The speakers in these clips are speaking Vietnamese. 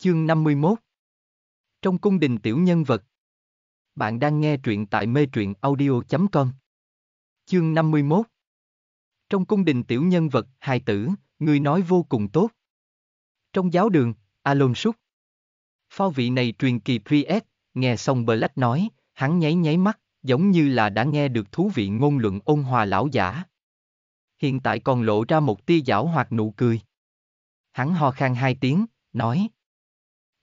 Chương 51 Trong cung đình tiểu nhân vật Bạn đang nghe truyện tại mê truyện audio.com Chương 51 Trong cung đình tiểu nhân vật, hài tử, người nói vô cùng tốt. Trong giáo đường, Alon Súc Phao vị này truyền kỳ priest nghe xong Black nói, hắn nháy nháy mắt, giống như là đã nghe được thú vị ngôn luận ôn hòa lão giả. Hiện tại còn lộ ra một tia giảo hoặc nụ cười. Hắn ho khan hai tiếng, nói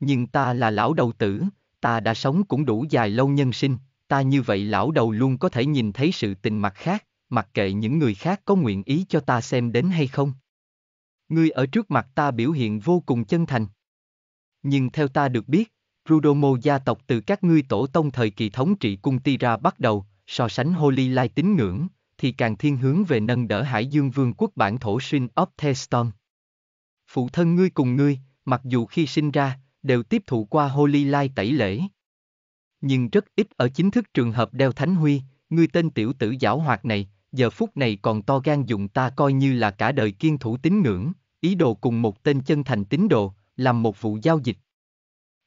nhưng ta là lão đầu tử, ta đã sống cũng đủ dài lâu nhân sinh, ta như vậy lão đầu luôn có thể nhìn thấy sự tình mặt khác, mặc kệ những người khác có nguyện ý cho ta xem đến hay không. Ngươi ở trước mặt ta biểu hiện vô cùng chân thành. Nhưng theo ta được biết, Rudomo gia tộc từ các ngươi tổ tông thời kỳ thống trị cung ti ra bắt đầu, so sánh Holy Lai tín ngưỡng, thì càng thiên hướng về nâng đỡ Hải Dương Vương quốc bản thổ xuyên Opteston. Phụ thân ngươi cùng ngươi, mặc dù khi sinh ra, đều tiếp thụ qua Holy Lai tẩy lễ. Nhưng rất ít ở chính thức trường hợp đeo thánh huy, Người tên tiểu tử giảo hoạt này, giờ phút này còn to gan dùng ta coi như là cả đời kiên thủ tín ngưỡng, ý đồ cùng một tên chân thành tín đồ, làm một vụ giao dịch.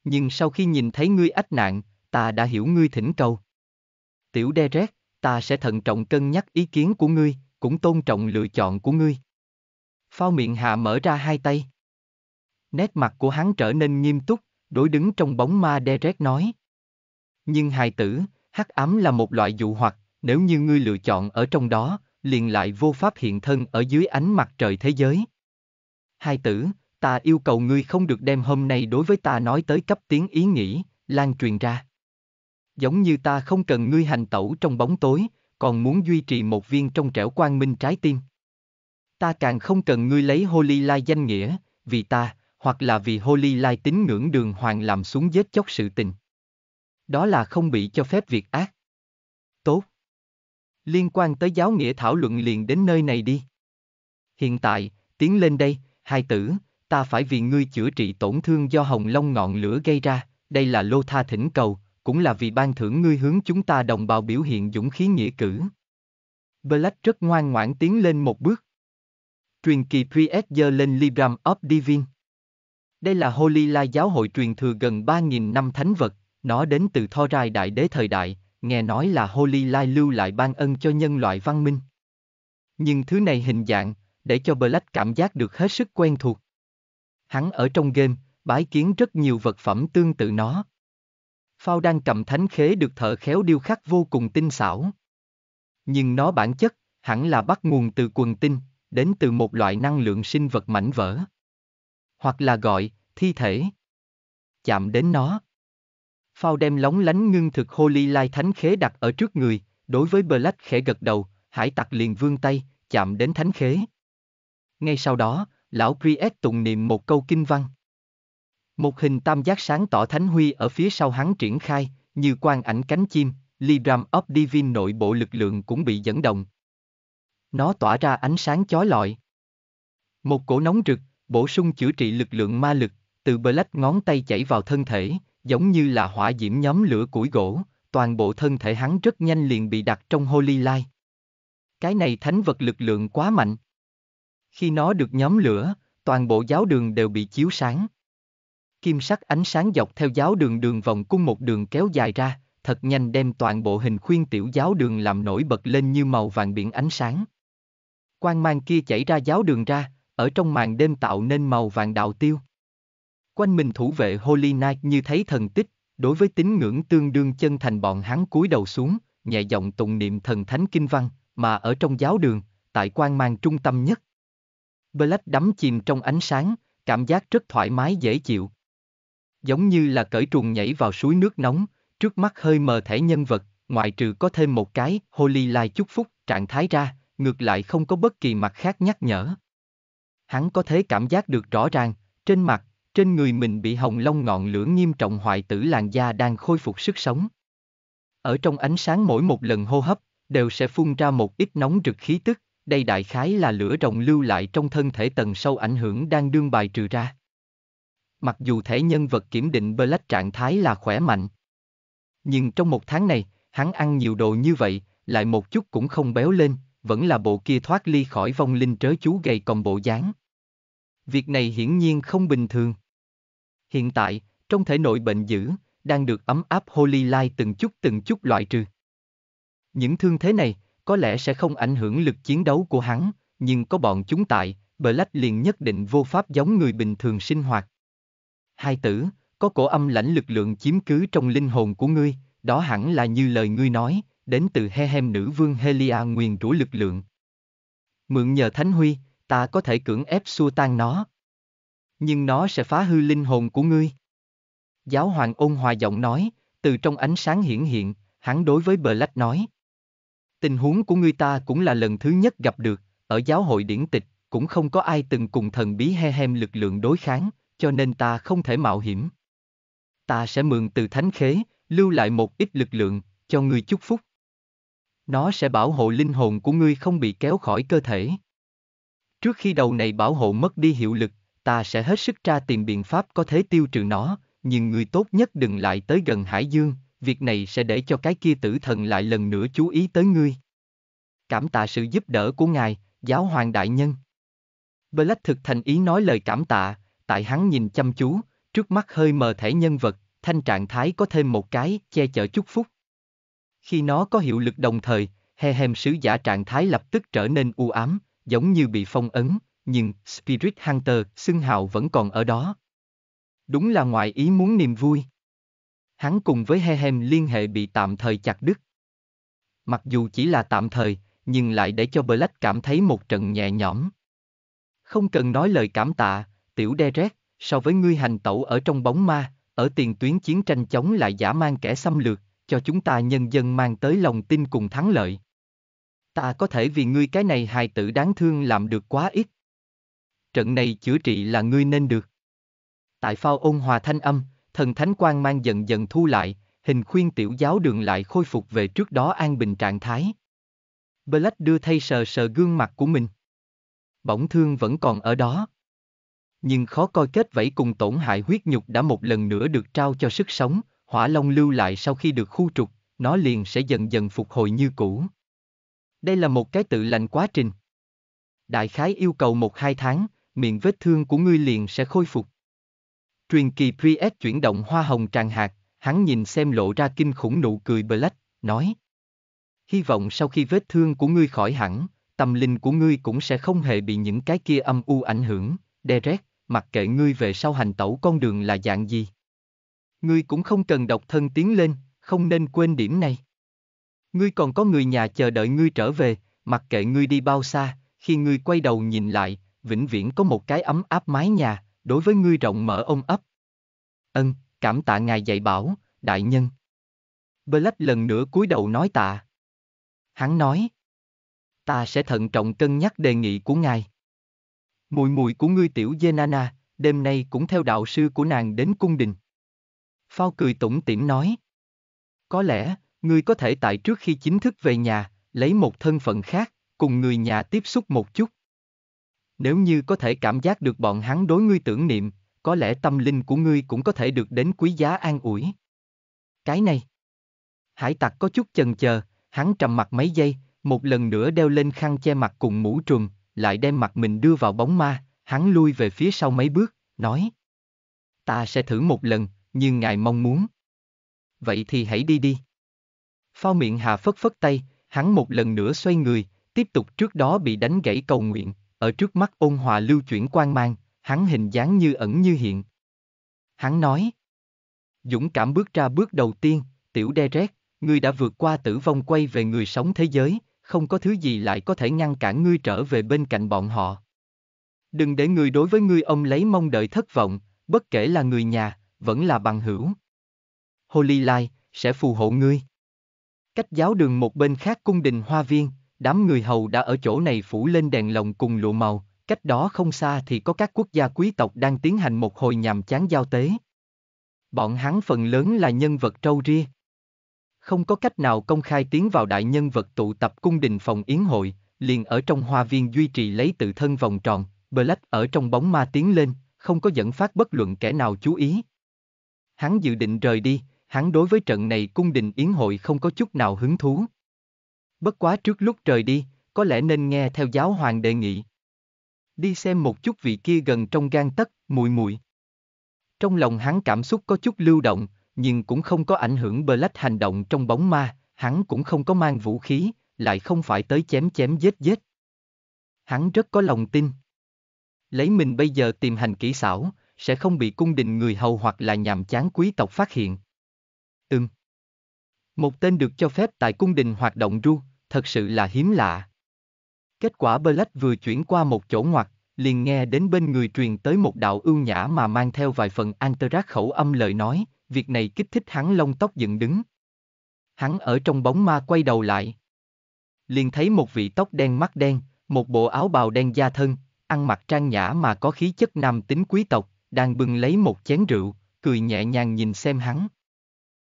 Nhưng sau khi nhìn thấy ngươi ách nạn, ta đã hiểu ngươi thỉnh cầu. Tiểu đe rét, ta sẽ thận trọng cân nhắc ý kiến của ngươi, cũng tôn trọng lựa chọn của ngươi. Phao miệng hạ mở ra hai tay. Nét mặt của hắn trở nên nghiêm túc, đối đứng trong bóng ma Derek nói. Nhưng hài tử, hắc ám là một loại dụ hoặc, nếu như ngươi lựa chọn ở trong đó, liền lại vô pháp hiện thân ở dưới ánh mặt trời thế giới. Hài tử, ta yêu cầu ngươi không được đem hôm nay đối với ta nói tới cấp tiếng ý nghĩ, lan truyền ra. Giống như ta không cần ngươi hành tẩu trong bóng tối, còn muốn duy trì một viên trong trẻo quang minh trái tim. Ta càng không cần ngươi lấy Holy Lai danh nghĩa, vì ta, hoặc là vì Holy Light tín ngưỡng đường hoàng làm xuống giết chóc sự tình. Đó là không bị cho phép việc ác. Tốt. Liên quan tới giáo nghĩa thảo luận liền đến nơi này đi. Hiện tại, tiến lên đây, hai tử, ta phải vì ngươi chữa trị tổn thương do hồng long ngọn lửa gây ra, đây là lô tha thỉnh cầu, cũng là vì ban thưởng ngươi hướng chúng ta đồng bào biểu hiện dũng khí nghĩa cử. Black rất ngoan ngoãn tiến lên một bước. Truyền kỳ PS giờ lên Libram of Divine. Đây là Holy Light giáo hội truyền thừa gần 3.000 năm thánh vật, nó đến từ Tho Rai Đại Đế thời đại, nghe nói là Holy Light lưu lại ban ân cho nhân loại văn minh. Nhưng thứ này hình dạng, để cho Black cảm giác được hết sức quen thuộc. Hắn ở trong game, bái kiến rất nhiều vật phẩm tương tự nó. Phao đang cầm thánh khế được thợ khéo điêu khắc vô cùng tinh xảo. Nhưng nó bản chất, hẳn là bắt nguồn từ quần tinh, đến từ một loại năng lượng sinh vật mảnh vỡ hoặc là gọi, thi thể. Chạm đến nó. Phao đem lóng lánh ngưng thực Holy Lai Thánh Khế đặt ở trước người, đối với Black khẽ gật đầu, hải tặc liền vươn tay, chạm đến Thánh Khế. Ngay sau đó, lão Priest tụng niệm một câu kinh văn. Một hình tam giác sáng tỏ Thánh Huy ở phía sau hắn triển khai, như quang ảnh cánh chim, Libram of Divine nội bộ lực lượng cũng bị dẫn động. Nó tỏa ra ánh sáng chói lọi. Một cổ nóng rực, bổ sung chữa trị lực lượng ma lực, từ Black ngón tay chảy vào thân thể, giống như là hỏa diễm nhóm lửa củi gỗ, toàn bộ thân thể hắn rất nhanh liền bị đặt trong Holy Light. Cái này thánh vật lực lượng quá mạnh. Khi nó được nhóm lửa, toàn bộ giáo đường đều bị chiếu sáng. Kim sắc ánh sáng dọc theo giáo đường đường vòng cung một đường kéo dài ra, thật nhanh đem toàn bộ hình khuyên tiểu giáo đường làm nổi bật lên như màu vàng biển ánh sáng. Quang mang kia chảy ra giáo đường ra, ở trong màn đêm tạo nên màu vàng đạo tiêu. Quanh mình thủ vệ Holy Night như thấy thần tích, đối với tín ngưỡng tương đương chân thành bọn hắn cúi đầu xuống, nhẹ giọng tụng niệm thần thánh kinh văn, mà ở trong giáo đường, tại quan mang trung tâm nhất. Black đắm chìm trong ánh sáng, cảm giác rất thoải mái dễ chịu. Giống như là cởi trùng nhảy vào suối nước nóng, trước mắt hơi mờ thẻ nhân vật, ngoại trừ có thêm một cái Holy Light chúc phúc trạng thái ra, ngược lại không có bất kỳ mặt khác nhắc nhở hắn có thể cảm giác được rõ ràng, trên mặt, trên người mình bị hồng long ngọn lửa nghiêm trọng hoại tử làn da đang khôi phục sức sống. Ở trong ánh sáng mỗi một lần hô hấp, đều sẽ phun ra một ít nóng rực khí tức, đây đại khái là lửa rồng lưu lại trong thân thể tầng sâu ảnh hưởng đang đương bài trừ ra. Mặc dù thể nhân vật kiểm định Black trạng thái là khỏe mạnh, nhưng trong một tháng này, hắn ăn nhiều đồ như vậy, lại một chút cũng không béo lên, vẫn là bộ kia thoát ly khỏi vong linh trớ chú gầy còn bộ dáng. Việc này hiển nhiên không bình thường. Hiện tại, trong thể nội bệnh dữ, đang được ấm áp Holy Light từng chút từng chút loại trừ. Những thương thế này, có lẽ sẽ không ảnh hưởng lực chiến đấu của hắn, nhưng có bọn chúng tại, Black liền nhất định vô pháp giống người bình thường sinh hoạt. Hai tử, có cổ âm lãnh lực lượng chiếm cứ trong linh hồn của ngươi, đó hẳn là như lời ngươi nói, đến từ Hehem nữ vương Helia nguyền rủa lực lượng. Mượn nhờ Thánh Huy, ta có thể cưỡng ép xua tan nó. Nhưng nó sẽ phá hư linh hồn của ngươi. Giáo hoàng ôn hòa giọng nói, từ trong ánh sáng hiển hiện, hắn đối với bờ lách nói. Tình huống của ngươi ta cũng là lần thứ nhất gặp được, ở giáo hội điển tịch, cũng không có ai từng cùng thần bí Hehem lực lượng đối kháng, cho nên ta không thể mạo hiểm. Ta sẽ mượn từ thánh khế, lưu lại một ít lực lượng, cho ngươi chúc phúc. Nó sẽ bảo hộ linh hồn của ngươi không bị kéo khỏi cơ thể. Trước khi đầu này bảo hộ mất đi hiệu lực, ta sẽ hết sức tra tìm biện pháp có thể tiêu trừ nó, nhưng ngươi tốt nhất đừng lại tới gần Hải Dương, việc này sẽ để cho cái kia tử thần lại lần nữa chú ý tới ngươi. Cảm tạ sự giúp đỡ của ngài, giáo hoàng đại nhân. Black thực thành ý nói lời cảm tạ, tại hắn nhìn chăm chú, trước mắt hơi mờ thể nhân vật, thanh trạng thái có thêm một cái, che chở chúc phúc. Khi nó có hiệu lực đồng thời, he hem sứ giả trạng thái lập tức trở nên u ám, giống như bị phong ấn, nhưng Spirit Hunter xưng hào vẫn còn ở đó. Đúng là ngoại ý muốn niềm vui. Hắn cùng với he hem liên hệ bị tạm thời chặt đứt. Mặc dù chỉ là tạm thời, nhưng lại để cho Black cảm thấy một trận nhẹ nhõm. Không cần nói lời cảm tạ, tiểu Derek, so với ngươi hành tẩu ở trong bóng ma, ở tiền tuyến chiến tranh chống lại giả mang kẻ xâm lược, cho chúng ta nhân dân mang tới lòng tin cùng thắng lợi. Ta có thể vì ngươi cái này hài tử đáng thương làm được quá ít. Trận này chữa trị là ngươi nên được. Tại phao ôn hòa thanh âm, thần thánh quan mang dần dần thu lại, hình khuyên tiểu giáo đường lại khôi phục về trước đó an bình trạng thái. Black đưa thay sờ sờ gương mặt của mình. Bỗng thương vẫn còn ở đó. Nhưng khó coi kết vẫy cùng tổn hại huyết nhục đã một lần nữa được trao cho sức sống, hỏa long lưu lại sau khi được khu trục, nó liền sẽ dần dần phục hồi như cũ. Đây là một cái tự lành quá trình. Đại khái yêu cầu một hai tháng, miệng vết thương của ngươi liền sẽ khôi phục. Truyền kỳ Priest chuyển động hoa hồng tràn hạt, hắn nhìn xem lộ ra kinh khủng nụ cười Black, nói. Hy vọng sau khi vết thương của ngươi khỏi hẳn, tâm linh của ngươi cũng sẽ không hề bị những cái kia âm u ảnh hưởng, đe rét, mặc kệ ngươi về sau hành tẩu con đường là dạng gì. Ngươi cũng không cần độc thân tiến lên, không nên quên điểm này. Ngươi còn có người nhà chờ đợi ngươi trở về, mặc kệ ngươi đi bao xa, khi ngươi quay đầu nhìn lại, vĩnh viễn có một cái ấm áp mái nhà, đối với ngươi rộng mở ôm ấp. Ân, cảm tạ ngài dạy bảo, đại nhân. Black lần nữa cúi đầu nói tạ. Hắn nói, ta sẽ thận trọng cân nhắc đề nghị của ngài. Mùi mùi của ngươi tiểu Zenana, đêm nay cũng theo đạo sư của nàng đến cung đình. Phao cười tủm tỉm nói. Có lẽ, ngươi có thể tại trước khi chính thức về nhà, lấy một thân phận khác, cùng người nhà tiếp xúc một chút. Nếu như có thể cảm giác được bọn hắn đối ngươi tưởng niệm, có lẽ tâm linh của ngươi cũng có thể được đến quý giá an ủi. Cái này. Hải tặc có chút chần chờ, hắn trầm mặt mấy giây, một lần nữa đeo lên khăn che mặt cùng mũ trùm, lại đem mặt mình đưa vào bóng ma, hắn lui về phía sau mấy bước, nói. Ta sẽ thử một lần, như ngài mong muốn. Vậy thì hãy đi đi. Phao miệng hà phất phất tay, hắn một lần nữa xoay người, tiếp tục trước đó bị đánh gãy cầu nguyện, ở trước mắt ôn hòa lưu chuyển quan mang, hắn hình dáng như ẩn như hiện. Hắn nói, dũng cảm bước ra bước đầu tiên, tiểu đe rét, ngươi đã vượt qua tử vong quay về người sống thế giới, không có thứ gì lại có thể ngăn cản ngươi trở về bên cạnh bọn họ. Đừng để người đối với ngươi ông lấy mong đợi thất vọng, bất kể là người nhà, vẫn là bằng hữu. Holy Lai sẽ phù hộ ngươi. Cách giáo đường một bên khác cung đình hoa viên, đám người hầu đã ở chỗ này phủ lên đèn lồng cùng lụa màu, cách đó không xa thì có các quốc gia quý tộc đang tiến hành một hồi nhàm chán giao tế. Bọn hắn phần lớn là nhân vật trâu ria. Không có cách nào công khai tiến vào đại nhân vật tụ tập cung đình phòng yến hội, liền ở trong hoa viên duy trì lấy tự thân vòng tròn, Black ở trong bóng ma tiến lên, không có dẫn phát bất luận kẻ nào chú ý, hắn dự định rời đi, hắn đối với trận này cung đình yến hội không có chút nào hứng thú. Bất quá trước lúc rời đi, có lẽ nên nghe theo giáo hoàng đề nghị. Đi xem một chút vị kia gần trong gan tất mùi mùi. Trong lòng hắn cảm xúc có chút lưu động, nhưng cũng không có ảnh hưởng bờ lách hành động trong bóng ma, hắn cũng không có mang vũ khí, lại không phải tới chém chém giết giết. Hắn rất có lòng tin. Lấy mình bây giờ tìm hành kỹ xảo, sẽ không bị cung đình người hầu hoặc là nhàm chán quý tộc phát hiện. Ừm. Một tên được cho phép tại cung đình hoạt động ru, thật sự là hiếm lạ. Kết quả Black vừa chuyển qua một chỗ ngoặt, liền nghe đến bên người truyền tới một đạo ưu nhã mà mang theo vài phần antrax khẩu âm lời nói, việc này kích thích hắn lông tóc dựng đứng. Hắn ở trong bóng ma quay đầu lại. Liền thấy một vị tóc đen mắt đen, một bộ áo bào đen da thân, ăn mặc trang nhã mà có khí chất nam tính quý tộc, đang bưng lấy một chén rượu, cười nhẹ nhàng nhìn xem hắn.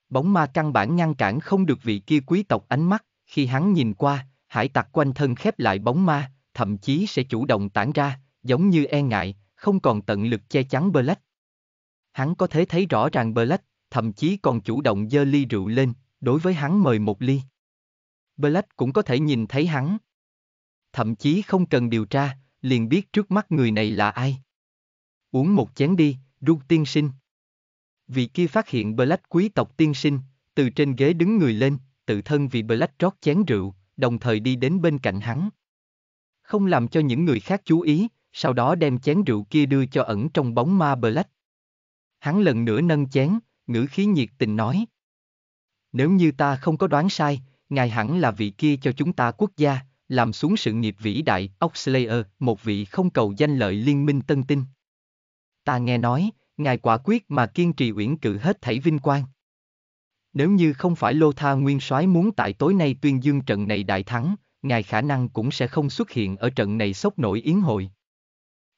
Bóng ma căn bản ngăn cản không được vị kia quý tộc ánh mắt, khi hắn nhìn qua, hải tặc quanh thân khép lại bóng ma, thậm chí sẽ chủ động tản ra, giống như e ngại, không còn tận lực che chắn Black. Hắn có thể thấy rõ ràng Black, thậm chí còn chủ động dơ ly rượu lên, đối với hắn mời một ly. Black cũng có thể nhìn thấy hắn. Thậm chí không cần điều tra, liền biết trước mắt người này là ai. Uống một chén đi, Rút tiên sinh. Vị kia phát hiện Black quý tộc tiên sinh, từ trên ghế đứng người lên, tự thân vì Black rót chén rượu, đồng thời đi đến bên cạnh hắn. Không làm cho những người khác chú ý, sau đó đem chén rượu kia đưa cho ẩn trong bóng ma Black. Hắn lần nữa nâng chén, ngữ khí nhiệt tình nói. Nếu như ta không có đoán sai, ngài hẳn là vị kia cho chúng ta quốc gia, làm xuống sự nghiệp vĩ đại Oxlayer, một vị không cầu danh lợi liên minh tân tinh ta nghe nói, ngài quả quyết mà kiên trì uyển cử hết thảy vinh quang. Nếu như không phải Lô Tha Nguyên soái muốn tại tối nay tuyên dương trận này đại thắng, ngài khả năng cũng sẽ không xuất hiện ở trận này sốc nổi yến hội.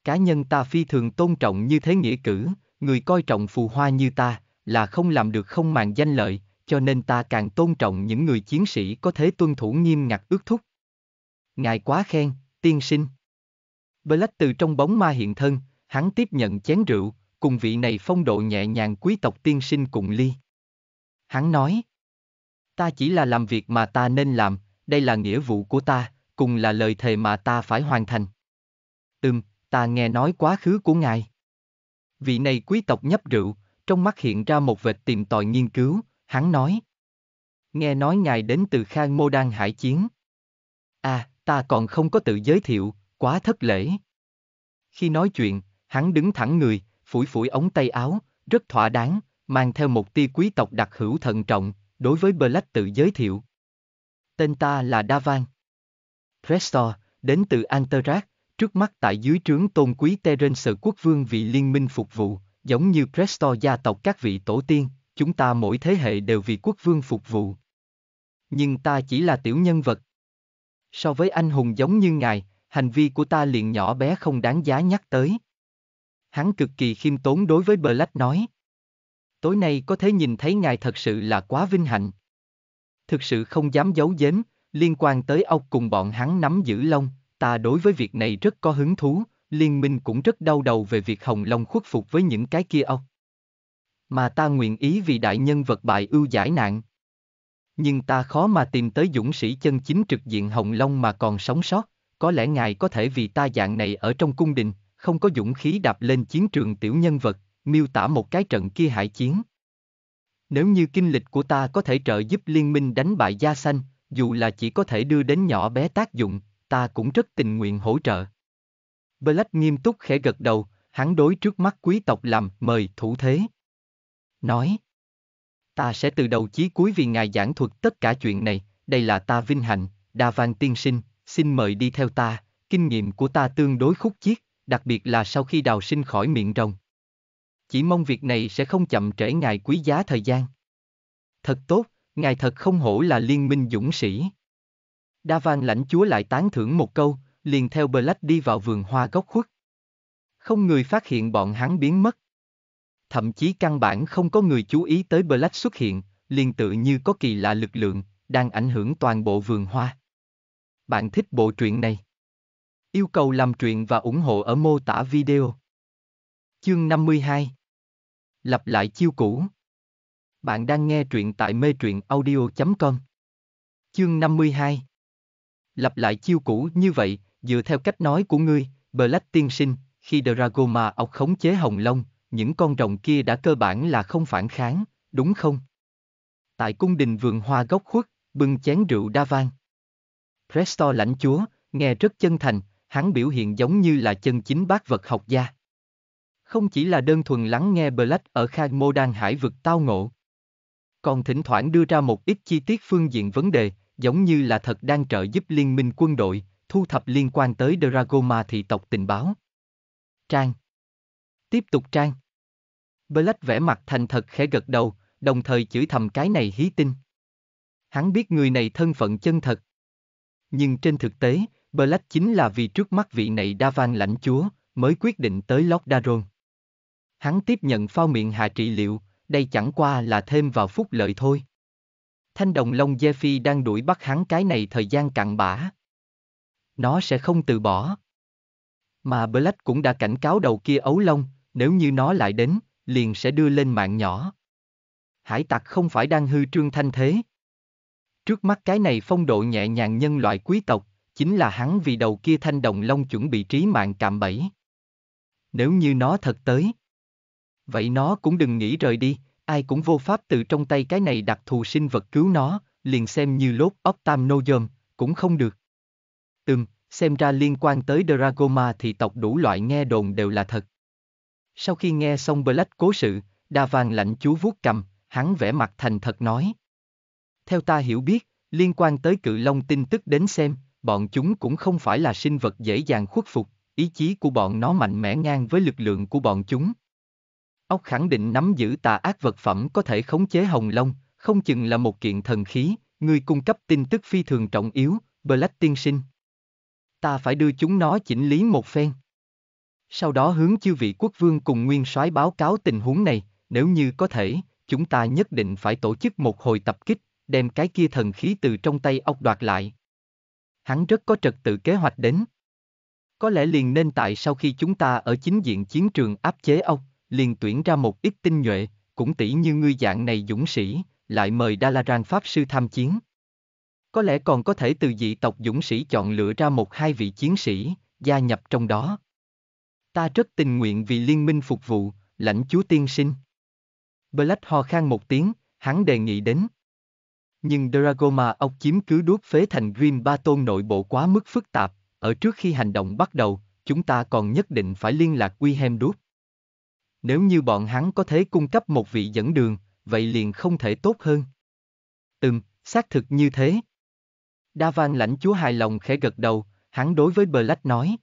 Cá nhân ta phi thường tôn trọng như thế nghĩa cử, người coi trọng phù hoa như ta, là không làm được không màng danh lợi, cho nên ta càng tôn trọng những người chiến sĩ có thể tuân thủ nghiêm ngặt ước thúc. Ngài quá khen, tiên sinh. Black từ trong bóng ma hiện thân, hắn tiếp nhận chén rượu, cùng vị này phong độ nhẹ nhàng quý tộc tiên sinh cùng ly. Hắn nói, ta chỉ là làm việc mà ta nên làm, đây là nghĩa vụ của ta, cùng là lời thề mà ta phải hoàn thành. Ừm, ta nghe nói quá khứ của ngài. Vị này quý tộc nhấp rượu, trong mắt hiện ra một vệt tìm tòi nghiên cứu, hắn nói. Nghe nói ngài đến từ Khang Mô Đan Hải Chiến. À, ta còn không có tự giới thiệu, quá thất lễ. Khi nói chuyện, Hắn đứng thẳng người, phủi phủi ống tay áo, rất thỏa đáng, mang theo một tia quý tộc đặc hữu thận trọng, đối với Black tự giới thiệu. Tên ta là Davan. Prestor, đến từ Antarat, trước mắt tại dưới trướng tôn quý Terence quốc vương vị liên minh phục vụ, giống như Prestor gia tộc các vị tổ tiên, chúng ta mỗi thế hệ đều vì quốc vương phục vụ. Nhưng ta chỉ là tiểu nhân vật. So với anh hùng giống như ngài, hành vi của ta liền nhỏ bé không đáng giá nhắc tới hắn cực kỳ khiêm tốn đối với Black nói. Tối nay có thể nhìn thấy ngài thật sự là quá vinh hạnh. Thực sự không dám giấu giếm, liên quan tới ốc cùng bọn hắn nắm giữ lông, ta đối với việc này rất có hứng thú, liên minh cũng rất đau đầu về việc hồng long khuất phục với những cái kia ốc. Mà ta nguyện ý vì đại nhân vật bại ưu giải nạn. Nhưng ta khó mà tìm tới dũng sĩ chân chính trực diện hồng long mà còn sống sót, có lẽ ngài có thể vì ta dạng này ở trong cung đình, không có dũng khí đạp lên chiến trường tiểu nhân vật, miêu tả một cái trận kia hải chiến. Nếu như kinh lịch của ta có thể trợ giúp liên minh đánh bại Gia Xanh, dù là chỉ có thể đưa đến nhỏ bé tác dụng, ta cũng rất tình nguyện hỗ trợ. Black nghiêm túc khẽ gật đầu, hắn đối trước mắt quý tộc làm mời thủ thế. Nói, ta sẽ từ đầu chí cuối vì ngài giảng thuật tất cả chuyện này, đây là ta vinh hạnh, đa vang tiên sinh, xin mời đi theo ta, kinh nghiệm của ta tương đối khúc chiết đặc biệt là sau khi đào sinh khỏi miệng rồng. Chỉ mong việc này sẽ không chậm trễ ngài quý giá thời gian. Thật tốt, ngài thật không hổ là liên minh dũng sĩ. Đa Van lãnh chúa lại tán thưởng một câu, liền theo Black đi vào vườn hoa gốc khuất. Không người phát hiện bọn hắn biến mất. Thậm chí căn bản không có người chú ý tới Black xuất hiện, liền tự như có kỳ lạ lực lượng, đang ảnh hưởng toàn bộ vườn hoa. Bạn thích bộ truyện này? Yêu cầu làm truyện và ủng hộ ở mô tả video. Chương 52 Lặp lại chiêu cũ Bạn đang nghe truyện tại mê truyện audio.com Chương 52 Lặp lại chiêu cũ như vậy, dựa theo cách nói của ngươi, Black tiên sinh, khi Dragoma ọc khống chế hồng lông, những con rồng kia đã cơ bản là không phản kháng, đúng không? Tại cung đình vườn hoa gốc khuất, bưng chén rượu đa vang. Presto lãnh chúa, nghe rất chân thành, hắn biểu hiện giống như là chân chính bác vật học gia. Không chỉ là đơn thuần lắng nghe Black ở Khang Mô Đan Hải vực tao ngộ. Còn thỉnh thoảng đưa ra một ít chi tiết phương diện vấn đề, giống như là thật đang trợ giúp liên minh quân đội, thu thập liên quan tới Dragoma thị tộc tình báo. Trang Tiếp tục Trang Black vẽ mặt thành thật khẽ gật đầu, đồng thời chửi thầm cái này hí tinh. Hắn biết người này thân phận chân thật. Nhưng trên thực tế, Black chính là vì trước mắt vị này Davan lãnh chúa, mới quyết định tới Lord Daron. Hắn tiếp nhận phao miệng hạ trị liệu, đây chẳng qua là thêm vào phúc lợi thôi. Thanh đồng lông Jeffy đang đuổi bắt hắn cái này thời gian cặn bã. Nó sẽ không từ bỏ. Mà Black cũng đã cảnh cáo đầu kia ấu lông, nếu như nó lại đến, liền sẽ đưa lên mạng nhỏ. Hải tặc không phải đang hư trương thanh thế. Trước mắt cái này phong độ nhẹ nhàng nhân loại quý tộc, chính là hắn vì đầu kia thanh đồng long chuẩn bị trí mạng cạm bẫy. Nếu như nó thật tới, vậy nó cũng đừng nghĩ rời đi, ai cũng vô pháp từ trong tay cái này đặc thù sinh vật cứu nó, liền xem như lốt ốc tam nô dơm, cũng không được. Ừm, xem ra liên quan tới Dragoma thì tộc đủ loại nghe đồn đều là thật. Sau khi nghe xong Black cố sự, đa vàng lạnh chú vuốt cầm, hắn vẽ mặt thành thật nói. Theo ta hiểu biết, liên quan tới cự long tin tức đến xem, bọn chúng cũng không phải là sinh vật dễ dàng khuất phục, ý chí của bọn nó mạnh mẽ ngang với lực lượng của bọn chúng. Ốc khẳng định nắm giữ tà ác vật phẩm có thể khống chế hồng lông, không chừng là một kiện thần khí, người cung cấp tin tức phi thường trọng yếu, Black tiên sinh. Ta phải đưa chúng nó chỉnh lý một phen. Sau đó hướng chư vị quốc vương cùng nguyên soái báo cáo tình huống này, nếu như có thể, chúng ta nhất định phải tổ chức một hồi tập kích, đem cái kia thần khí từ trong tay ốc đoạt lại, hắn rất có trật tự kế hoạch đến. Có lẽ liền nên tại sau khi chúng ta ở chính diện chiến trường áp chế ông, liền tuyển ra một ít tinh nhuệ, cũng tỷ như ngươi dạng này dũng sĩ, lại mời Đa La Dalaran Pháp Sư tham chiến. Có lẽ còn có thể từ dị tộc dũng sĩ chọn lựa ra một hai vị chiến sĩ, gia nhập trong đó. Ta rất tình nguyện vì liên minh phục vụ, lãnh chúa tiên sinh. Black ho khan một tiếng, hắn đề nghị đến. Nhưng Dragoma ốc chiếm cứ đuốc phế thành Grim Baton nội bộ quá mức phức tạp, ở trước khi hành động bắt đầu, chúng ta còn nhất định phải liên lạc Wilhelm đuốc. Nếu như bọn hắn có thể cung cấp một vị dẫn đường, vậy liền không thể tốt hơn. Ừm, xác thực như thế. Davan lãnh chúa hài lòng khẽ gật đầu, hắn đối với Black nói.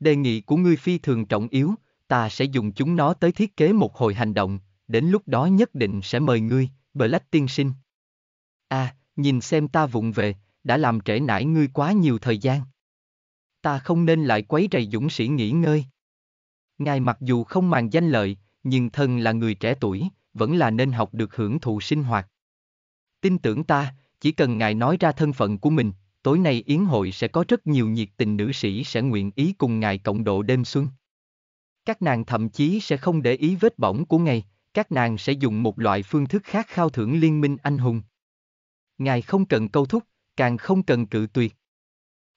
Đề nghị của ngươi phi thường trọng yếu, ta sẽ dùng chúng nó tới thiết kế một hồi hành động, đến lúc đó nhất định sẽ mời ngươi, Black tiên sinh. À, nhìn xem ta vụng về, đã làm trễ nải ngươi quá nhiều thời gian. Ta không nên lại quấy rầy dũng sĩ nghỉ ngơi. Ngài mặc dù không màng danh lợi, nhưng thân là người trẻ tuổi, vẫn là nên học được hưởng thụ sinh hoạt. Tin tưởng ta, chỉ cần ngài nói ra thân phận của mình, tối nay yến hội sẽ có rất nhiều nhiệt tình nữ sĩ sẽ nguyện ý cùng ngài cộng độ đêm xuân. Các nàng thậm chí sẽ không để ý vết bỏng của ngài, các nàng sẽ dùng một loại phương thức khác khao thưởng liên minh anh hùng. Ngài không cần câu thúc, càng không cần cự tuyệt.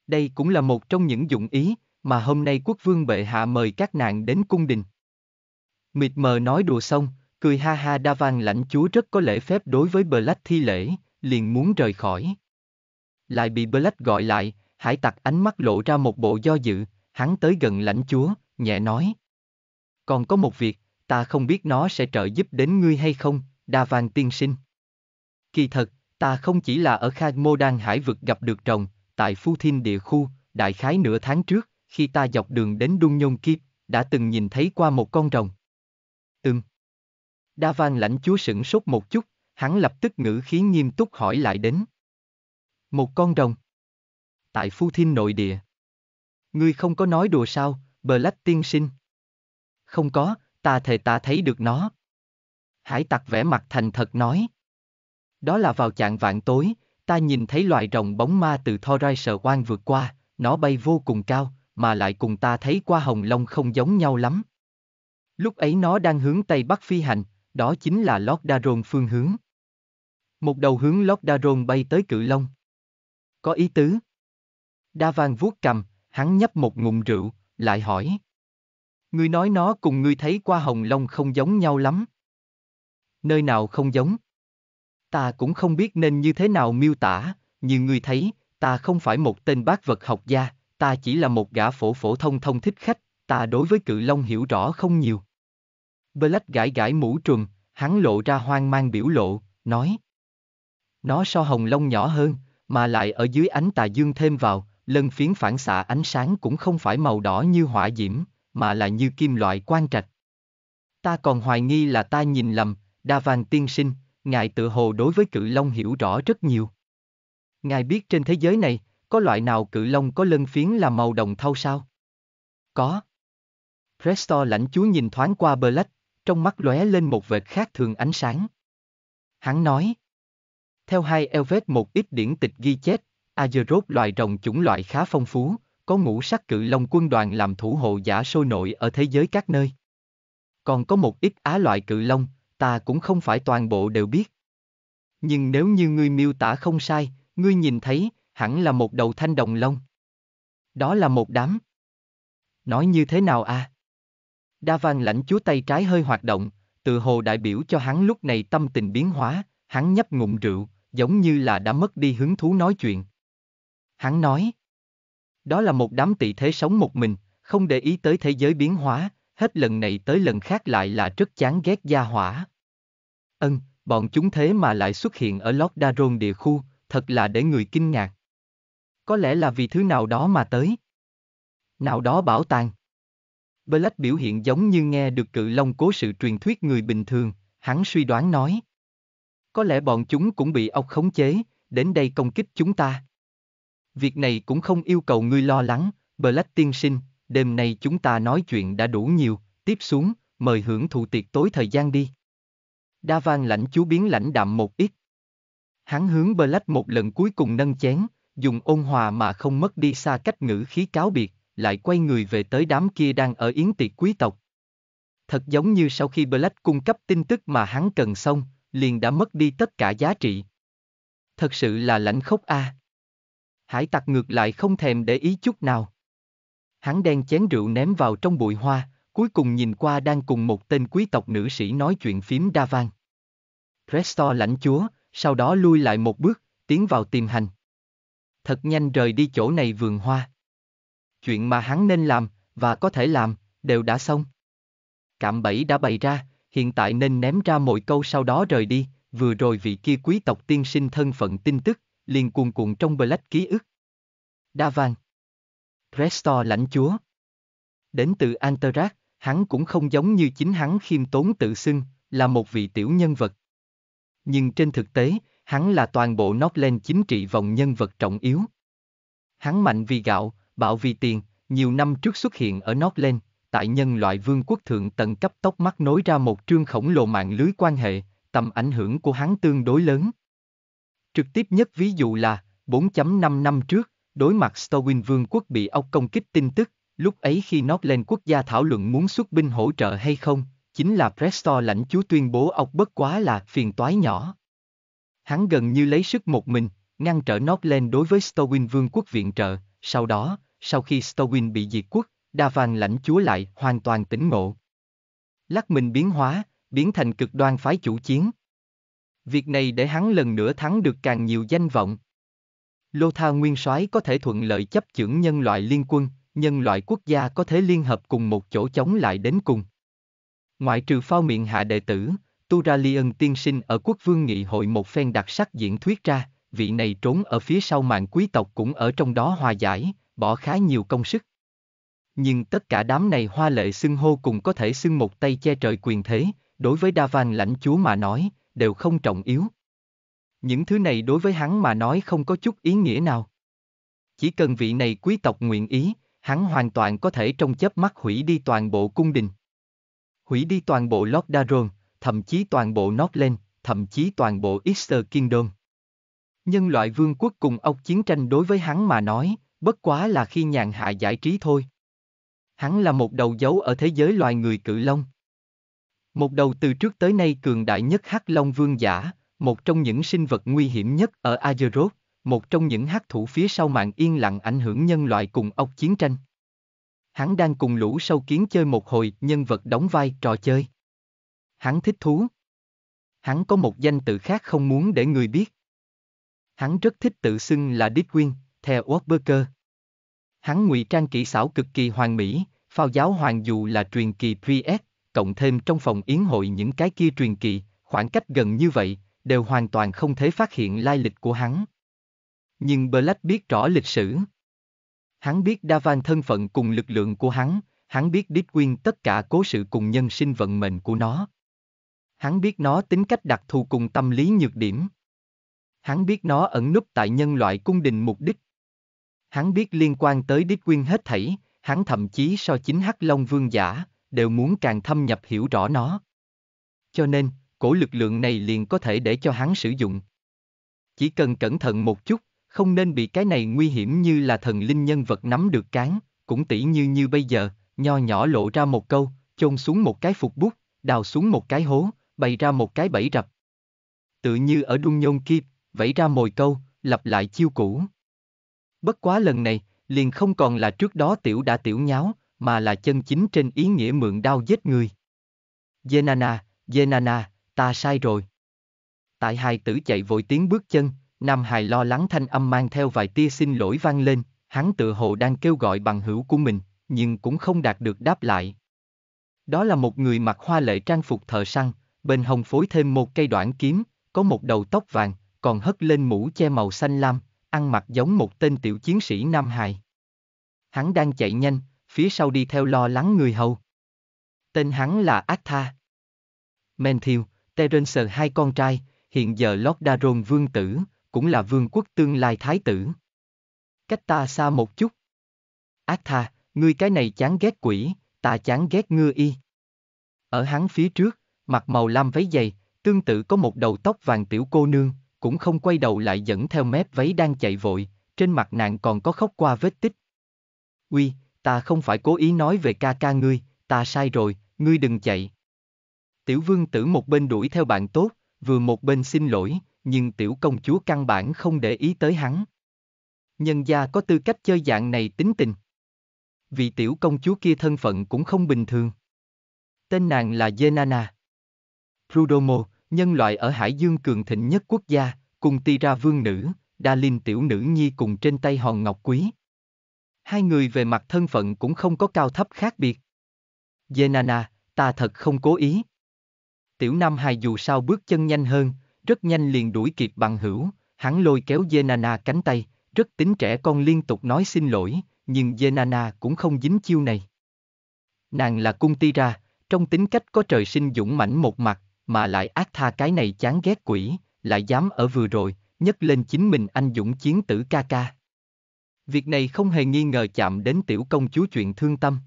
Đây cũng là một trong những dụng ý mà hôm nay quốc vương bệ hạ mời các nàng đến cung đình. Mịt mờ nói đùa xong, cười ha ha đa vang lãnh chúa rất có lễ phép đối với Black thi lễ, liền muốn rời khỏi. Lại bị Black gọi lại, hải tặc ánh mắt lộ ra một bộ do dự, hắn tới gần lãnh chúa, nhẹ nói. Còn có một việc, ta không biết nó sẽ trợ giúp đến ngươi hay không, đa vang tiên sinh. Kỳ thật, Ta không chỉ là ở Kha Mô Đan Hải vực gặp được rồng, tại Phu Thiên địa khu, đại khái nửa tháng trước, khi ta dọc đường đến Đung Nhôn Kiếp, đã từng nhìn thấy qua một con rồng. Ừm. Đa Văn lãnh chúa sửng sốt một chút, hắn lập tức ngữ khí nghiêm túc hỏi lại đến. Một con rồng. Tại Phu Thiên nội địa. Ngươi không có nói đùa sao, Bờ Lách tiên sinh. Không có, ta thề ta thấy được nó. Hải tặc vẽ mặt thành thật nói. Đó là vào chạng vạn tối, ta nhìn thấy loài rồng bóng ma từ Thorai Thoraiser Quan vượt qua, nó bay vô cùng cao, mà lại cùng ta thấy qua hồng long không giống nhau lắm. Lúc ấy nó đang hướng Tây Bắc phi hành, đó chính là Lord Daron phương hướng. Một đầu hướng Lord Daron bay tới cự long. Có ý tứ. Đa vang vuốt cầm, hắn nhấp một ngụm rượu, lại hỏi. Ngươi nói nó cùng ngươi thấy qua hồng long không giống nhau lắm. Nơi nào không giống? Ta cũng không biết nên như thế nào miêu tả, như người thấy, ta không phải một tên bác vật học gia, ta chỉ là một gã phổ phổ thông thông thích khách, ta đối với cự long hiểu rõ không nhiều. Black gãi gãi mũ trùm, hắn lộ ra hoang mang biểu lộ, nói. Nó so hồng lông nhỏ hơn, mà lại ở dưới ánh tà dương thêm vào, lân phiến phản xạ ánh sáng cũng không phải màu đỏ như hỏa diễm, mà là như kim loại quan trạch. Ta còn hoài nghi là ta nhìn lầm, Đa Vàng tiên sinh, ngài tự hồ đối với cự long hiểu rõ rất nhiều. Ngài biết trên thế giới này, có loại nào cự long có lân phiến là màu đồng thau sao? Có. Presto lãnh chúa nhìn thoáng qua Black, trong mắt lóe lên một vệt khác thường ánh sáng. Hắn nói. Theo hai Elvet một ít điển tịch ghi chép, Azeroth loài rồng chủng loại khá phong phú, có ngũ sắc cự long quân đoàn làm thủ hộ giả sôi nổi ở thế giới các nơi. Còn có một ít á loại cự long, ta cũng không phải toàn bộ đều biết. Nhưng nếu như ngươi miêu tả không sai, ngươi nhìn thấy, hẳn là một đầu thanh đồng lông. Đó là một đám. Nói như thế nào à? Đa vang lãnh chúa tay trái hơi hoạt động, tự hồ đại biểu cho hắn lúc này tâm tình biến hóa, hắn nhấp ngụm rượu, giống như là đã mất đi hứng thú nói chuyện. Hắn nói, đó là một đám tị thế sống một mình, không để ý tới thế giới biến hóa, hết lần này tới lần khác lại là rất chán ghét gia hỏa, Ân, bọn chúng thế mà lại xuất hiện ở Lord Daron địa khu, thật là để người kinh ngạc. Có lẽ là vì thứ nào đó mà tới. Nào đó bảo tàng. Black biểu hiện giống như nghe được cự long cố sự truyền thuyết người bình thường, hắn suy đoán nói. Có lẽ bọn chúng cũng bị ốc khống chế, đến đây công kích chúng ta. Việc này cũng không yêu cầu ngươi lo lắng, Black tiên sinh, đêm nay chúng ta nói chuyện đã đủ nhiều, tiếp xuống, mời hưởng thụ tiệc tối thời gian đi. Đa vang lãnh chú biến lãnh đạm một ít. Hắn hướng Black một lần cuối cùng nâng chén, dùng ôn hòa mà không mất đi xa cách ngữ khí cáo biệt, lại quay người về tới đám kia đang ở yến tiệc quý tộc. Thật giống như sau khi Black cung cấp tin tức mà hắn cần xong, liền đã mất đi tất cả giá trị. Thật sự là lãnh khốc a. À. Hải tặc ngược lại không thèm để ý chút nào. Hắn đen chén rượu ném vào trong bụi hoa, Cuối cùng nhìn qua đang cùng một tên quý tộc nữ sĩ nói chuyện phím đa vang. Resto lãnh chúa, sau đó lui lại một bước, tiến vào tìm hành. Thật nhanh rời đi chỗ này vườn hoa. Chuyện mà hắn nên làm, và có thể làm, đều đã xong. Cạm bẫy đã bày ra, hiện tại nên ném ra mọi câu sau đó rời đi, vừa rồi vị kia quý tộc tiên sinh thân phận tin tức, liền cuồn cuộn trong Black ký ức. Đa vang. Resto lãnh chúa. Đến từ Antarat, hắn cũng không giống như chính hắn khiêm tốn tự xưng, là một vị tiểu nhân vật. Nhưng trên thực tế, hắn là toàn bộ Northland chính trị vòng nhân vật trọng yếu. Hắn mạnh vì gạo, bạo vì tiền, nhiều năm trước xuất hiện ở Northland, tại nhân loại vương quốc thượng tận cấp tốc mắt nối ra một trương khổng lồ mạng lưới quan hệ, tầm ảnh hưởng của hắn tương đối lớn. Trực tiếp nhất ví dụ là, 4.5 năm trước, đối mặt Stowin vương quốc bị ốc công kích tin tức, Lúc ấy khi Northland quốc gia thảo luận muốn xuất binh hỗ trợ hay không, chính là Prestor lãnh chúa tuyên bố ông bất quá là phiền toái nhỏ. Hắn gần như lấy sức một mình, ngăn trở Northland đối với Stowin vương quốc viện trợ, sau đó, sau khi Stowin bị diệt quốc, Davan lãnh chúa lại hoàn toàn tỉnh ngộ. Lắc mình biến hóa, biến thành cực đoan phái chủ chiến. Việc này để hắn lần nữa thắng được càng nhiều danh vọng. Lô Tha Nguyên Soái có thể thuận lợi chấp chưởng nhân loại liên quân, nhân loại quốc gia có thể liên hợp cùng một chỗ chống lại đến cùng. Ngoại trừ phao miệng hạ đệ tử, Turalian tiên sinh ở quốc vương nghị hội một phen đặc sắc diễn thuyết ra, vị này trốn ở phía sau mạng quý tộc cũng ở trong đó hòa giải, bỏ khá nhiều công sức. Nhưng tất cả đám này hoa lệ xưng hô cùng có thể xưng một tay che trời quyền thế, đối với đa văn lãnh chúa mà nói, đều không trọng yếu. Những thứ này đối với hắn mà nói không có chút ý nghĩa nào. Chỉ cần vị này quý tộc nguyện ý, hắn hoàn toàn có thể trong chớp mắt hủy đi toàn bộ cung đình. Hủy đi toàn bộ Lord Daron, thậm chí toàn bộ Northland, thậm chí toàn bộ Easter Kingdom. Nhân loại vương quốc cùng ốc chiến tranh đối với hắn mà nói, bất quá là khi nhàn hạ giải trí thôi. Hắn là một đầu dấu ở thế giới loài người cự long. Một đầu từ trước tới nay cường đại nhất hắc long vương giả, một trong những sinh vật nguy hiểm nhất ở Azeroth một trong những hắc thủ phía sau màn yên lặng ảnh hưởng nhân loại cùng ốc chiến tranh. Hắn đang cùng lũ sâu kiến chơi một hồi nhân vật đóng vai trò chơi. Hắn thích thú. Hắn có một danh tự khác không muốn để người biết. Hắn rất thích tự xưng là Ditwin, theo Wattberger. Hắn ngụy trang kỹ xảo cực kỳ hoàn mỹ, phao giáo hoàng dù là truyền kỳ Priest, cộng thêm trong phòng yến hội những cái kia truyền kỳ, khoảng cách gần như vậy, đều hoàn toàn không thể phát hiện lai lịch của hắn. Nhưng Black biết rõ lịch sử. Hắn biết Davan thân phận cùng lực lượng của hắn, hắn biết Deepwin tất cả cố sự cùng nhân sinh vận mệnh của nó. Hắn biết nó tính cách đặc thù cùng tâm lý nhược điểm. Hắn biết nó ẩn núp tại nhân loại cung đình mục đích. Hắn biết liên quan tới Deepwin hết thảy, hắn thậm chí so chính Hắc Long Vương giả, đều muốn càng thâm nhập hiểu rõ nó. Cho nên, cổ lực lượng này liền có thể để cho hắn sử dụng. Chỉ cần cẩn thận một chút, không nên bị cái này nguy hiểm như là thần linh nhân vật nắm được cán, cũng tỉ như như bây giờ, nho nhỏ lộ ra một câu, chôn xuống một cái phục bút, đào xuống một cái hố, bày ra một cái bẫy rập. Tự như ở đung nhôn kịp, vẫy ra mồi câu, lặp lại chiêu cũ. Bất quá lần này, liền không còn là trước đó tiểu đã tiểu nháo, mà là chân chính trên ý nghĩa mượn đau giết người. Yenana, Yenana, ta sai rồi. Tại hai tử chạy vội tiếng bước chân, Nam Hải lo lắng thanh âm mang theo vài tia xin lỗi vang lên, hắn tự hồ đang kêu gọi bằng hữu của mình, nhưng cũng không đạt được đáp lại. Đó là một người mặc hoa lệ trang phục thợ săn, bên hồng phối thêm một cây đoạn kiếm, có một đầu tóc vàng, còn hất lên mũ che màu xanh lam, ăn mặc giống một tên tiểu chiến sĩ Nam Hải. Hắn đang chạy nhanh, phía sau đi theo lo lắng người hầu. Tên hắn là Atha. Menthil, Terence hai con trai, hiện giờ Lord Daron vương tử, cũng là vương quốc tương lai thái tử. Cách ta xa một chút. Ác tha, ngươi cái này chán ghét quỷ, ta chán ghét ngư y. Ở hắn phía trước, mặc màu lam váy dày, tương tự có một đầu tóc vàng tiểu cô nương, cũng không quay đầu lại dẫn theo mép váy đang chạy vội, trên mặt nạn còn có khóc qua vết tích. Uy, ta không phải cố ý nói về ca ca ngươi, ta sai rồi, ngươi đừng chạy. Tiểu vương tử một bên đuổi theo bạn tốt, vừa một bên xin lỗi, nhưng tiểu công chúa căn bản không để ý tới hắn. Nhân gia có tư cách chơi dạng này tính tình. Vì tiểu công chúa kia thân phận cũng không bình thường. Tên nàng là Zenana. Prudomo, nhân loại ở Hải Dương cường thịnh nhất quốc gia, cùng ra vương nữ, Đa Linh tiểu nữ nhi cùng trên tay hòn ngọc quý. Hai người về mặt thân phận cũng không có cao thấp khác biệt. Zenana, ta thật không cố ý. Tiểu Nam Hài dù sao bước chân nhanh hơn, rất nhanh liền đuổi kịp bằng hữu, hắn lôi kéo Yenana cánh tay, rất tính trẻ con liên tục nói xin lỗi, nhưng Yenana cũng không dính chiêu này. Nàng là cung ti ra, trong tính cách có trời sinh dũng mãnh một mặt, mà lại ác tha cái này chán ghét quỷ, lại dám ở vừa rồi, nhấc lên chính mình anh dũng chiến tử ca ca. Việc này không hề nghi ngờ chạm đến tiểu công chúa chuyện thương tâm.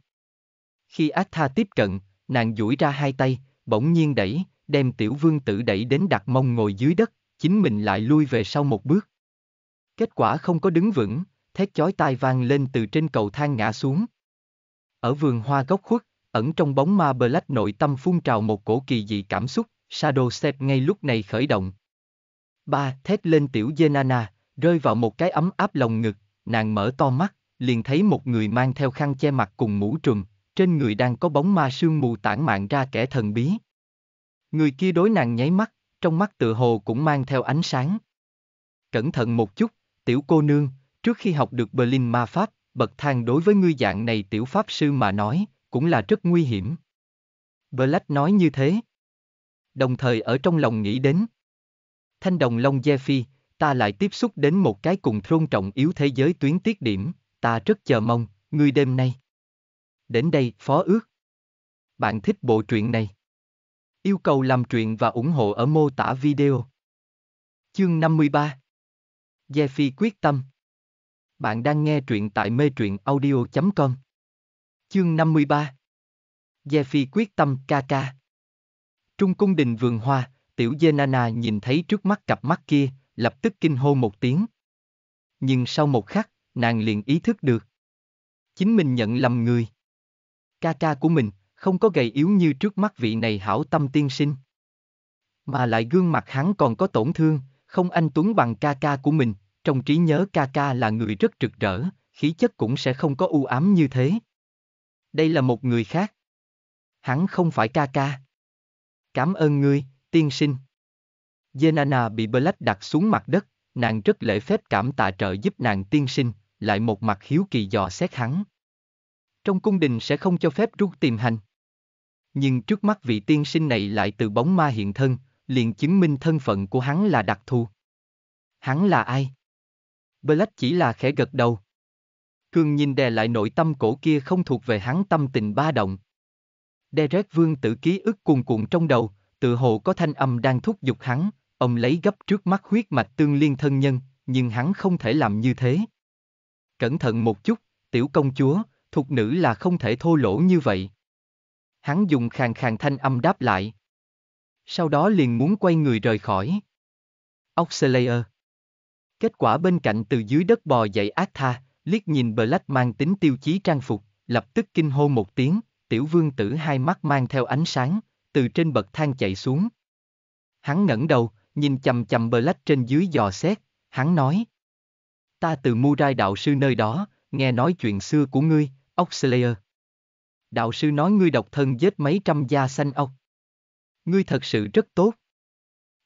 Khi ác tha tiếp cận, nàng duỗi ra hai tay, bỗng nhiên đẩy, đem tiểu vương tử đẩy đến đặt mông ngồi dưới đất, chính mình lại lui về sau một bước. Kết quả không có đứng vững, thét chói tai vang lên từ trên cầu thang ngã xuống. Ở vườn hoa gốc khuất, ẩn trong bóng ma Black nội tâm phun trào một cổ kỳ dị cảm xúc, Shadow Step ngay lúc này khởi động. Ba, thét lên tiểu Zenana, rơi vào một cái ấm áp lồng ngực, nàng mở to mắt, liền thấy một người mang theo khăn che mặt cùng mũ trùm, trên người đang có bóng ma sương mù tản mạn ra kẻ thần bí. Người kia đối nàng nháy mắt, trong mắt tựa hồ cũng mang theo ánh sáng. Cẩn thận một chút, tiểu cô nương, trước khi học được Berlin ma pháp, bậc thang đối với ngươi dạng này tiểu pháp sư mà nói, cũng là rất nguy hiểm. Black nói như thế. Đồng thời ở trong lòng nghĩ đến. Thanh đồng long Gia Phi, ta lại tiếp xúc đến một cái cùng thôn trọng yếu thế giới tuyến tiết điểm, ta rất chờ mong, ngươi đêm nay. Đến đây, phó ước. Bạn thích bộ truyện này? Yêu cầu làm truyện và ủng hộ ở mô tả video. Chương 53 Jeffy quyết tâm Bạn đang nghe truyện tại mê truyện audio.com Chương 53 Jeffy quyết tâm ca Trung cung đình vườn hoa, tiểu Jenana nhìn thấy trước mắt cặp mắt kia, lập tức kinh hô một tiếng. Nhưng sau một khắc, nàng liền ý thức được. Chính mình nhận lầm người. Ca ca của mình, không có gầy yếu như trước mắt vị này hảo tâm tiên sinh. Mà lại gương mặt hắn còn có tổn thương, không anh tuấn bằng ca ca của mình, trong trí nhớ ca ca là người rất trực rỡ, khí chất cũng sẽ không có u ám như thế. Đây là một người khác. Hắn không phải ca ca. Cảm ơn ngươi, tiên sinh. Jenana bị Black đặt xuống mặt đất, nàng rất lễ phép cảm tạ trợ giúp nàng tiên sinh, lại một mặt hiếu kỳ dò xét hắn. Trong cung đình sẽ không cho phép rút tìm hành nhưng trước mắt vị tiên sinh này lại từ bóng ma hiện thân, liền chứng minh thân phận của hắn là đặc thù. Hắn là ai? Black chỉ là khẽ gật đầu. Cường nhìn đè lại nội tâm cổ kia không thuộc về hắn tâm tình ba động. Derek vương tử ký ức cuồn cuộn trong đầu, tự hồ có thanh âm đang thúc giục hắn, ông lấy gấp trước mắt huyết mạch tương liên thân nhân, nhưng hắn không thể làm như thế. Cẩn thận một chút, tiểu công chúa, thuộc nữ là không thể thô lỗ như vậy hắn dùng khàn khàn thanh âm đáp lại. Sau đó liền muốn quay người rời khỏi. Oxlayer. Kết quả bên cạnh từ dưới đất bò dậy Atha, liếc nhìn Black mang tính tiêu chí trang phục, lập tức kinh hô một tiếng, tiểu vương tử hai mắt mang theo ánh sáng, từ trên bậc thang chạy xuống. Hắn ngẩng đầu, nhìn chầm chầm Black trên dưới dò xét, hắn nói. Ta từ Murai đạo sư nơi đó, nghe nói chuyện xưa của ngươi, Oxlayer đạo sư nói ngươi độc thân giết mấy trăm gia xanh ốc. Ngươi thật sự rất tốt.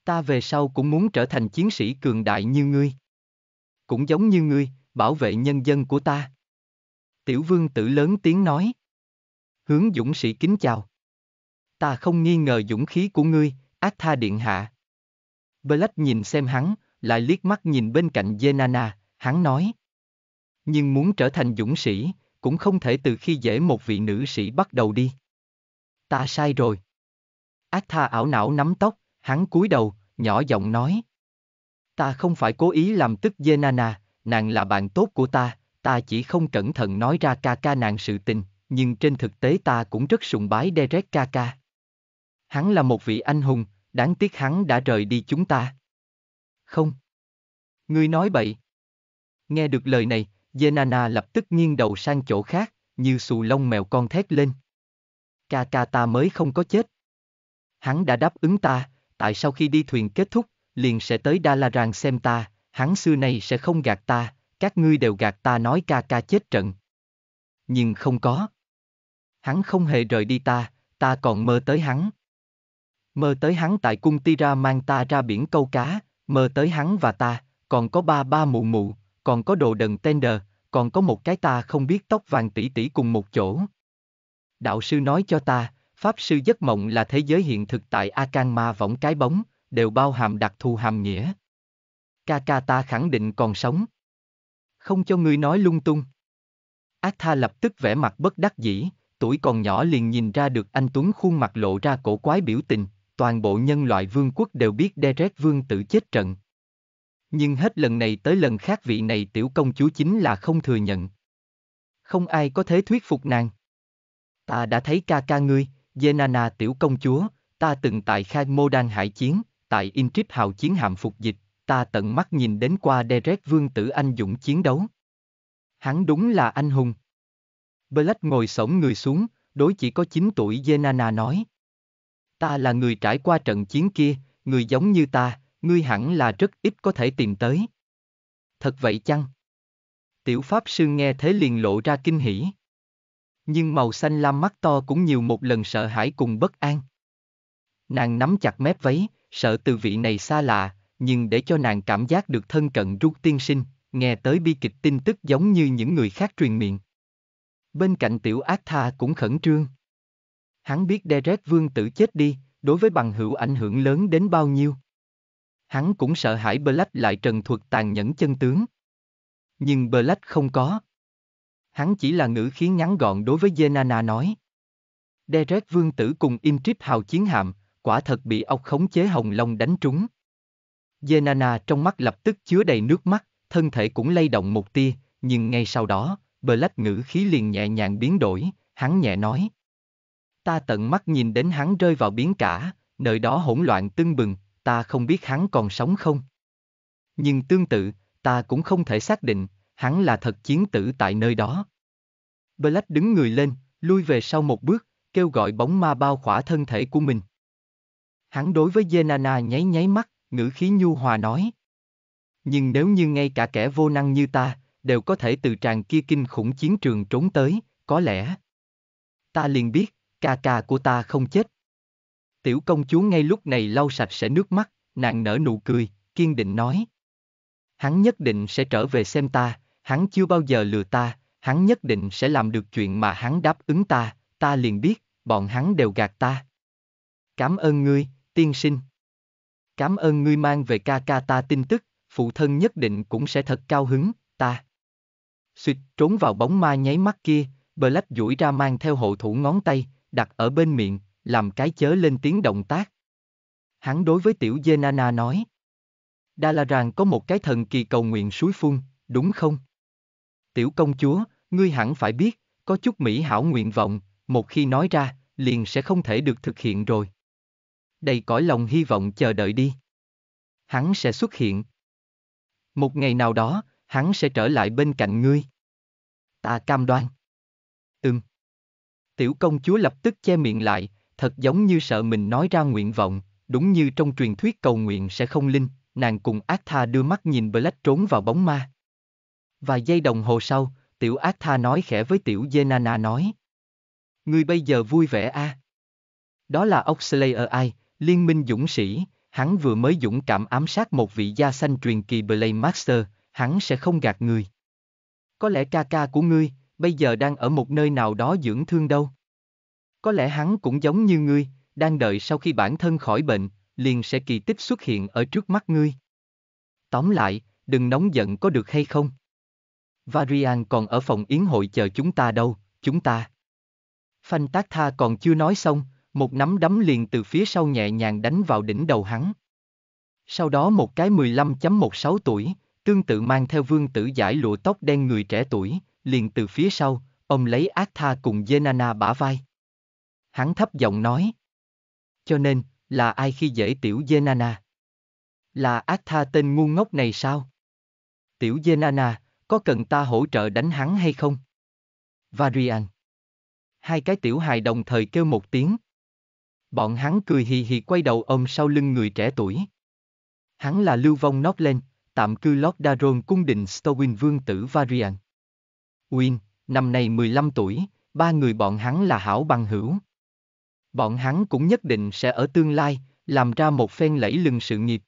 Ta về sau cũng muốn trở thành chiến sĩ cường đại như ngươi. Cũng giống như ngươi, bảo vệ nhân dân của ta. Tiểu vương tử lớn tiếng nói. Hướng dũng sĩ kính chào. Ta không nghi ngờ dũng khí của ngươi, ác tha điện hạ. Black nhìn xem hắn, lại liếc mắt nhìn bên cạnh Jenana, hắn nói. Nhưng muốn trở thành dũng sĩ, cũng không thể từ khi dễ một vị nữ sĩ bắt đầu đi. Ta sai rồi. Ác tha ảo não nắm tóc, hắn cúi đầu, nhỏ giọng nói. Ta không phải cố ý làm tức Jenana, nàng là bạn tốt của ta, ta chỉ không cẩn thận nói ra ca ca nàng sự tình, nhưng trên thực tế ta cũng rất sùng bái Derek ca ca. Hắn là một vị anh hùng, đáng tiếc hắn đã rời đi chúng ta. Không. Ngươi nói bậy. Nghe được lời này, Yenana lập tức nghiêng đầu sang chỗ khác, như xù lông mèo con thét lên. Ca ca ta mới không có chết. Hắn đã đáp ứng ta, tại sau khi đi thuyền kết thúc, liền sẽ tới Đa La Ràng xem ta, hắn xưa nay sẽ không gạt ta, các ngươi đều gạt ta nói ca ca chết trận. Nhưng không có. Hắn không hề rời đi ta, ta còn mơ tới hắn. Mơ tới hắn tại cung Tira mang ta ra biển câu cá, mơ tới hắn và ta, còn có ba ba mụ mụ, còn có đồ đần tender, còn có một cái ta không biết tóc vàng tỷ tỷ cùng một chỗ. Đạo sư nói cho ta, Pháp sư giấc mộng là thế giới hiện thực tại ma võng cái bóng, đều bao hàm đặc thù hàm nghĩa. Ca ca ta khẳng định còn sống. Không cho ngươi nói lung tung. Ác tha lập tức vẻ mặt bất đắc dĩ, tuổi còn nhỏ liền nhìn ra được anh Tuấn khuôn mặt lộ ra cổ quái biểu tình, toàn bộ nhân loại vương quốc đều biết Derek vương tự chết trận, nhưng hết lần này tới lần khác vị này tiểu công chúa chính là không thừa nhận. Không ai có thể thuyết phục nàng. Ta đã thấy ca ca ngươi, Yenana tiểu công chúa, ta từng tại Khai Mô Đan hải chiến, tại Intrip hào chiến hạm phục dịch, ta tận mắt nhìn đến qua Derek vương tử anh dũng chiến đấu. Hắn đúng là anh hùng. Black ngồi sổng người xuống, đối chỉ có 9 tuổi Yenana nói. Ta là người trải qua trận chiến kia, người giống như ta, ngươi hẳn là rất ít có thể tìm tới. Thật vậy chăng? Tiểu Pháp Sư nghe thế liền lộ ra kinh hỉ. Nhưng màu xanh lam mắt to cũng nhiều một lần sợ hãi cùng bất an. Nàng nắm chặt mép váy, sợ từ vị này xa lạ, nhưng để cho nàng cảm giác được thân cận rút tiên sinh, nghe tới bi kịch tin tức giống như những người khác truyền miệng. Bên cạnh tiểu ác tha cũng khẩn trương. Hắn biết Derek vương tử chết đi, đối với bằng hữu ảnh hưởng lớn đến bao nhiêu. Hắn cũng sợ hãi Black lại trần thuật tàn nhẫn chân tướng. Nhưng Black không có. Hắn chỉ là ngữ khí ngắn gọn đối với Zenana nói. Derek vương tử cùng Intrip hào chiến hạm, quả thật bị ốc khống chế hồng long đánh trúng. Zenana trong mắt lập tức chứa đầy nước mắt, thân thể cũng lay động một tia, nhưng ngay sau đó, Black ngữ khí liền nhẹ nhàng biến đổi, hắn nhẹ nói. Ta tận mắt nhìn đến hắn rơi vào biến cả, nơi đó hỗn loạn tưng bừng, ta không biết hắn còn sống không. Nhưng tương tự, ta cũng không thể xác định, hắn là thật chiến tử tại nơi đó. Black đứng người lên, lui về sau một bước, kêu gọi bóng ma bao khỏa thân thể của mình. Hắn đối với Zenana nháy nháy mắt, ngữ khí nhu hòa nói. Nhưng nếu như ngay cả kẻ vô năng như ta, đều có thể từ tràng kia kinh khủng chiến trường trốn tới, có lẽ. Ta liền biết, ca ca của ta không chết. Tiểu công chúa ngay lúc này lau sạch sẽ nước mắt, nàng nở nụ cười, kiên định nói. Hắn nhất định sẽ trở về xem ta, hắn chưa bao giờ lừa ta, hắn nhất định sẽ làm được chuyện mà hắn đáp ứng ta, ta liền biết, bọn hắn đều gạt ta. Cảm ơn ngươi, tiên sinh. Cảm ơn ngươi mang về ca ca ta tin tức, phụ thân nhất định cũng sẽ thật cao hứng, ta. Xuyệt trốn vào bóng ma nháy mắt kia, Black duỗi ra mang theo hộ thủ ngón tay, đặt ở bên miệng, làm cái chớ lên tiếng động tác. Hắn đối với tiểu Jenana nói. Đa La Ràng có một cái thần kỳ cầu nguyện suối phun, đúng không? Tiểu công chúa, ngươi hẳn phải biết, có chút mỹ hảo nguyện vọng, một khi nói ra, liền sẽ không thể được thực hiện rồi. Đầy cõi lòng hy vọng chờ đợi đi. Hắn sẽ xuất hiện. Một ngày nào đó, hắn sẽ trở lại bên cạnh ngươi. Ta cam đoan. Ừm. Tiểu công chúa lập tức che miệng lại, thật giống như sợ mình nói ra nguyện vọng, đúng như trong truyền thuyết cầu nguyện sẽ không linh, nàng cùng ác tha đưa mắt nhìn Black trốn vào bóng ma. Vài giây đồng hồ sau, tiểu ác tha nói khẽ với tiểu Zenana nói. Ngươi bây giờ vui vẻ a à? Đó là Oxlayer ai, liên minh dũng sĩ, hắn vừa mới dũng cảm ám sát một vị gia sanh truyền kỳ Blade Master, hắn sẽ không gạt người. Có lẽ ca ca của ngươi, bây giờ đang ở một nơi nào đó dưỡng thương đâu. Có lẽ hắn cũng giống như ngươi, đang đợi sau khi bản thân khỏi bệnh, liền sẽ kỳ tích xuất hiện ở trước mắt ngươi. Tóm lại, đừng nóng giận có được hay không? Varian còn ở phòng yến hội chờ chúng ta đâu, chúng ta. Phanh tác tha còn chưa nói xong, một nắm đấm liền từ phía sau nhẹ nhàng đánh vào đỉnh đầu hắn. Sau đó một cái 15.16 tuổi, tương tự mang theo vương tử giải lụa tóc đen người trẻ tuổi, liền từ phía sau, ông lấy ác tha cùng Zenana bả vai hắn thấp giọng nói. Cho nên, là ai khi dễ tiểu Jenana? Là ác tha tên ngu ngốc này sao? Tiểu Jenana, có cần ta hỗ trợ đánh hắn hay không? Varian. Hai cái tiểu hài đồng thời kêu một tiếng. Bọn hắn cười hì hì quay đầu ôm sau lưng người trẻ tuổi. Hắn là Lưu Vong nóc lên, tạm cư Lord Daron cung đình Stowin vương tử Varian. Win, năm nay 15 tuổi, ba người bọn hắn là hảo bằng hữu bọn hắn cũng nhất định sẽ ở tương lai, làm ra một phen lẫy lừng sự nghiệp.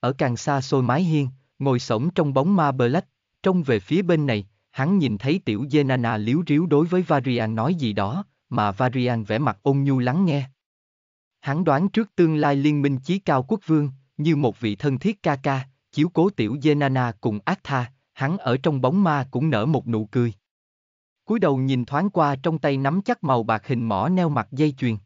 Ở càng xa xôi mái hiên, ngồi sổng trong bóng ma Black, trông về phía bên này, hắn nhìn thấy tiểu Jenana liếu riếu đối với Varian nói gì đó, mà Varian vẻ mặt ôn nhu lắng nghe. Hắn đoán trước tương lai liên minh chí cao quốc vương, như một vị thân thiết ca ca, chiếu cố tiểu Jenana cùng Atha, hắn ở trong bóng ma cũng nở một nụ cười cúi đầu nhìn thoáng qua trong tay nắm chắc màu bạc hình mỏ neo mặt dây chuyền.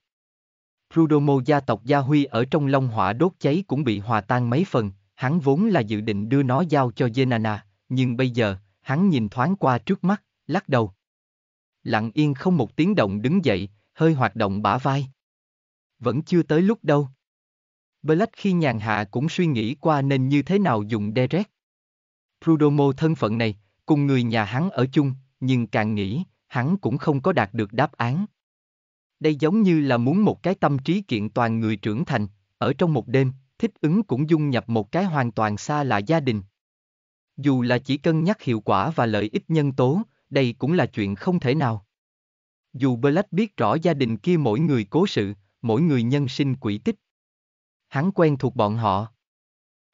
Prudomo gia tộc Gia Huy ở trong Long Hỏa đốt cháy cũng bị hòa tan mấy phần, hắn vốn là dự định đưa nó giao cho Zenana, nhưng bây giờ, hắn nhìn thoáng qua trước mắt, lắc đầu. Lặng yên không một tiếng động đứng dậy, hơi hoạt động bả vai. Vẫn chưa tới lúc đâu. Black khi nhàn hạ cũng suy nghĩ qua nên như thế nào dùng Derek. Prudomo thân phận này, cùng người nhà hắn ở chung, nhưng càng nghĩ, hắn cũng không có đạt được đáp án. Đây giống như là muốn một cái tâm trí kiện toàn người trưởng thành, ở trong một đêm, thích ứng cũng dung nhập một cái hoàn toàn xa là gia đình. Dù là chỉ cân nhắc hiệu quả và lợi ích nhân tố, đây cũng là chuyện không thể nào. Dù Black biết rõ gia đình kia mỗi người cố sự, mỗi người nhân sinh quỷ tích. Hắn quen thuộc bọn họ.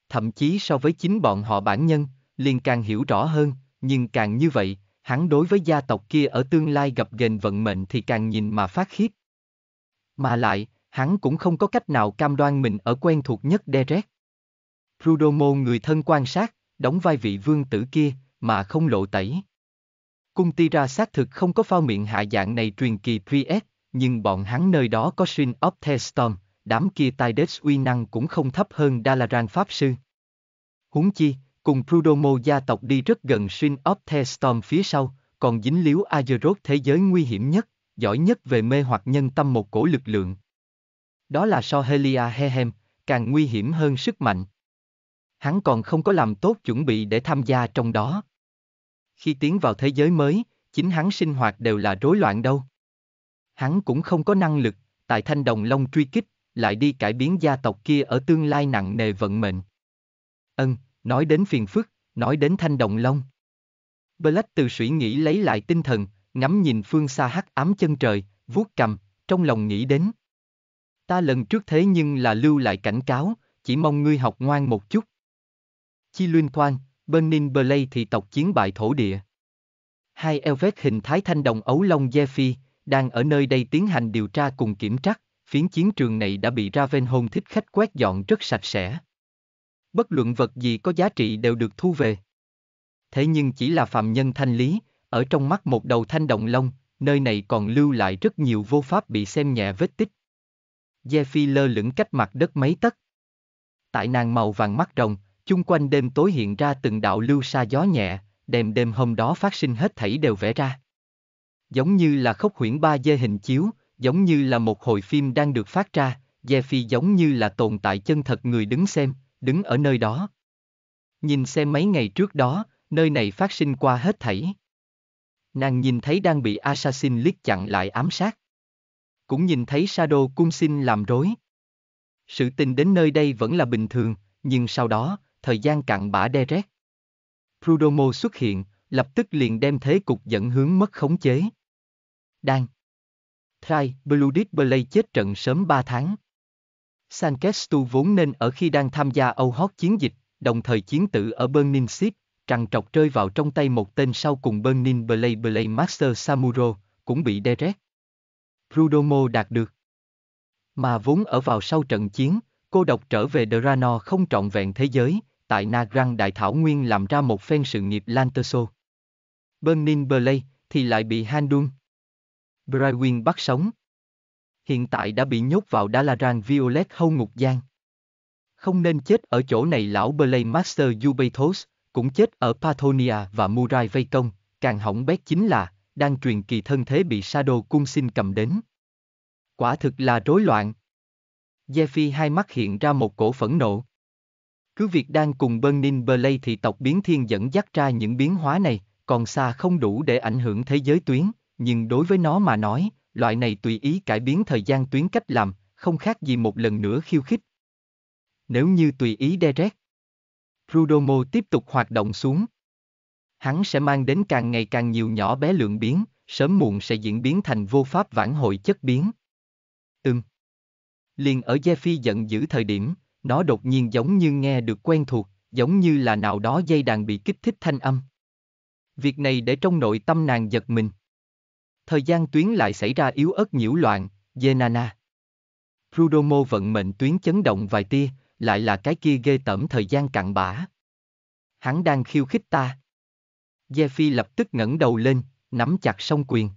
Thậm chí so với chính bọn họ bản nhân, liền càng hiểu rõ hơn, nhưng càng như vậy, hắn đối với gia tộc kia ở tương lai gặp gền vận mệnh thì càng nhìn mà phát khiếp. Mà lại, hắn cũng không có cách nào cam đoan mình ở quen thuộc nhất Derek. Prudomo người thân quan sát, đóng vai vị vương tử kia, mà không lộ tẩy. Cung ra xác thực không có phao miệng hạ dạng này truyền kỳ Priest, nhưng bọn hắn nơi đó có Shin of the Storm, đám kia Tides uy năng cũng không thấp hơn Dalaran Pháp Sư. Huống chi, cùng Prudomo gia tộc đi rất gần Shin of the Storm phía sau, còn dính líu Azeroth thế giới nguy hiểm nhất, giỏi nhất về mê hoặc nhân tâm một cổ lực lượng. Đó là so Hehem, càng nguy hiểm hơn sức mạnh. Hắn còn không có làm tốt chuẩn bị để tham gia trong đó. Khi tiến vào thế giới mới, chính hắn sinh hoạt đều là rối loạn đâu. Hắn cũng không có năng lực, tại thanh đồng long truy kích, lại đi cải biến gia tộc kia ở tương lai nặng nề vận mệnh. Ân, nói đến phiền phức, nói đến thanh động long. Black từ suy nghĩ lấy lại tinh thần, ngắm nhìn phương xa hắc ám chân trời, vuốt cầm, trong lòng nghĩ đến. Ta lần trước thế nhưng là lưu lại cảnh cáo, chỉ mong ngươi học ngoan một chút. Chi Luyên Thoan, Benin Blay thì tộc chiến bại thổ địa. Hai Elvec hình thái thanh đồng ấu long Jeffy, đang ở nơi đây tiến hành điều tra cùng kiểm trắc, phiến chiến trường này đã bị Ravenholm thích khách quét dọn rất sạch sẽ bất luận vật gì có giá trị đều được thu về. Thế nhưng chỉ là phạm nhân thanh lý, ở trong mắt một đầu thanh động long, nơi này còn lưu lại rất nhiều vô pháp bị xem nhẹ vết tích. Gia Phi lơ lửng cách mặt đất mấy tấc. Tại nàng màu vàng mắt rồng, chung quanh đêm tối hiện ra từng đạo lưu sa gió nhẹ, đêm đêm hôm đó phát sinh hết thảy đều vẽ ra. Giống như là khốc huyễn ba dê hình chiếu, giống như là một hồi phim đang được phát ra, Gia Phi giống như là tồn tại chân thật người đứng xem, đứng ở nơi đó. Nhìn xem mấy ngày trước đó, nơi này phát sinh qua hết thảy. Nàng nhìn thấy đang bị assassin liếc chặn lại ám sát. Cũng nhìn thấy Shadow cung xin làm rối. Sự tình đến nơi đây vẫn là bình thường, nhưng sau đó, thời gian cặn bã đe rét. Prudomo xuất hiện, lập tức liền đem thế cục dẫn hướng mất khống chế. Đang. Thai, Bludit Blade chết trận sớm 3 tháng. Sankestu vốn nên ở khi đang tham gia Âu Hót chiến dịch, đồng thời chiến tử ở Burning Ship, trằn trọc rơi vào trong tay một tên sau cùng Burning Blade Blade Master Samuro, cũng bị Derek. Prudomo đạt được. Mà vốn ở vào sau trận chiến, cô độc trở về Drano không trọn vẹn thế giới, tại Nagrang Đại Thảo Nguyên làm ra một phen sự nghiệp Lanterso. Burning Blade thì lại bị Handun. Brywin bắt sống, hiện tại đã bị nhốt vào Dalaran Violet Hâu Ngục Giang. Không nên chết ở chỗ này lão Blade Master Yubathos, cũng chết ở Pathonia và Murai vây công, càng hỏng bét chính là, đang truyền kỳ thân thế bị Shadow cung xin cầm đến. Quả thực là rối loạn. Jeffy hai mắt hiện ra một cổ phẫn nộ. Cứ việc đang cùng Burning Blade thì tộc biến thiên dẫn dắt ra những biến hóa này, còn xa không đủ để ảnh hưởng thế giới tuyến, nhưng đối với nó mà nói, loại này tùy ý cải biến thời gian tuyến cách làm, không khác gì một lần nữa khiêu khích. Nếu như tùy ý đe rét, Prudomo tiếp tục hoạt động xuống. Hắn sẽ mang đến càng ngày càng nhiều nhỏ bé lượng biến, sớm muộn sẽ diễn biến thành vô pháp vãn hồi chất biến. Ừm. Liền ở Jeffy giận dữ thời điểm, nó đột nhiên giống như nghe được quen thuộc, giống như là nào đó dây đàn bị kích thích thanh âm. Việc này để trong nội tâm nàng giật mình thời gian tuyến lại xảy ra yếu ớt nhiễu loạn, Zenana. Prudomo vận mệnh tuyến chấn động vài tia, lại là cái kia ghê tởm thời gian cặn bã. Hắn đang khiêu khích ta. Jeffy lập tức ngẩng đầu lên, nắm chặt song quyền.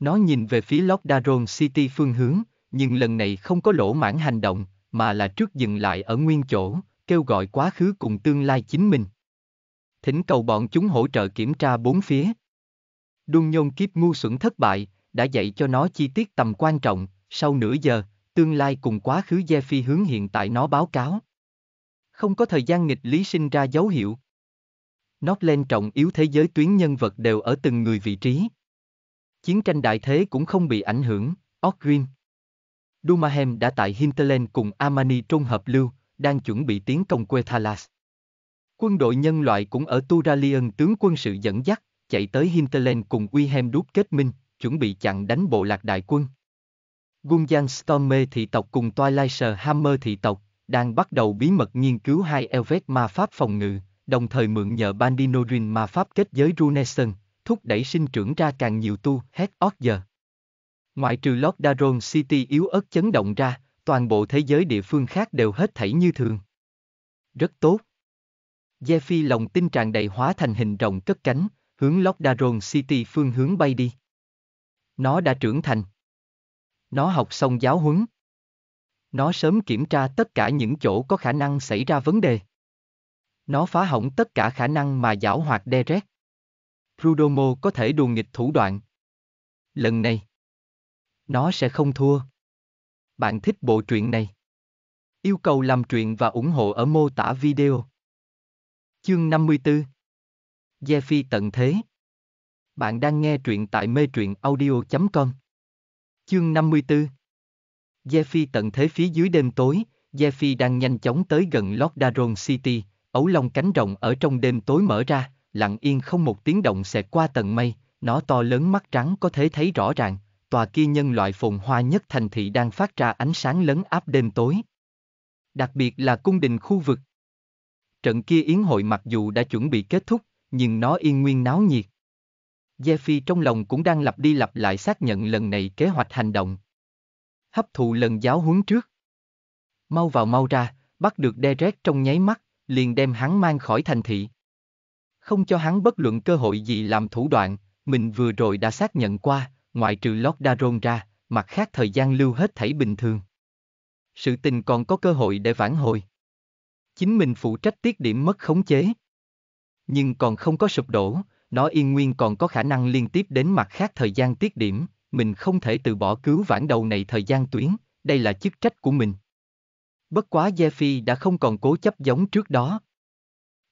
Nó nhìn về phía Lord Daron City phương hướng, nhưng lần này không có lỗ mãn hành động, mà là trước dừng lại ở nguyên chỗ, kêu gọi quá khứ cùng tương lai chính mình. Thỉnh cầu bọn chúng hỗ trợ kiểm tra bốn phía. Đun nhôn kiếp ngu xuẩn thất bại, đã dạy cho nó chi tiết tầm quan trọng, sau nửa giờ, tương lai cùng quá khứ Gia Phi hướng hiện tại nó báo cáo. Không có thời gian nghịch lý sinh ra dấu hiệu. Nót lên trọng yếu thế giới tuyến nhân vật đều ở từng người vị trí. Chiến tranh đại thế cũng không bị ảnh hưởng, Orgrim. Dumahem đã tại Hinterland cùng Amani trung hợp lưu, đang chuẩn bị tiến công Quetalas. Quân đội nhân loại cũng ở Turalion tướng quân sự dẫn dắt, chạy tới Hinterland cùng Wilhelm đúc kết minh, chuẩn bị chặn đánh bộ lạc đại quân. Gunjan Storme thị tộc cùng Twilight Hammer thị tộc, đang bắt đầu bí mật nghiên cứu hai Elvet ma pháp phòng ngự, đồng thời mượn nhờ Bandinorin ma pháp kết giới Runeson, thúc đẩy sinh trưởng ra càng nhiều tu, hết ót giờ. Ngoại trừ Lord Daron City yếu ớt chấn động ra, toàn bộ thế giới địa phương khác đều hết thảy như thường. Rất tốt. Jeffy lòng tin tràn đầy hóa thành hình rồng cất cánh, hướng Lockdown City phương hướng bay đi. Nó đã trưởng thành. Nó học xong giáo huấn. Nó sớm kiểm tra tất cả những chỗ có khả năng xảy ra vấn đề. Nó phá hỏng tất cả khả năng mà giảo hoạt Derek. Prudomo có thể đùa nghịch thủ đoạn. Lần này, nó sẽ không thua. Bạn thích bộ truyện này? Yêu cầu làm truyện và ủng hộ ở mô tả video. Chương 54 Gia Phi tận thế. Bạn đang nghe truyện tại mê truyện audio.com. Chương 54 Gia Phi tận thế phía dưới đêm tối, Gia Phi đang nhanh chóng tới gần Lordaron City, ấu long cánh rộng ở trong đêm tối mở ra, lặng yên không một tiếng động xẹt qua tầng mây, nó to lớn mắt trắng có thể thấy rõ ràng, tòa kia nhân loại phồn hoa nhất thành thị đang phát ra ánh sáng lớn áp đêm tối. Đặc biệt là cung đình khu vực. Trận kia yến hội mặc dù đã chuẩn bị kết thúc, nhưng nó yên nguyên náo nhiệt. Jeffy trong lòng cũng đang lặp đi lặp lại xác nhận lần này kế hoạch hành động. Hấp thụ lần giáo huấn trước. Mau vào mau ra, bắt được Derek trong nháy mắt, liền đem hắn mang khỏi thành thị. Không cho hắn bất luận cơ hội gì làm thủ đoạn, mình vừa rồi đã xác nhận qua, ngoại trừ Lord Daron ra, mặt khác thời gian lưu hết thảy bình thường. Sự tình còn có cơ hội để vãn hồi. Chính mình phụ trách tiết điểm mất khống chế nhưng còn không có sụp đổ, nó yên nguyên còn có khả năng liên tiếp đến mặt khác thời gian tiết điểm, mình không thể từ bỏ cứu vãn đầu này thời gian tuyến, đây là chức trách của mình. Bất quá Jeffy đã không còn cố chấp giống trước đó.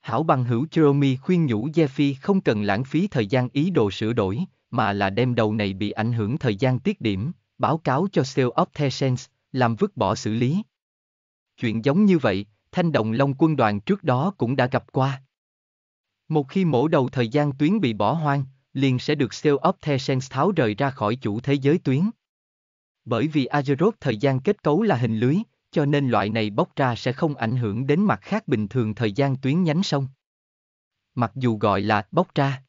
Hảo bằng hữu Jeremy khuyên nhủ Jeffy không cần lãng phí thời gian ý đồ sửa đổi, mà là đem đầu này bị ảnh hưởng thời gian tiết điểm, báo cáo cho Seal of the Sense làm vứt bỏ xử lý. Chuyện giống như vậy, thanh đồng long quân đoàn trước đó cũng đã gặp qua. Một khi mổ đầu thời gian tuyến bị bỏ hoang, liền sẽ được Seal of sense tháo rời ra khỏi chủ thế giới tuyến. Bởi vì Azeroth thời gian kết cấu là hình lưới, cho nên loại này bóc ra sẽ không ảnh hưởng đến mặt khác bình thường thời gian tuyến nhánh sông. Mặc dù gọi là bóc ra,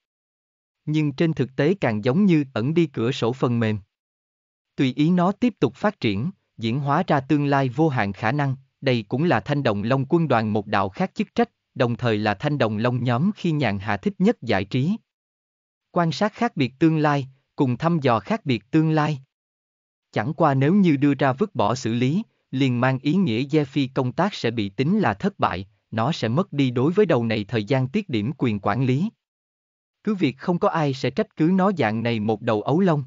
nhưng trên thực tế càng giống như ẩn đi cửa sổ phần mềm. Tùy ý nó tiếp tục phát triển, diễn hóa ra tương lai vô hạn khả năng, đây cũng là thanh đồng long quân đoàn một đạo khác chức trách, đồng thời là thanh đồng long nhóm khi nhàn hạ thích nhất giải trí. Quan sát khác biệt tương lai, cùng thăm dò khác biệt tương lai. Chẳng qua nếu như đưa ra vứt bỏ xử lý, liền mang ý nghĩa Gia Phi công tác sẽ bị tính là thất bại, nó sẽ mất đi đối với đầu này thời gian tiết điểm quyền quản lý. Cứ việc không có ai sẽ trách cứ nó dạng này một đầu ấu lông.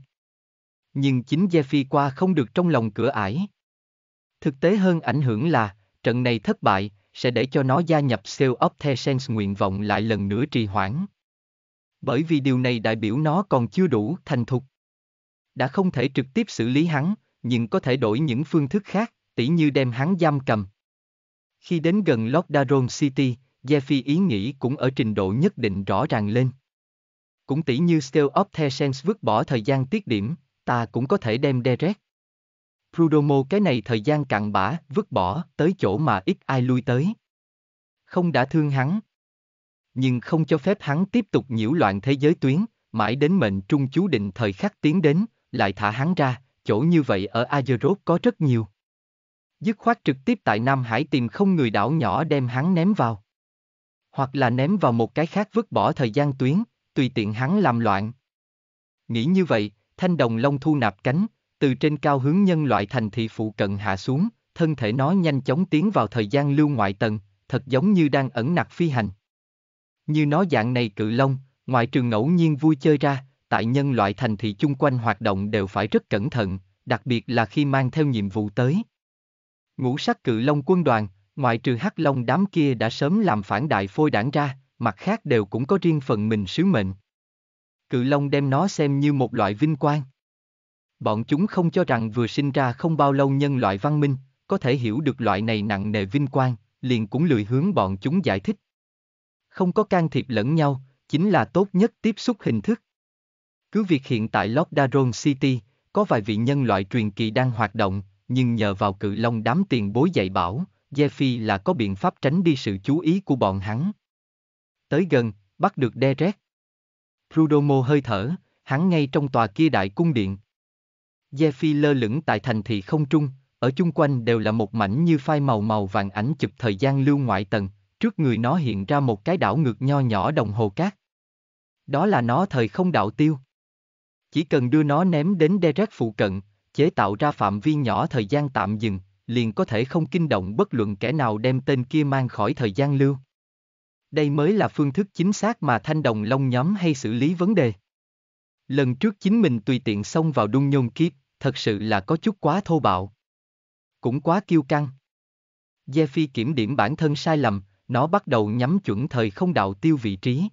Nhưng chính Gia Phi qua không được trong lòng cửa ải. Thực tế hơn ảnh hưởng là, trận này thất bại, sẽ để cho nó gia nhập Seal of Thesens nguyện vọng lại lần nữa trì hoãn. Bởi vì điều này đại biểu nó còn chưa đủ thành thục. Đã không thể trực tiếp xử lý hắn, nhưng có thể đổi những phương thức khác, tỉ như đem hắn giam cầm. Khi đến gần Lockdown City, Jeffy ý nghĩ cũng ở trình độ nhất định rõ ràng lên. Cũng tỉ như Steel of Thesens vứt bỏ thời gian tiết điểm, ta cũng có thể đem Derek. Prudomo cái này thời gian cặn bã, vứt bỏ, tới chỗ mà ít ai lui tới. Không đã thương hắn. Nhưng không cho phép hắn tiếp tục nhiễu loạn thế giới tuyến, mãi đến mệnh trung chú định thời khắc tiến đến, lại thả hắn ra, chỗ như vậy ở Azeroth có rất nhiều. Dứt khoát trực tiếp tại Nam Hải tìm không người đảo nhỏ đem hắn ném vào. Hoặc là ném vào một cái khác vứt bỏ thời gian tuyến, tùy tiện hắn làm loạn. Nghĩ như vậy, thanh đồng long thu nạp cánh, từ trên cao hướng nhân loại thành thị phụ cận hạ xuống, thân thể nó nhanh chóng tiến vào thời gian lưu ngoại tầng, thật giống như đang ẩn nặc phi hành. Như nó dạng này cự long, ngoại trường ngẫu nhiên vui chơi ra, tại nhân loại thành thị chung quanh hoạt động đều phải rất cẩn thận, đặc biệt là khi mang theo nhiệm vụ tới. Ngũ sắc cự long quân đoàn, ngoại trừ hắc long đám kia đã sớm làm phản đại phôi đảng ra, mặt khác đều cũng có riêng phần mình sứ mệnh. Cự long đem nó xem như một loại vinh quang. Bọn chúng không cho rằng vừa sinh ra không bao lâu nhân loại văn minh, có thể hiểu được loại này nặng nề vinh quang, liền cũng lười hướng bọn chúng giải thích. Không có can thiệp lẫn nhau, chính là tốt nhất tiếp xúc hình thức. Cứ việc hiện tại Lockdown City, có vài vị nhân loại truyền kỳ đang hoạt động, nhưng nhờ vào cự long đám tiền bối dạy bảo, Jeffy là có biện pháp tránh đi sự chú ý của bọn hắn. Tới gần, bắt được Derek. Prudomo hơi thở, hắn ngay trong tòa kia đại cung điện. Zephyr lơ lửng tại thành thị không trung, ở chung quanh đều là một mảnh như phai màu màu vàng ảnh chụp thời gian lưu ngoại tầng, trước người nó hiện ra một cái đảo ngược nho nhỏ đồng hồ cát. Đó là nó thời không đạo tiêu. Chỉ cần đưa nó ném đến Derek phụ cận, chế tạo ra phạm vi nhỏ thời gian tạm dừng, liền có thể không kinh động bất luận kẻ nào đem tên kia mang khỏi thời gian lưu. Đây mới là phương thức chính xác mà thanh đồng long nhóm hay xử lý vấn đề. Lần trước chính mình tùy tiện xông vào đung nhôn kiếp, thật sự là có chút quá thô bạo. Cũng quá kiêu căng. Jeffy kiểm điểm bản thân sai lầm, nó bắt đầu nhắm chuẩn thời không đạo tiêu vị trí.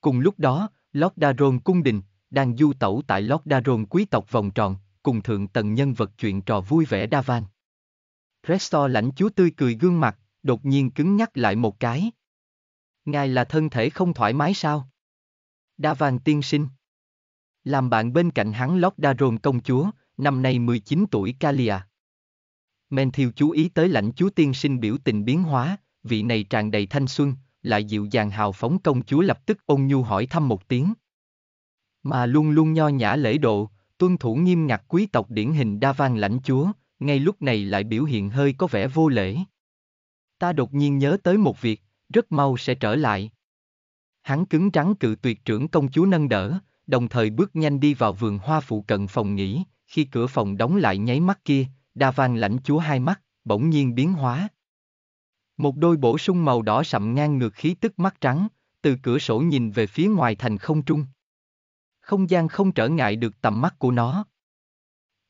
Cùng lúc đó, Lord Daron cung đình, đang du tẩu tại Lord Daron quý tộc vòng tròn, cùng thượng tầng nhân vật chuyện trò vui vẻ đa van. Presto lãnh chúa tươi cười gương mặt, đột nhiên cứng nhắc lại một cái. Ngài là thân thể không thoải mái sao? Đa van tiên sinh. Làm bạn bên cạnh hắn Lordaeron công chúa, năm nay 19 tuổi Kalia. Menthew chú ý tới lãnh chúa tiên sinh biểu tình biến hóa, vị này tràn đầy thanh xuân, lại dịu dàng hào phóng công chúa lập tức ôn nhu hỏi thăm một tiếng. Mà luôn luôn nho nhã lễ độ, tuân thủ nghiêm ngặt quý tộc điển hình đa vang lãnh chúa, ngay lúc này lại biểu hiện hơi có vẻ vô lễ. Ta đột nhiên nhớ tới một việc, rất mau sẽ trở lại. Hắn cứng rắn cự tuyệt trưởng công chúa nâng đỡ, đồng thời bước nhanh đi vào vườn hoa phụ cận phòng nghỉ, khi cửa phòng đóng lại nháy mắt kia, đa van lãnh chúa hai mắt, bỗng nhiên biến hóa. Một đôi bổ sung màu đỏ sậm ngang ngược khí tức mắt trắng, từ cửa sổ nhìn về phía ngoài thành không trung. Không gian không trở ngại được tầm mắt của nó.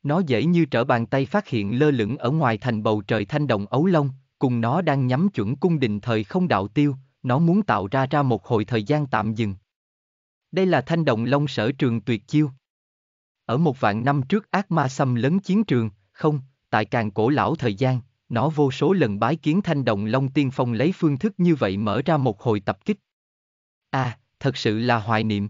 Nó dễ như trở bàn tay phát hiện lơ lửng ở ngoài thành bầu trời thanh đồng ấu lông, cùng nó đang nhắm chuẩn cung đình thời không đạo tiêu, nó muốn tạo ra ra một hồi thời gian tạm dừng, đây là thanh động long sở trường tuyệt chiêu. Ở một vạn năm trước ác ma xâm lấn chiến trường, không, tại càng cổ lão thời gian, nó vô số lần bái kiến thanh đồng long tiên phong lấy phương thức như vậy mở ra một hồi tập kích. À, thật sự là hoài niệm.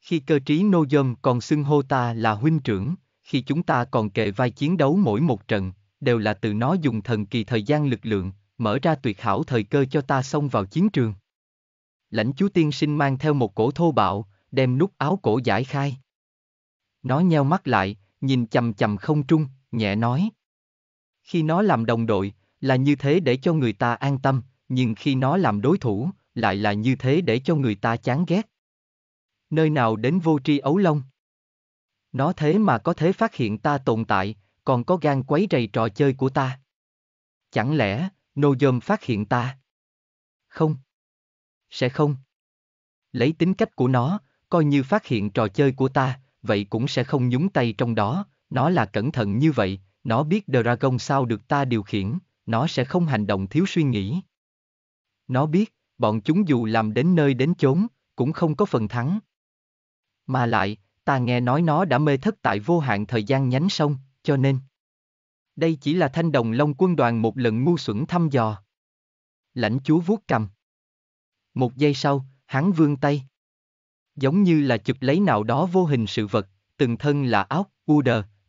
Khi cơ trí nô dơm còn xưng hô ta là huynh trưởng, khi chúng ta còn kề vai chiến đấu mỗi một trận, đều là từ nó dùng thần kỳ thời gian lực lượng, mở ra tuyệt hảo thời cơ cho ta xông vào chiến trường lãnh chúa tiên sinh mang theo một cổ thô bạo, đem nút áo cổ giải khai. Nó nheo mắt lại, nhìn chầm chầm không trung, nhẹ nói. Khi nó làm đồng đội, là như thế để cho người ta an tâm, nhưng khi nó làm đối thủ, lại là như thế để cho người ta chán ghét. Nơi nào đến vô tri ấu lông? Nó thế mà có thể phát hiện ta tồn tại, còn có gan quấy rầy trò chơi của ta. Chẳng lẽ, nô dơm phát hiện ta? Không sẽ không. Lấy tính cách của nó, coi như phát hiện trò chơi của ta, vậy cũng sẽ không nhúng tay trong đó, nó là cẩn thận như vậy, nó biết Dragon sao được ta điều khiển, nó sẽ không hành động thiếu suy nghĩ. Nó biết, bọn chúng dù làm đến nơi đến chốn, cũng không có phần thắng. Mà lại, ta nghe nói nó đã mê thất tại vô hạn thời gian nhánh sông, cho nên... Đây chỉ là thanh đồng long quân đoàn một lần ngu xuẩn thăm dò. Lãnh chúa vuốt cầm. Một giây sau, hắn vươn tay. Giống như là chụp lấy nào đó vô hình sự vật, từng thân là óc, u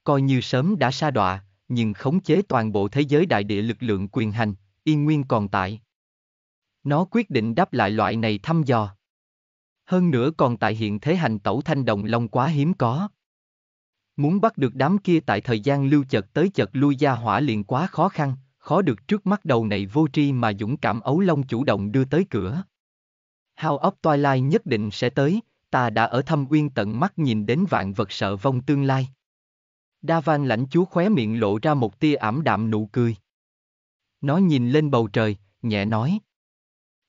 coi như sớm đã sa đọa, nhưng khống chế toàn bộ thế giới đại địa lực lượng quyền hành, y nguyên còn tại. Nó quyết định đáp lại loại này thăm dò. Hơn nữa còn tại hiện thế hành tẩu thanh đồng long quá hiếm có. Muốn bắt được đám kia tại thời gian lưu chợt tới chợt lui ra hỏa liền quá khó khăn, khó được trước mắt đầu này vô tri mà dũng cảm ấu long chủ động đưa tới cửa. House of Twilight nhất định sẽ tới, ta đã ở thâm uyên tận mắt nhìn đến vạn vật sợ vong tương lai. Van lãnh chúa khóe miệng lộ ra một tia ảm đạm nụ cười. Nó nhìn lên bầu trời, nhẹ nói.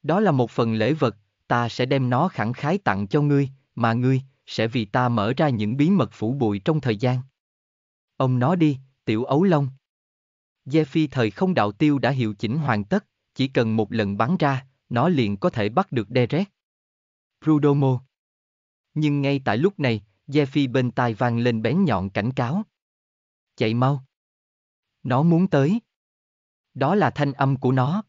Đó là một phần lễ vật, ta sẽ đem nó khẳng khái tặng cho ngươi, mà ngươi, sẽ vì ta mở ra những bí mật phủ bụi trong thời gian. Ông nó đi, tiểu ấu lông. Gia Phi thời không đạo tiêu đã hiệu chỉnh hoàn tất, chỉ cần một lần bắn ra, nó liền có thể bắt được Derek. Prudomo. Nhưng ngay tại lúc này, Jeffy bên tai vang lên bén nhọn cảnh cáo. Chạy mau. Nó muốn tới. Đó là thanh âm của nó.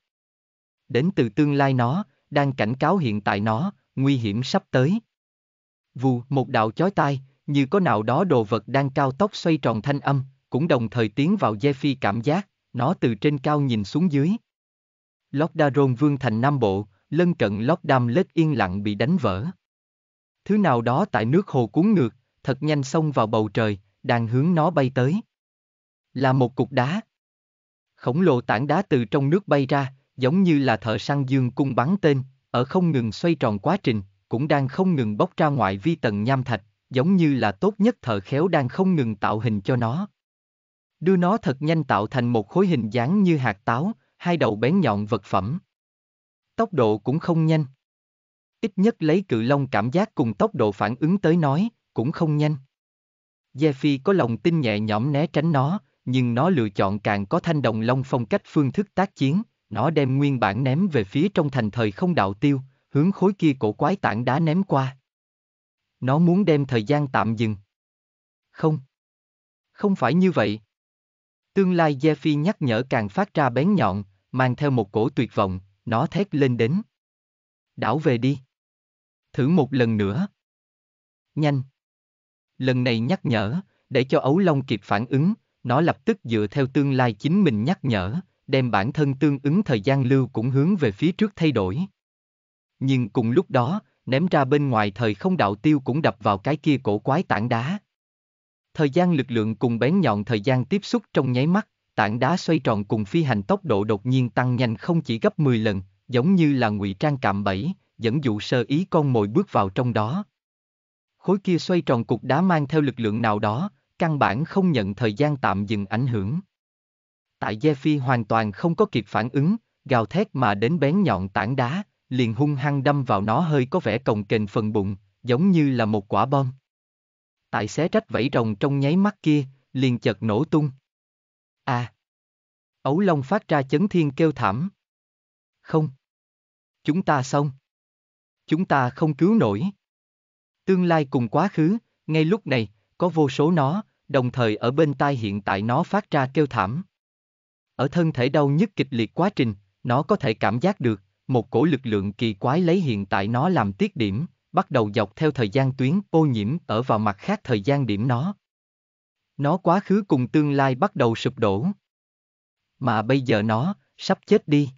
Đến từ tương lai nó, đang cảnh cáo hiện tại nó, nguy hiểm sắp tới. Vù, một đạo chói tai, như có nào đó đồ vật đang cao tốc xoay tròn thanh âm, cũng đồng thời tiến vào Jeffy cảm giác, nó từ trên cao nhìn xuống dưới. Lordaeron vương thành Nam Bộ, lân cận lết yên lặng bị đánh vỡ. Thứ nào đó tại nước hồ cuốn ngược, thật nhanh xông vào bầu trời, đang hướng nó bay tới. Là một cục đá. Khổng lồ tảng đá từ trong nước bay ra, giống như là thợ săn dương cung bắn tên, ở không ngừng xoay tròn quá trình, cũng đang không ngừng bốc ra ngoại vi tầng nham thạch, giống như là tốt nhất thợ khéo đang không ngừng tạo hình cho nó. Đưa nó thật nhanh tạo thành một khối hình dáng như hạt táo, hai đầu bén nhọn vật phẩm. Tốc độ cũng không nhanh. Ít nhất lấy cự long cảm giác cùng tốc độ phản ứng tới nói, cũng không nhanh. phi có lòng tin nhẹ nhõm né tránh nó, nhưng nó lựa chọn càng có thanh đồng long phong cách phương thức tác chiến, nó đem nguyên bản ném về phía trong thành thời không đạo tiêu, hướng khối kia cổ quái tảng đá ném qua. Nó muốn đem thời gian tạm dừng. Không. Không phải như vậy. Tương lai Jeffy nhắc nhở càng phát ra bén nhọn, mang theo một cổ tuyệt vọng, nó thét lên đến. Đảo về đi. Thử một lần nữa. Nhanh. Lần này nhắc nhở, để cho ấu long kịp phản ứng, nó lập tức dựa theo tương lai chính mình nhắc nhở, đem bản thân tương ứng thời gian lưu cũng hướng về phía trước thay đổi. Nhưng cùng lúc đó, ném ra bên ngoài thời không đạo tiêu cũng đập vào cái kia cổ quái tảng đá. Thời gian lực lượng cùng bén nhọn thời gian tiếp xúc trong nháy mắt, tảng đá xoay tròn cùng phi hành tốc độ đột nhiên tăng nhanh không chỉ gấp 10 lần, giống như là ngụy trang cạm bẫy, dẫn dụ sơ ý con mồi bước vào trong đó. Khối kia xoay tròn cục đá mang theo lực lượng nào đó, căn bản không nhận thời gian tạm dừng ảnh hưởng. Tại Gia Phi hoàn toàn không có kịp phản ứng, gào thét mà đến bén nhọn tảng đá, liền hung hăng đâm vào nó hơi có vẻ cồng kềnh phần bụng, giống như là một quả bom. Tại xé rách vẫy rồng trong nháy mắt kia, liền chợt nổ tung. À! Ấu Long phát ra chấn thiên kêu thảm. Không! Chúng ta xong! Chúng ta không cứu nổi. Tương lai cùng quá khứ, ngay lúc này, có vô số nó, đồng thời ở bên tai hiện tại nó phát ra kêu thảm. Ở thân thể đau nhất kịch liệt quá trình, nó có thể cảm giác được, một cổ lực lượng kỳ quái lấy hiện tại nó làm tiết điểm, bắt đầu dọc theo thời gian tuyến ô nhiễm ở vào mặt khác thời gian điểm nó. Nó quá khứ cùng tương lai bắt đầu sụp đổ. Mà bây giờ nó, sắp chết đi.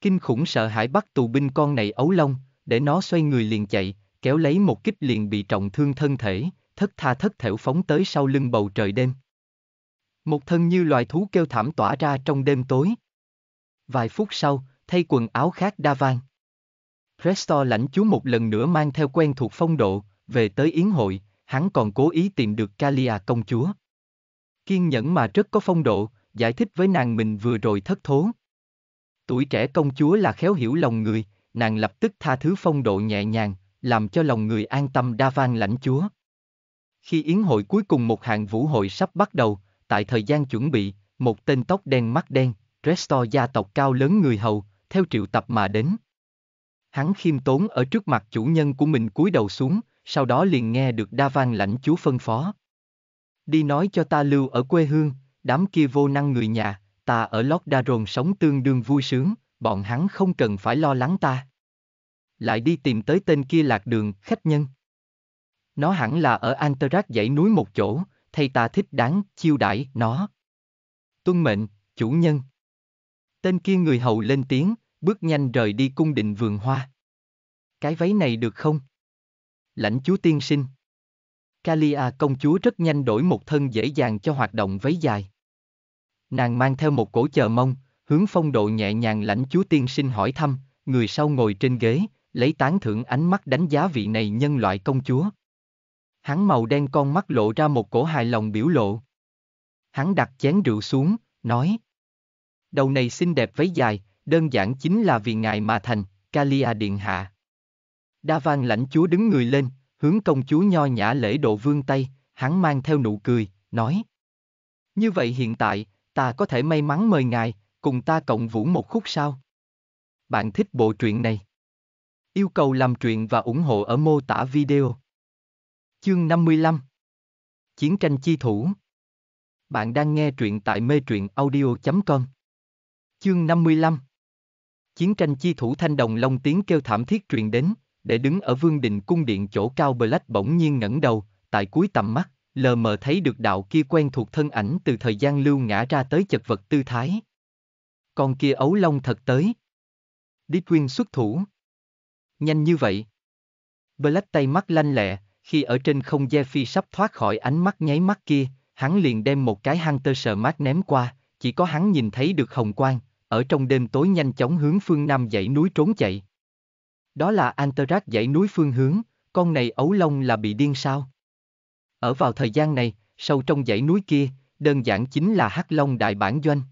Kinh khủng sợ hãi bắt tù binh con này ấu lông, để nó xoay người liền chạy, kéo lấy một kích liền bị trọng thương thân thể, thất tha thất thểu phóng tới sau lưng bầu trời đêm. Một thân như loài thú kêu thảm tỏa ra trong đêm tối. Vài phút sau, thay quần áo khác đa vang. Presto lãnh chúa một lần nữa mang theo quen thuộc phong độ, về tới yến hội, hắn còn cố ý tìm được Kalia công chúa. Kiên nhẫn mà rất có phong độ, giải thích với nàng mình vừa rồi thất thố. Tuổi trẻ công chúa là khéo hiểu lòng người, nàng lập tức tha thứ phong độ nhẹ nhàng, làm cho lòng người an tâm đa vang lãnh chúa. Khi yến hội cuối cùng một hạng vũ hội sắp bắt đầu, tại thời gian chuẩn bị, một tên tóc đen mắt đen, Resto gia tộc cao lớn người hầu, theo triệu tập mà đến. Hắn khiêm tốn ở trước mặt chủ nhân của mình cúi đầu xuống, sau đó liền nghe được đa vang lãnh chúa phân phó. Đi nói cho ta lưu ở quê hương, đám kia vô năng người nhà, ta ở Lót Đa Rồn sống tương đương vui sướng, bọn hắn không cần phải lo lắng ta. Lại đi tìm tới tên kia lạc đường, khách nhân. Nó hẳn là ở Antarat dãy núi một chỗ, thay ta thích đáng, chiêu đãi nó. Tuân mệnh, chủ nhân. Tên kia người hầu lên tiếng, bước nhanh rời đi cung định vườn hoa. Cái váy này được không? Lãnh chúa tiên sinh. Kalia công chúa rất nhanh đổi một thân dễ dàng cho hoạt động váy dài. Nàng mang theo một cổ chờ mông, hướng phong độ nhẹ nhàng lãnh chúa tiên sinh hỏi thăm, người sau ngồi trên ghế, lấy tán thưởng ánh mắt đánh giá vị này nhân loại công chúa. Hắn màu đen con mắt lộ ra một cổ hài lòng biểu lộ. Hắn đặt chén rượu xuống, nói. Đầu này xinh đẹp váy dài, đơn giản chính là vì ngài mà thành, Kalia Điện Hạ. Đa vang lãnh chúa đứng người lên, hướng công chúa nho nhã lễ độ vương tay, hắn mang theo nụ cười, nói. Như vậy hiện tại, ta có thể may mắn mời ngài, cùng ta cộng vũ một khúc sao? Bạn thích bộ truyện này? Yêu cầu làm truyện và ủng hộ ở mô tả video. Chương 55 Chiến tranh chi thủ Bạn đang nghe truyện tại mê truyện audio.com Chương 55 Chiến tranh chi thủ thanh đồng long tiếng kêu thảm thiết truyền đến để đứng ở vương đình cung điện chỗ cao Black bỗng nhiên ngẩng đầu, tại cuối tầm mắt, lờ mờ thấy được đạo kia quen thuộc thân ảnh từ thời gian lưu ngã ra tới chật vật tư thái. Con kia ấu long thật tới. đi quyên xuất thủ. Nhanh như vậy. Black tay mắt lanh lẹ, khi ở trên không gian phi sắp thoát khỏi ánh mắt nháy mắt kia, hắn liền đem một cái Hunter sờ mát ném qua, chỉ có hắn nhìn thấy được hồng quang, ở trong đêm tối nhanh chóng hướng phương Nam dãy núi trốn chạy. Đó là Antarac dãy núi phương hướng, con này ấu long là bị điên sao? Ở vào thời gian này, sâu trong dãy núi kia, đơn giản chính là hắc long đại bản doanh.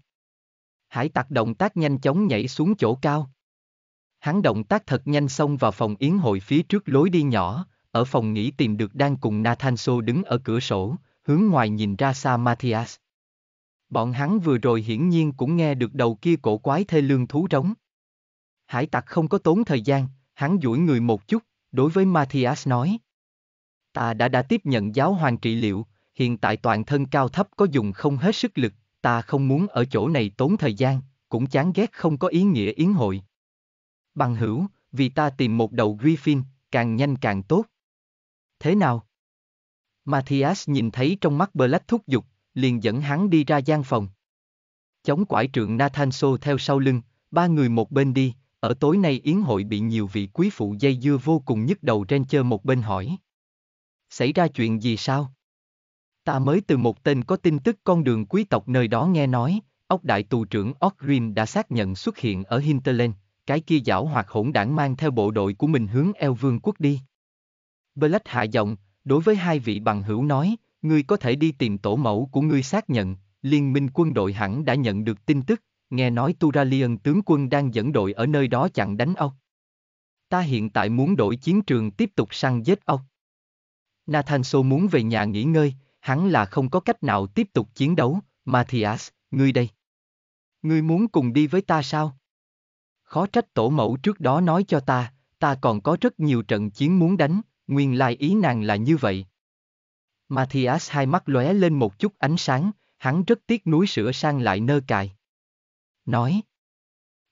Hải tặc động tác nhanh chóng nhảy xuống chỗ cao. Hắn động tác thật nhanh xông vào phòng yến hội phía trước lối đi nhỏ, ở phòng nghỉ tìm được đang cùng Nathan So đứng ở cửa sổ, hướng ngoài nhìn ra xa Matthias. Bọn hắn vừa rồi hiển nhiên cũng nghe được đầu kia cổ quái thê lương thú trống. Hải tặc không có tốn thời gian, Hắn duỗi người một chút, đối với Matthias nói. Ta đã đã tiếp nhận giáo hoàng trị liệu, hiện tại toàn thân cao thấp có dùng không hết sức lực, ta không muốn ở chỗ này tốn thời gian, cũng chán ghét không có ý nghĩa yến hội. Bằng hữu, vì ta tìm một đầu Griffin, càng nhanh càng tốt. Thế nào? Matthias nhìn thấy trong mắt Black thúc giục, liền dẫn hắn đi ra gian phòng. Chống quải trượng Nathanso theo sau lưng, ba người một bên đi, ở tối nay yến hội bị nhiều vị quý phụ dây dưa vô cùng nhức đầu trên Ranger một bên hỏi. Xảy ra chuyện gì sao? Ta mới từ một tên có tin tức con đường quý tộc nơi đó nghe nói, ốc đại tù trưởng Ogrim đã xác nhận xuất hiện ở Hinterland, cái kia giảo hoặc hỗn đảng mang theo bộ đội của mình hướng eo vương quốc đi. Black hạ giọng, đối với hai vị bằng hữu nói, ngươi có thể đi tìm tổ mẫu của ngươi xác nhận, liên minh quân đội hẳn đã nhận được tin tức, nghe nói Turalion tướng quân đang dẫn đội ở nơi đó chặn đánh ông. Ta hiện tại muốn đổi chiến trường tiếp tục săn giết ông. Nathanso muốn về nhà nghỉ ngơi, hắn là không có cách nào tiếp tục chiến đấu, Matthias, ngươi đây. Ngươi muốn cùng đi với ta sao? Khó trách tổ mẫu trước đó nói cho ta, ta còn có rất nhiều trận chiến muốn đánh, nguyên lai ý nàng là như vậy. Matthias hai mắt lóe lên một chút ánh sáng, hắn rất tiếc núi sửa sang lại nơ cài nói.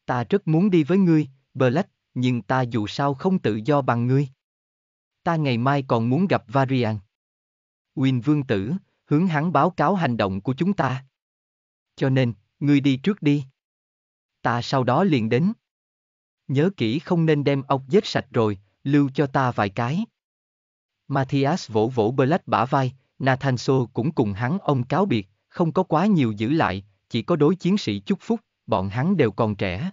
Ta rất muốn đi với ngươi, Black, nhưng ta dù sao không tự do bằng ngươi. Ta ngày mai còn muốn gặp Varian. Win vương tử, hướng hắn báo cáo hành động của chúng ta. Cho nên, ngươi đi trước đi. Ta sau đó liền đến. Nhớ kỹ không nên đem ốc giết sạch rồi, lưu cho ta vài cái. Matthias vỗ vỗ Black bả vai, Nathanso cũng cùng hắn ông cáo biệt, không có quá nhiều giữ lại, chỉ có đối chiến sĩ chúc phúc, bọn hắn đều còn trẻ.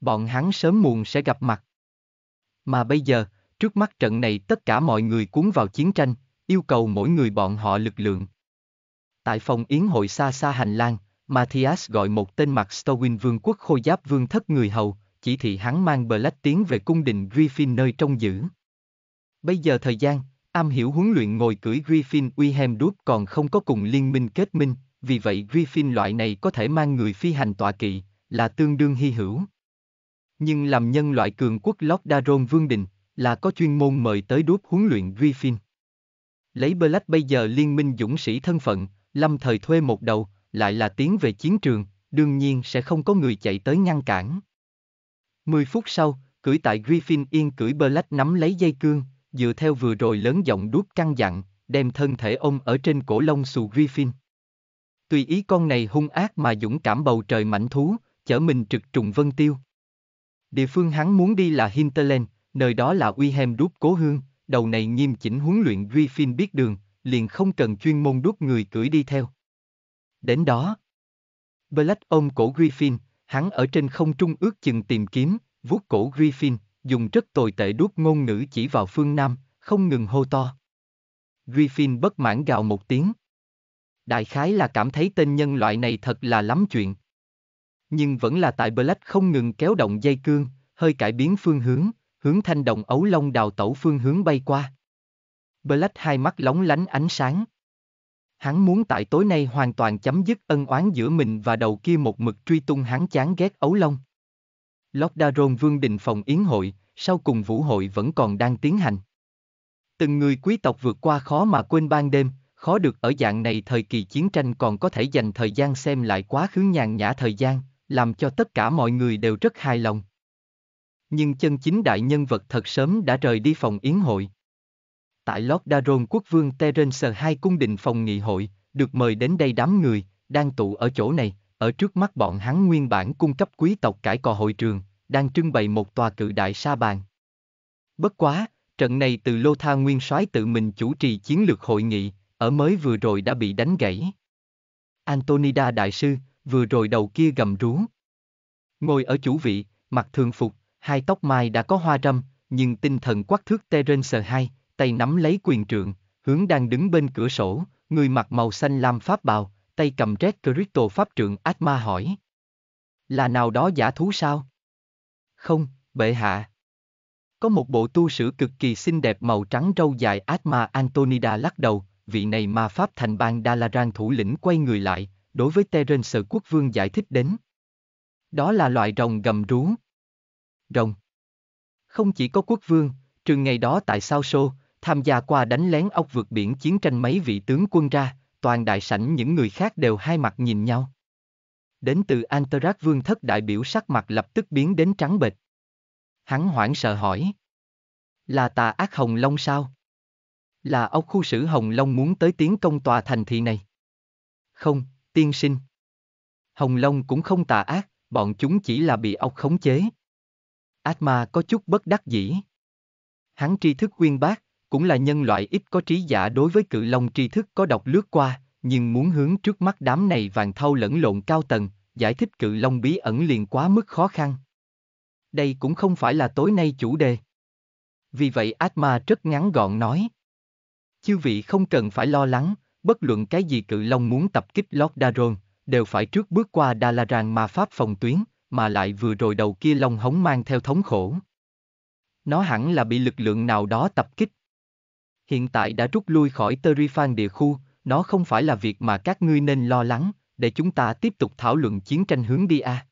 Bọn hắn sớm muộn sẽ gặp mặt. Mà bây giờ, trước mắt trận này tất cả mọi người cuốn vào chiến tranh, yêu cầu mỗi người bọn họ lực lượng. Tại phòng yến hội xa xa hành lang, Matthias gọi một tên mặt Stowin vương quốc khôi giáp vương thất người hầu, chỉ thị hắn mang Black tiến về cung đình Griffin nơi trong giữ. Bây giờ thời gian, am hiểu huấn luyện ngồi cưỡi Griffin Wilhelm Duke còn không có cùng liên minh kết minh, vì vậy Griffin loại này có thể mang người phi hành tọa kỵ, là tương đương hy hữu. Nhưng làm nhân loại cường quốc Lord Daron Vương Đình, là có chuyên môn mời tới đuốc huấn luyện Griffin. Lấy Black bây giờ liên minh dũng sĩ thân phận, lâm thời thuê một đầu, lại là tiến về chiến trường, đương nhiên sẽ không có người chạy tới ngăn cản. Mười phút sau, cưỡi tại Griffin yên cưỡi Black nắm lấy dây cương, dựa theo vừa rồi lớn giọng đuốc căng dặn, đem thân thể ông ở trên cổ lông xù Griffin tùy ý con này hung ác mà dũng cảm bầu trời mảnh thú, chở mình trực trùng vân tiêu. Địa phương hắn muốn đi là Hinterland, nơi đó là Wilhelm hem cố hương, đầu này nghiêm chỉnh huấn luyện Griffin biết đường, liền không cần chuyên môn đúc người cưỡi đi theo. Đến đó, Black ôm cổ Griffin, hắn ở trên không trung ước chừng tìm kiếm, vuốt cổ Griffin, dùng rất tồi tệ đuốc ngôn ngữ chỉ vào phương Nam, không ngừng hô to. Griffin bất mãn gào một tiếng, Đại khái là cảm thấy tên nhân loại này thật là lắm chuyện. Nhưng vẫn là tại Black không ngừng kéo động dây cương, hơi cải biến phương hướng, hướng thanh động ấu long đào tẩu phương hướng bay qua. Black hai mắt lóng lánh ánh sáng. Hắn muốn tại tối nay hoàn toàn chấm dứt ân oán giữa mình và đầu kia một mực truy tung hắn chán ghét ấu long. Lord Daron Vương Đình phòng yến hội, sau cùng vũ hội vẫn còn đang tiến hành. Từng người quý tộc vượt qua khó mà quên ban đêm, khó được ở dạng này thời kỳ chiến tranh còn có thể dành thời gian xem lại quá khứ nhàn nhã thời gian, làm cho tất cả mọi người đều rất hài lòng. Nhưng chân chính đại nhân vật thật sớm đã rời đi phòng yến hội. Tại Lord Daron quốc vương Terence hai cung đình phòng nghị hội, được mời đến đây đám người, đang tụ ở chỗ này, ở trước mắt bọn hắn nguyên bản cung cấp quý tộc cải cò hội trường, đang trưng bày một tòa cự đại sa bàn. Bất quá, trận này từ Lô Tha Nguyên soái tự mình chủ trì chiến lược hội nghị, ở mới vừa rồi đã bị đánh gãy. Antonida đại sư, vừa rồi đầu kia gầm rú. Ngồi ở chủ vị, mặt thường phục, hai tóc mai đã có hoa râm, nhưng tinh thần quắc thước Terence hai, tay nắm lấy quyền trượng, hướng đang đứng bên cửa sổ, người mặc màu xanh lam pháp bào, tay cầm Red Crypto pháp trượng Atma hỏi. Là nào đó giả thú sao? Không, bệ hạ. Có một bộ tu sử cực kỳ xinh đẹp màu trắng râu dài Atma Antonida lắc đầu, vị này mà Pháp thành bang Dalaran thủ lĩnh quay người lại, đối với Terence sở quốc vương giải thích đến. Đó là loại rồng gầm rú. Rồng. Không chỉ có quốc vương, trường ngày đó tại Sao Sô, tham gia qua đánh lén ốc vượt biển chiến tranh mấy vị tướng quân ra, toàn đại sảnh những người khác đều hai mặt nhìn nhau. Đến từ antarac vương thất đại biểu sắc mặt lập tức biến đến trắng bệch. Hắn hoảng sợ hỏi. Là tà ác hồng long sao? Là ốc khu sử Hồng Long muốn tới tiến công tòa thành thị này. Không, tiên sinh. Hồng Long cũng không tà ác, bọn chúng chỉ là bị ốc khống chế. Atma có chút bất đắc dĩ. Hắn tri thức uyên bác, cũng là nhân loại ít có trí giả đối với cự long tri thức có đọc lướt qua, nhưng muốn hướng trước mắt đám này vàng thau lẫn lộn cao tầng, giải thích cự long bí ẩn liền quá mức khó khăn. Đây cũng không phải là tối nay chủ đề. Vì vậy Atma rất ngắn gọn nói. Chư vị không cần phải lo lắng, bất luận cái gì cự long muốn tập kích Lord Daron, đều phải trước bước qua Đa La Ràng mà pháp phòng tuyến, mà lại vừa rồi đầu kia long hống mang theo thống khổ. Nó hẳn là bị lực lượng nào đó tập kích. Hiện tại đã rút lui khỏi Terifan địa khu, nó không phải là việc mà các ngươi nên lo lắng, để chúng ta tiếp tục thảo luận chiến tranh hướng đi a. À.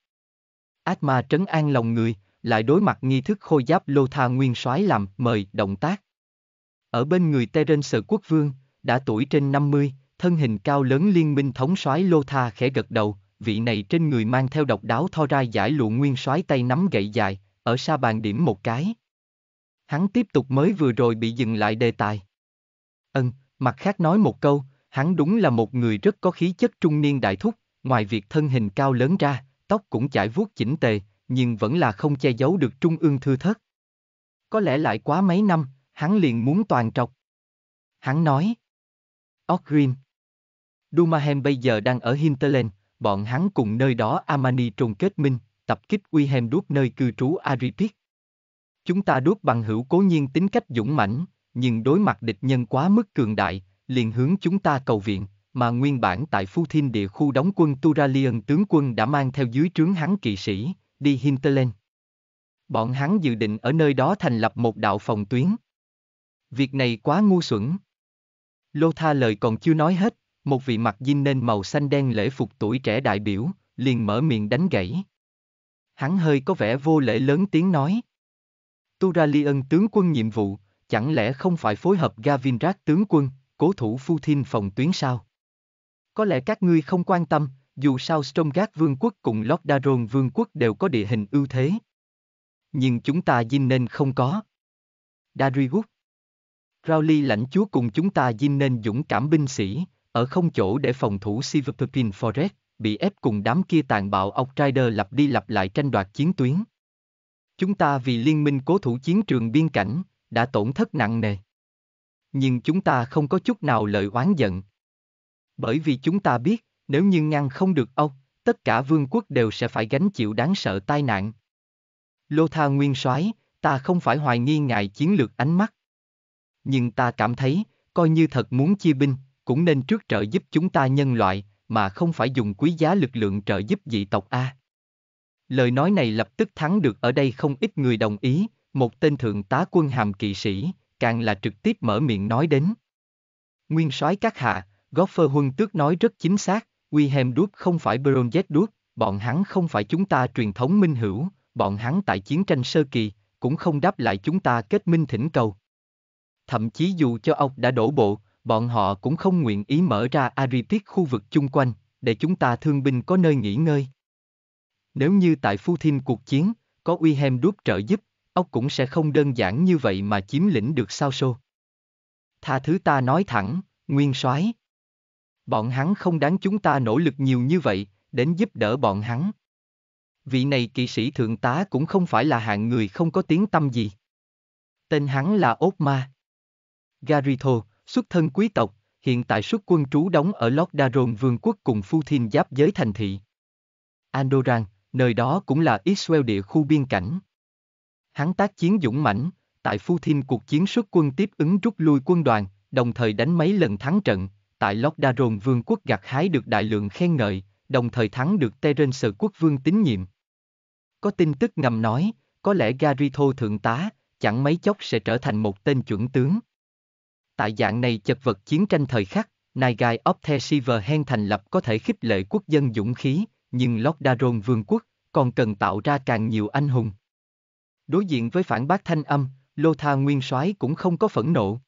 Atma trấn an lòng người, lại đối mặt nghi thức khôi giáp Lô Tha Nguyên soái làm mời động tác. Ở bên người Terence quốc vương, đã tuổi trên 50, thân hình cao lớn liên minh thống soái Lô Tha khẽ gật đầu, vị này trên người mang theo độc đáo tho ra giải lụa nguyên soái tay nắm gậy dài, ở xa bàn điểm một cái. Hắn tiếp tục mới vừa rồi bị dừng lại đề tài. Ân, mặt khác nói một câu, hắn đúng là một người rất có khí chất trung niên đại thúc, ngoài việc thân hình cao lớn ra, tóc cũng chải vuốt chỉnh tề, nhưng vẫn là không che giấu được trung ương thư thất. Có lẽ lại quá mấy năm, hắn liền muốn toàn trọc. Hắn nói. Ogrim. Dumahem bây giờ đang ở Hinterland, bọn hắn cùng nơi đó Amani trùng kết minh, tập kích Wilhelm đuốc nơi cư trú Aripic. Chúng ta đuốc bằng hữu cố nhiên tính cách dũng mãnh, nhưng đối mặt địch nhân quá mức cường đại, liền hướng chúng ta cầu viện, mà nguyên bản tại Phu Thiên địa khu đóng quân Turalion tướng quân đã mang theo dưới trướng hắn kỵ sĩ, đi Hinterland. Bọn hắn dự định ở nơi đó thành lập một đạo phòng tuyến. Việc này quá ngu xuẩn. Lô Tha lời còn chưa nói hết, một vị mặc dinh nên màu xanh đen lễ phục tuổi trẻ đại biểu, liền mở miệng đánh gãy. Hắn hơi có vẻ vô lễ lớn tiếng nói. Turalion tướng quân nhiệm vụ, chẳng lẽ không phải phối hợp Gavinrat tướng quân, cố thủ phu thiên phòng tuyến sao? Có lẽ các ngươi không quan tâm, dù sao Stromgard vương quốc cùng Lordaeron vương quốc đều có địa hình ưu thế. Nhưng chúng ta dinh nên không có. Darius, Rowley lãnh chúa cùng chúng ta dinh nên dũng cảm binh sĩ, ở không chỗ để phòng thủ Silverpin Forest, bị ép cùng đám kia tàn bạo Outrider lặp đi lặp lại tranh đoạt chiến tuyến. Chúng ta vì liên minh cố thủ chiến trường biên cảnh, đã tổn thất nặng nề. Nhưng chúng ta không có chút nào lợi oán giận. Bởi vì chúng ta biết, nếu như ngăn không được Âu, tất cả vương quốc đều sẽ phải gánh chịu đáng sợ tai nạn. Lô Tha nguyên soái, ta không phải hoài nghi ngại chiến lược ánh mắt nhưng ta cảm thấy, coi như thật muốn chia binh, cũng nên trước trợ giúp chúng ta nhân loại, mà không phải dùng quý giá lực lượng trợ giúp dị tộc A. Lời nói này lập tức thắng được ở đây không ít người đồng ý, một tên thượng tá quân hàm kỵ sĩ, càng là trực tiếp mở miệng nói đến. Nguyên soái các hạ, Goffer Huân Tước nói rất chính xác, Wilhelm Đuốc không phải Bronzet Đuốc, bọn hắn không phải chúng ta truyền thống minh hữu, bọn hắn tại chiến tranh sơ kỳ, cũng không đáp lại chúng ta kết minh thỉnh cầu, thậm chí dù cho ông đã đổ bộ, bọn họ cũng không nguyện ý mở ra Aripit khu vực chung quanh, để chúng ta thương binh có nơi nghỉ ngơi. Nếu như tại Phu Thiên cuộc chiến, có uy hem đúp trợ giúp, ông cũng sẽ không đơn giản như vậy mà chiếm lĩnh được sao xô. Tha thứ ta nói thẳng, nguyên soái. Bọn hắn không đáng chúng ta nỗ lực nhiều như vậy, đến giúp đỡ bọn hắn. Vị này kỵ sĩ thượng tá cũng không phải là hạng người không có tiếng tâm gì. Tên hắn là Ốt Ma. Garito, xuất thân quý tộc, hiện tại xuất quân trú đóng ở Lord Daron vương quốc cùng phu thiên giáp giới thành thị. Andoran, nơi đó cũng là Israel địa khu biên cảnh. Hắn tác chiến dũng mãnh, tại phu thiên cuộc chiến xuất quân tiếp ứng rút lui quân đoàn, đồng thời đánh mấy lần thắng trận, tại Lord Daron vương quốc gặt hái được đại lượng khen ngợi, đồng thời thắng được Terence quốc vương tín nhiệm. Có tin tức ngầm nói, có lẽ Garito thượng tá, chẳng mấy chốc sẽ trở thành một tên chuẩn tướng. Tại dạng này chật vật chiến tranh thời khắc, Nagai of the Silver Hen thành lập có thể khích lệ quốc dân dũng khí, nhưng daron vương quốc còn cần tạo ra càng nhiều anh hùng. Đối diện với phản bác thanh âm, Lô Tha Nguyên Soái cũng không có phẫn nộ.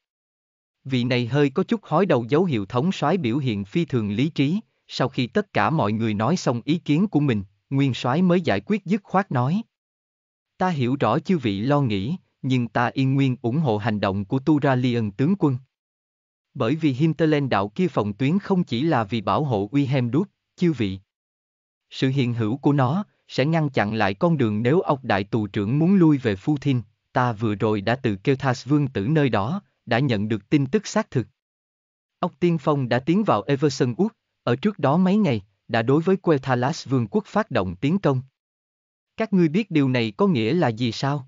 Vị này hơi có chút hói đầu dấu hiệu thống soái biểu hiện phi thường lý trí, sau khi tất cả mọi người nói xong ý kiến của mình, Nguyên Soái mới giải quyết dứt khoát nói: "Ta hiểu rõ chư vị lo nghĩ, nhưng ta yên nguyên ủng hộ hành động của Turalion tướng quân. Bởi vì Hinterland đạo kia phòng tuyến không chỉ là vì bảo hộ uy hem đuốc, chiêu vị. Sự hiện hữu của nó sẽ ngăn chặn lại con đường nếu ông đại tù trưởng muốn lui về Phu Thinh. ta vừa rồi đã từ kêu Thas vương tử nơi đó, đã nhận được tin tức xác thực. Ông Tiên Phong đã tiến vào Everson Wood, ở trước đó mấy ngày, đã đối với Quetalas vương quốc phát động tiến công. Các ngươi biết điều này có nghĩa là gì sao?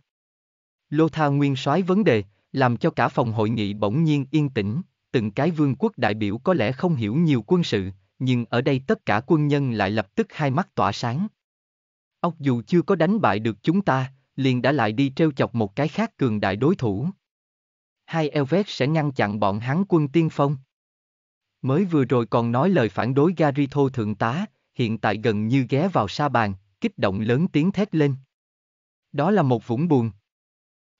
Lô Tha Nguyên soái vấn đề, làm cho cả phòng hội nghị bỗng nhiên yên tĩnh, từng cái vương quốc đại biểu có lẽ không hiểu nhiều quân sự, nhưng ở đây tất cả quân nhân lại lập tức hai mắt tỏa sáng. Ốc dù chưa có đánh bại được chúng ta, liền đã lại đi treo chọc một cái khác cường đại đối thủ. Hai Elvet sẽ ngăn chặn bọn hắn quân tiên phong. Mới vừa rồi còn nói lời phản đối Garito thượng tá, hiện tại gần như ghé vào sa bàn, kích động lớn tiếng thét lên. Đó là một vũng buồn.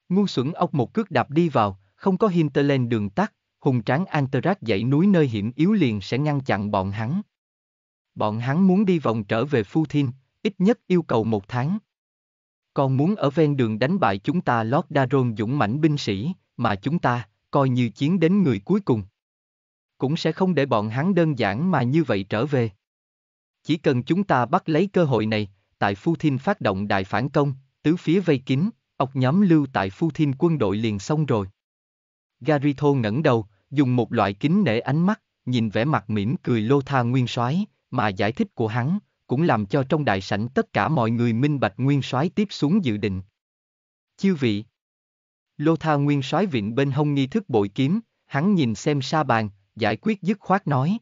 Ngu xuẩn ốc một cước đạp đi vào, không có hinterland đường tắt, hùng tráng Antarat dãy núi nơi hiểm yếu liền sẽ ngăn chặn bọn hắn. Bọn hắn muốn đi vòng trở về Phu Thiên, ít nhất yêu cầu một tháng. Còn muốn ở ven đường đánh bại chúng ta Lord Daron dũng mãnh binh sĩ, mà chúng ta, coi như chiến đến người cuối cùng. Cũng sẽ không để bọn hắn đơn giản mà như vậy trở về. Chỉ cần chúng ta bắt lấy cơ hội này, tại Phu Thiên phát động đại phản công, tứ phía vây kín, Ốc nhóm lưu tại phu thiên quân đội liền xong rồi. Garito ngẩng đầu, dùng một loại kính nể ánh mắt, nhìn vẻ mặt mỉm cười lô tha nguyên soái, mà giải thích của hắn, cũng làm cho trong đại sảnh tất cả mọi người minh bạch nguyên soái tiếp xuống dự định. Chư vị Lô tha nguyên soái vịn bên hông nghi thức bội kiếm, hắn nhìn xem sa bàn, giải quyết dứt khoát nói.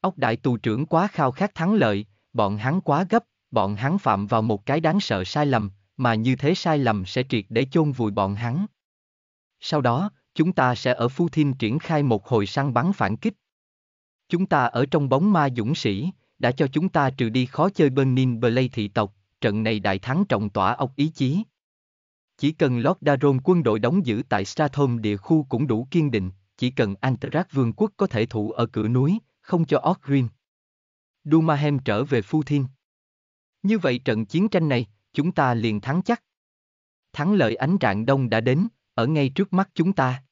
Ốc đại tù trưởng quá khao khát thắng lợi, bọn hắn quá gấp, bọn hắn phạm vào một cái đáng sợ sai lầm, mà như thế sai lầm sẽ triệt để chôn vùi bọn hắn. Sau đó, chúng ta sẽ ở Phu Thiên triển khai một hồi săn bắn phản kích. Chúng ta ở trong bóng ma dũng sĩ, đã cho chúng ta trừ đi khó chơi Bernin Blay thị tộc, trận này đại thắng trọng tỏa ốc ý chí. Chỉ cần Lord Daron quân đội đóng giữ tại Strathom địa khu cũng đủ kiên định, chỉ cần Antarat vương quốc có thể thủ ở cửa núi, không cho Orgrim. Dumahem trở về Phu Thiên. Như vậy trận chiến tranh này, chúng ta liền thắng chắc. Thắng lợi ánh rạng đông đã đến, ở ngay trước mắt chúng ta.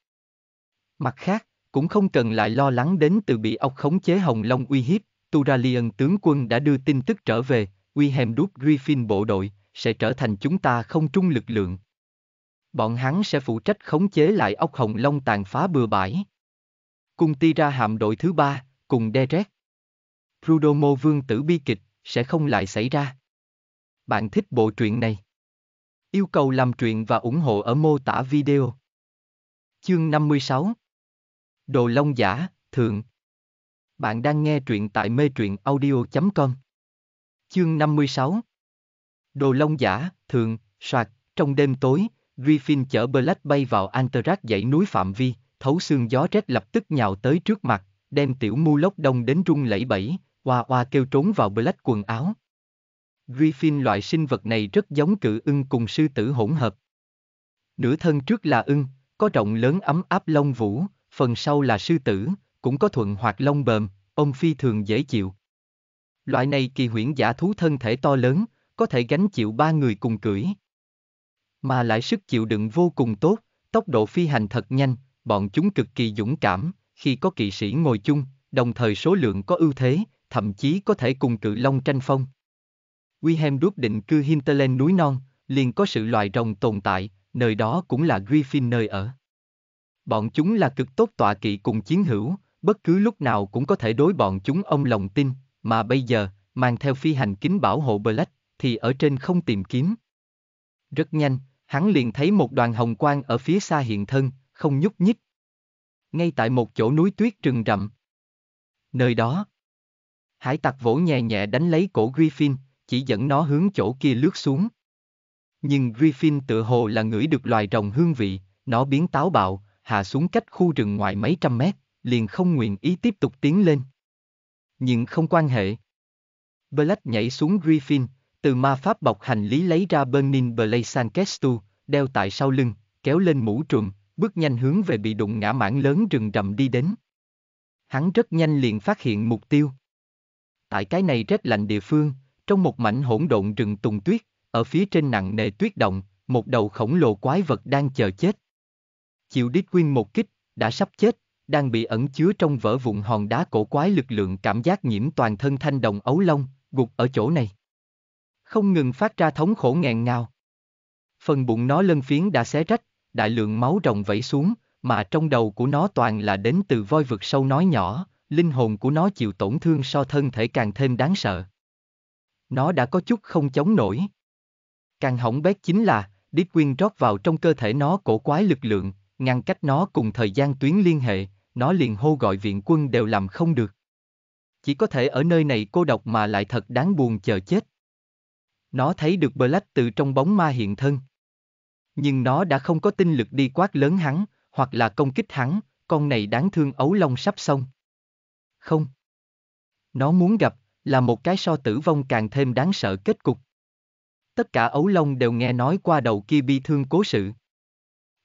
Mặt khác, cũng không cần lại lo lắng đến từ bị ốc khống chế Hồng Long uy hiếp, Turalion tướng quân đã đưa tin tức trở về, uy hèm Griffin bộ đội, sẽ trở thành chúng ta không trung lực lượng. Bọn hắn sẽ phụ trách khống chế lại ốc Hồng Long tàn phá bừa bãi. Cùng ti ra hạm đội thứ ba, cùng Derek. Prudomo vương tử bi kịch, sẽ không lại xảy ra bạn thích bộ truyện này. Yêu cầu làm truyện và ủng hộ ở mô tả video. Chương 56 Đồ Long Giả, Thượng Bạn đang nghe truyện tại mê truyện audio.com Chương 56 Đồ Long Giả, Thượng, Soạt, trong đêm tối, Griffin chở Black bay vào Antarat dãy núi Phạm Vi, thấu xương gió rét lập tức nhào tới trước mặt, đem tiểu mu lốc đông đến rung lẫy bẫy, hoa hoa kêu trốn vào Black quần áo. Griffin loại sinh vật này rất giống cự ưng cùng sư tử hỗn hợp. Nửa thân trước là ưng, có rộng lớn ấm áp lông vũ, phần sau là sư tử, cũng có thuận hoạt lông bờm, ông phi thường dễ chịu. Loại này kỳ huyễn giả thú thân thể to lớn, có thể gánh chịu ba người cùng cưỡi. Mà lại sức chịu đựng vô cùng tốt, tốc độ phi hành thật nhanh, bọn chúng cực kỳ dũng cảm, khi có kỵ sĩ ngồi chung, đồng thời số lượng có ưu thế, thậm chí có thể cùng cự long tranh phong. Wilhelm đúc định cư Hinterland núi non, liền có sự loài rồng tồn tại, nơi đó cũng là Griffin nơi ở. Bọn chúng là cực tốt tọa kỵ cùng chiến hữu, bất cứ lúc nào cũng có thể đối bọn chúng ông lòng tin, mà bây giờ, mang theo phi hành kính bảo hộ Black, thì ở trên không tìm kiếm. Rất nhanh, hắn liền thấy một đoàn hồng quang ở phía xa hiện thân, không nhúc nhích. Ngay tại một chỗ núi tuyết rừng rậm. Nơi đó, hải tặc vỗ nhẹ nhẹ đánh lấy cổ Griffin, chỉ dẫn nó hướng chỗ kia lướt xuống. Nhưng Griffin tự hồ là ngửi được loài rồng hương vị, nó biến táo bạo, hạ xuống cách khu rừng ngoài mấy trăm mét, liền không nguyện ý tiếp tục tiến lên. Nhưng không quan hệ. Black nhảy xuống Griffin, từ ma pháp bọc hành lý lấy ra Burning Blade Sankestu, đeo tại sau lưng, kéo lên mũ trùm, bước nhanh hướng về bị đụng ngã mảng lớn rừng rậm đi đến. Hắn rất nhanh liền phát hiện mục tiêu. Tại cái này rất lạnh địa phương, trong một mảnh hỗn độn rừng tùng tuyết, ở phía trên nặng nề tuyết động, một đầu khổng lồ quái vật đang chờ chết. Chịu đít quyên một kích, đã sắp chết, đang bị ẩn chứa trong vỡ vụn hòn đá cổ quái lực lượng cảm giác nhiễm toàn thân thanh đồng ấu lông, gục ở chỗ này. Không ngừng phát ra thống khổ nghẹn ngào. Phần bụng nó lân phiến đã xé rách, đại lượng máu rồng vẫy xuống, mà trong đầu của nó toàn là đến từ voi vực sâu nói nhỏ, linh hồn của nó chịu tổn thương so thân thể càng thêm đáng sợ nó đã có chút không chống nổi. Càng hỏng bét chính là, đít quyên rót vào trong cơ thể nó cổ quái lực lượng, ngăn cách nó cùng thời gian tuyến liên hệ, nó liền hô gọi viện quân đều làm không được. Chỉ có thể ở nơi này cô độc mà lại thật đáng buồn chờ chết. Nó thấy được Black từ trong bóng ma hiện thân. Nhưng nó đã không có tinh lực đi quát lớn hắn, hoặc là công kích hắn, con này đáng thương ấu long sắp xong. Không. Nó muốn gặp, là một cái so tử vong càng thêm đáng sợ kết cục. Tất cả ấu long đều nghe nói qua đầu kia bi thương cố sự.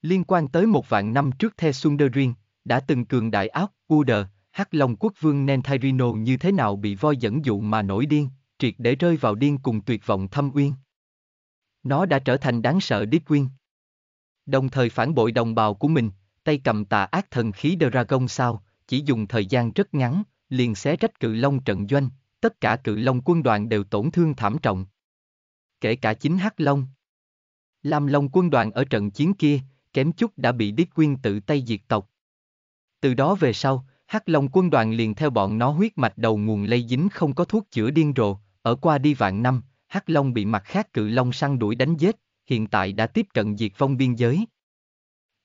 Liên quan tới một vạn năm trước The Sunderian, đã từng cường đại áo, Uder, hắc long quốc vương Nentairino như thế nào bị voi dẫn dụ mà nổi điên, triệt để rơi vào điên cùng tuyệt vọng thâm uyên. Nó đã trở thành đáng sợ đích quyên. Đồng thời phản bội đồng bào của mình, tay cầm tà ác thần khí Dragon sao, chỉ dùng thời gian rất ngắn, liền xé rách cự long trận doanh, tất cả cự long quân đoàn đều tổn thương thảm trọng. Kể cả chính Hắc Long. Lam Long quân đoàn ở trận chiến kia, kém chút đã bị Đế Quyên tự tay diệt tộc. Từ đó về sau, Hắc Long quân đoàn liền theo bọn nó huyết mạch đầu nguồn lây dính không có thuốc chữa điên rồ, ở qua đi vạn năm, Hắc Long bị mặt khác cự long săn đuổi đánh giết, hiện tại đã tiếp cận diệt vong biên giới.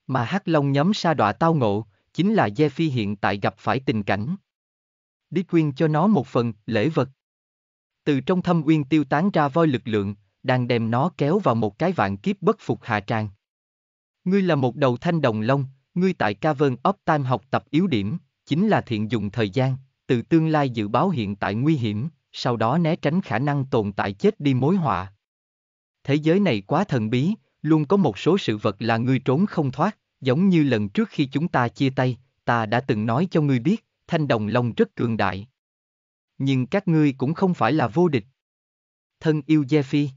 Mà Hắc Long nhóm sa đọa tao ngộ, chính là Gia Phi hiện tại gặp phải tình cảnh đi quyên cho nó một phần lễ vật. Từ trong thâm uyên tiêu tán ra voi lực lượng, đang đem nó kéo vào một cái vạn kiếp bất phục hạ tràng. Ngươi là một đầu thanh đồng long, ngươi tại ca vân of Time học tập yếu điểm, chính là thiện dùng thời gian, từ tương lai dự báo hiện tại nguy hiểm, sau đó né tránh khả năng tồn tại chết đi mối họa. Thế giới này quá thần bí, luôn có một số sự vật là ngươi trốn không thoát, giống như lần trước khi chúng ta chia tay, ta đã từng nói cho ngươi biết, thanh đồng long rất cường đại. Nhưng các ngươi cũng không phải là vô địch. Thân yêu Gia Phi.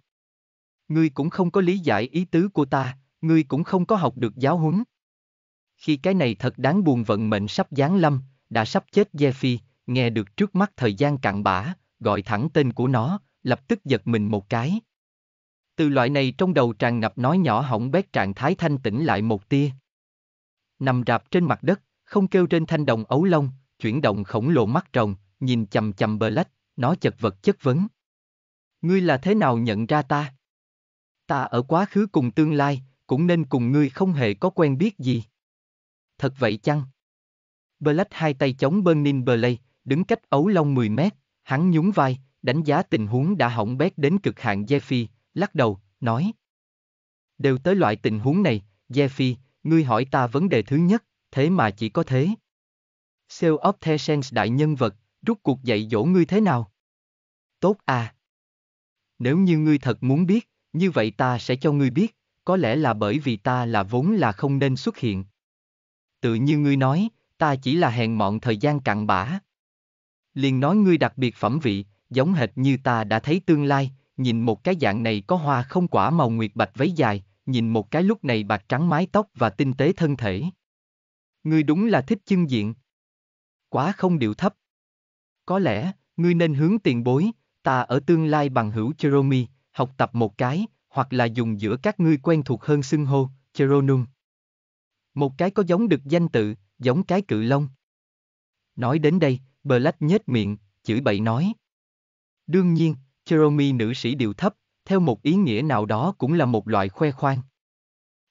Ngươi cũng không có lý giải ý tứ của ta, ngươi cũng không có học được giáo huấn. Khi cái này thật đáng buồn vận mệnh sắp giáng lâm, đã sắp chết Gia Phi, nghe được trước mắt thời gian cạn bã, gọi thẳng tên của nó, lập tức giật mình một cái. Từ loại này trong đầu tràn ngập nói nhỏ hỏng bét trạng thái thanh tĩnh lại một tia. Nằm rạp trên mặt đất, không kêu trên thanh đồng ấu lông, chuyển động khổng lồ mắt rồng, nhìn chầm chầm bờ lách, nó chật vật chất vấn. Ngươi là thế nào nhận ra ta? Ta ở quá khứ cùng tương lai, cũng nên cùng ngươi không hề có quen biết gì. Thật vậy chăng? Black hai tay chống Burning Blade, đứng cách ấu long 10 mét, hắn nhún vai, đánh giá tình huống đã hỏng bét đến cực hạn Jeffy, lắc đầu, nói. Đều tới loại tình huống này, Jeffy, ngươi hỏi ta vấn đề thứ nhất, thế mà chỉ có thế. Sale of Thesens đại nhân vật, rút cuộc dạy dỗ ngươi thế nào? Tốt à! Nếu như ngươi thật muốn biết, như vậy ta sẽ cho ngươi biết, có lẽ là bởi vì ta là vốn là không nên xuất hiện. Tự như ngươi nói, ta chỉ là hèn mọn thời gian cặn bã. Liền nói ngươi đặc biệt phẩm vị, giống hệt như ta đã thấy tương lai, nhìn một cái dạng này có hoa không quả màu nguyệt bạch váy dài, nhìn một cái lúc này bạc trắng mái tóc và tinh tế thân thể. Ngươi đúng là thích chân diện quá không điệu thấp. Có lẽ, ngươi nên hướng tiền bối, ta ở tương lai bằng hữu Cheromi, học tập một cái, hoặc là dùng giữa các ngươi quen thuộc hơn xưng hô, Cheronum. Một cái có giống được danh tự, giống cái cự long. Nói đến đây, Black nhếch miệng, chửi bậy nói. Đương nhiên, Cheromi nữ sĩ điều thấp, theo một ý nghĩa nào đó cũng là một loại khoe khoang.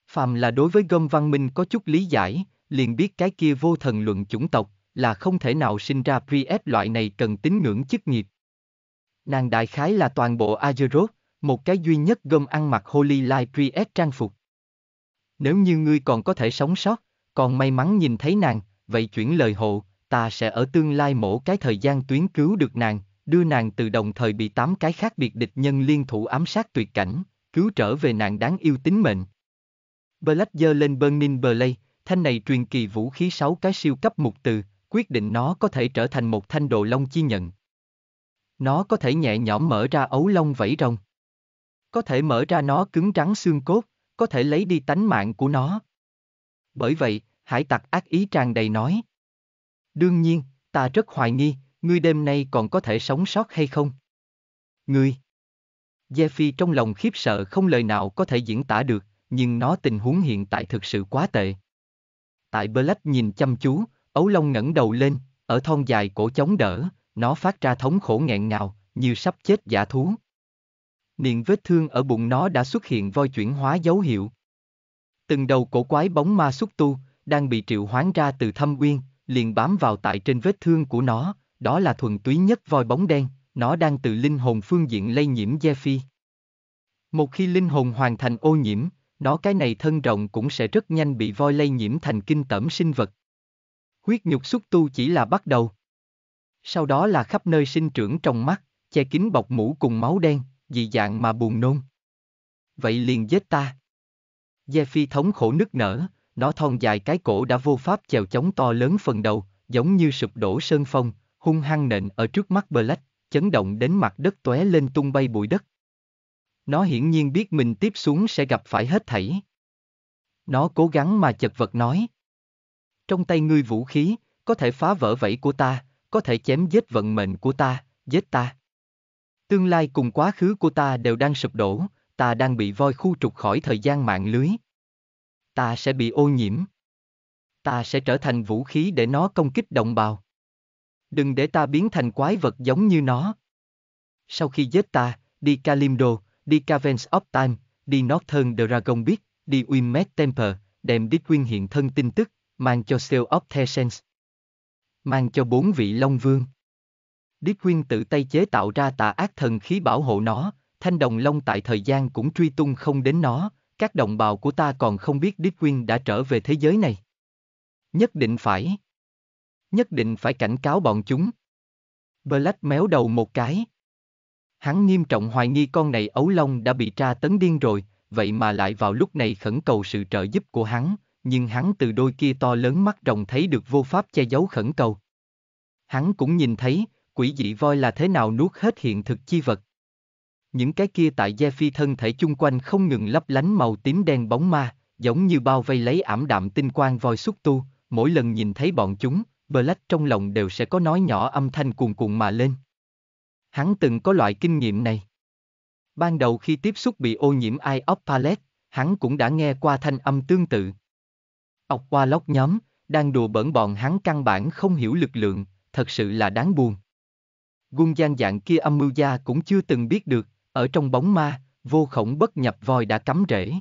Phàm là đối với gom văn minh có chút lý giải, liền biết cái kia vô thần luận chủng tộc, là không thể nào sinh ra VS loại này cần tín ngưỡng chức nghiệp. Nàng đại khái là toàn bộ Azeroth, một cái duy nhất gom ăn mặc Holy Light VS trang phục. Nếu như ngươi còn có thể sống sót, còn may mắn nhìn thấy nàng, vậy chuyển lời hộ, ta sẽ ở tương lai mổ cái thời gian tuyến cứu được nàng, đưa nàng từ đồng thời bị tám cái khác biệt địch nhân liên thủ ám sát tuyệt cảnh, cứu trở về nàng đáng yêu tính mệnh. Black dơ lên Burning Blade, thanh này truyền kỳ vũ khí sáu cái siêu cấp mục từ, quyết định nó có thể trở thành một thanh đồ lông chi nhận. Nó có thể nhẹ nhõm mở ra ấu lông vẫy rồng. Có thể mở ra nó cứng rắn xương cốt, có thể lấy đi tánh mạng của nó. Bởi vậy, hải tặc ác ý tràn đầy nói. Đương nhiên, ta rất hoài nghi, ngươi đêm nay còn có thể sống sót hay không? Ngươi! Gia phi trong lòng khiếp sợ không lời nào có thể diễn tả được, nhưng nó tình huống hiện tại thực sự quá tệ. Tại Black nhìn chăm chú, Ấu Long ngẩng đầu lên, ở thon dài cổ chống đỡ, nó phát ra thống khổ nghẹn ngào, như sắp chết giả thú. Niện vết thương ở bụng nó đã xuất hiện voi chuyển hóa dấu hiệu. Từng đầu cổ quái bóng ma xúc tu, đang bị triệu hoán ra từ thâm uyên, liền bám vào tại trên vết thương của nó, đó là thuần túy nhất voi bóng đen, nó đang từ linh hồn phương diện lây nhiễm Gia Phi. Một khi linh hồn hoàn thành ô nhiễm, nó cái này thân rộng cũng sẽ rất nhanh bị voi lây nhiễm thành kinh tởm sinh vật huyết nhục xúc tu chỉ là bắt đầu. Sau đó là khắp nơi sinh trưởng trong mắt, che kín bọc mũ cùng máu đen, dị dạng mà buồn nôn. Vậy liền giết ta. Gia Phi thống khổ nức nở, nó thon dài cái cổ đã vô pháp chèo chống to lớn phần đầu, giống như sụp đổ sơn phong, hung hăng nện ở trước mắt Black, chấn động đến mặt đất tóe lên tung bay bụi đất. Nó hiển nhiên biết mình tiếp xuống sẽ gặp phải hết thảy. Nó cố gắng mà chật vật nói, trong tay ngươi vũ khí, có thể phá vỡ vẫy của ta, có thể chém giết vận mệnh của ta, giết ta. Tương lai cùng quá khứ của ta đều đang sụp đổ, ta đang bị voi khu trục khỏi thời gian mạng lưới. Ta sẽ bị ô nhiễm. Ta sẽ trở thành vũ khí để nó công kích đồng bào. Đừng để ta biến thành quái vật giống như nó. Sau khi giết ta, đi Kalimdo, đi Caverns of Time, đi Northern Dragon biết, đi Winmet Temple, đem Deadwin hiện thân tin tức, mang cho Seal of Thessens, mang cho bốn vị Long Vương. Quyên tự tay chế tạo ra tà ác thần khí bảo hộ nó, thanh đồng long tại thời gian cũng truy tung không đến nó, các đồng bào của ta còn không biết Quyên đã trở về thế giới này. Nhất định phải. Nhất định phải cảnh cáo bọn chúng. Black méo đầu một cái. Hắn nghiêm trọng hoài nghi con này ấu long đã bị tra tấn điên rồi, vậy mà lại vào lúc này khẩn cầu sự trợ giúp của hắn, nhưng hắn từ đôi kia to lớn mắt rồng thấy được vô pháp che giấu khẩn cầu. Hắn cũng nhìn thấy, quỷ dị voi là thế nào nuốt hết hiện thực chi vật. Những cái kia tại gia phi thân thể chung quanh không ngừng lấp lánh màu tím đen bóng ma, giống như bao vây lấy ảm đạm tinh quang voi xúc tu, mỗi lần nhìn thấy bọn chúng, Black trong lòng đều sẽ có nói nhỏ âm thanh cuồn cuộn mà lên. Hắn từng có loại kinh nghiệm này. Ban đầu khi tiếp xúc bị ô nhiễm IOP Palette, hắn cũng đã nghe qua thanh âm tương tự. Ọc qua lóc nhóm, đang đùa bỡn bọn hắn căn bản không hiểu lực lượng, thật sự là đáng buồn. Quân gian dạng kia âm mưu gia cũng chưa từng biết được, ở trong bóng ma, vô khổng bất nhập voi đã cắm rễ.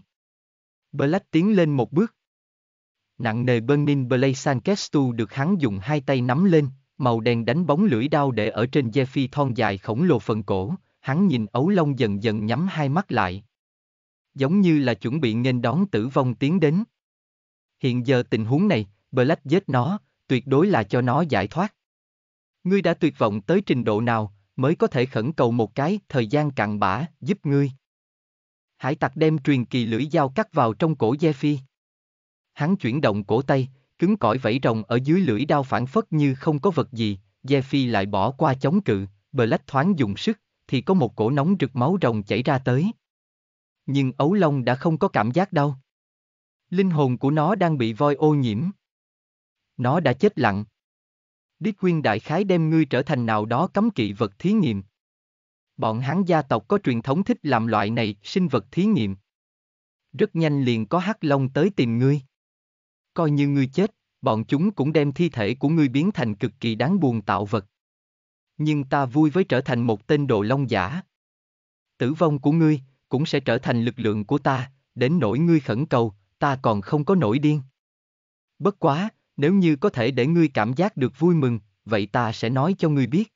Black tiến lên một bước. Nặng nề Bernin Blay Sankestu được hắn dùng hai tay nắm lên, màu đen đánh bóng lưỡi đao để ở trên dây phi thon dài khổng lồ phần cổ, hắn nhìn ấu long dần dần nhắm hai mắt lại. Giống như là chuẩn bị nghênh đón tử vong tiến đến. Hiện giờ tình huống này, Black giết nó, tuyệt đối là cho nó giải thoát. Ngươi đã tuyệt vọng tới trình độ nào, mới có thể khẩn cầu một cái thời gian cặn bã giúp ngươi. Hải tặc đem truyền kỳ lưỡi dao cắt vào trong cổ Gia Phi. Hắn chuyển động cổ tay, cứng cỏi vẫy rồng ở dưới lưỡi đao phản phất như không có vật gì, Gia Phi lại bỏ qua chống cự, Black thoáng dùng sức, thì có một cổ nóng rực máu rồng chảy ra tới. Nhưng ấu long đã không có cảm giác đau. Linh hồn của nó đang bị voi ô nhiễm. Nó đã chết lặng. Đích quyên đại khái đem ngươi trở thành nào đó cấm kỵ vật thí nghiệm. Bọn hắn gia tộc có truyền thống thích làm loại này sinh vật thí nghiệm. Rất nhanh liền có hắc long tới tìm ngươi. Coi như ngươi chết, bọn chúng cũng đem thi thể của ngươi biến thành cực kỳ đáng buồn tạo vật. Nhưng ta vui với trở thành một tên đồ long giả. Tử vong của ngươi cũng sẽ trở thành lực lượng của ta, đến nỗi ngươi khẩn cầu, ta còn không có nổi điên. Bất quá, nếu như có thể để ngươi cảm giác được vui mừng, vậy ta sẽ nói cho ngươi biết.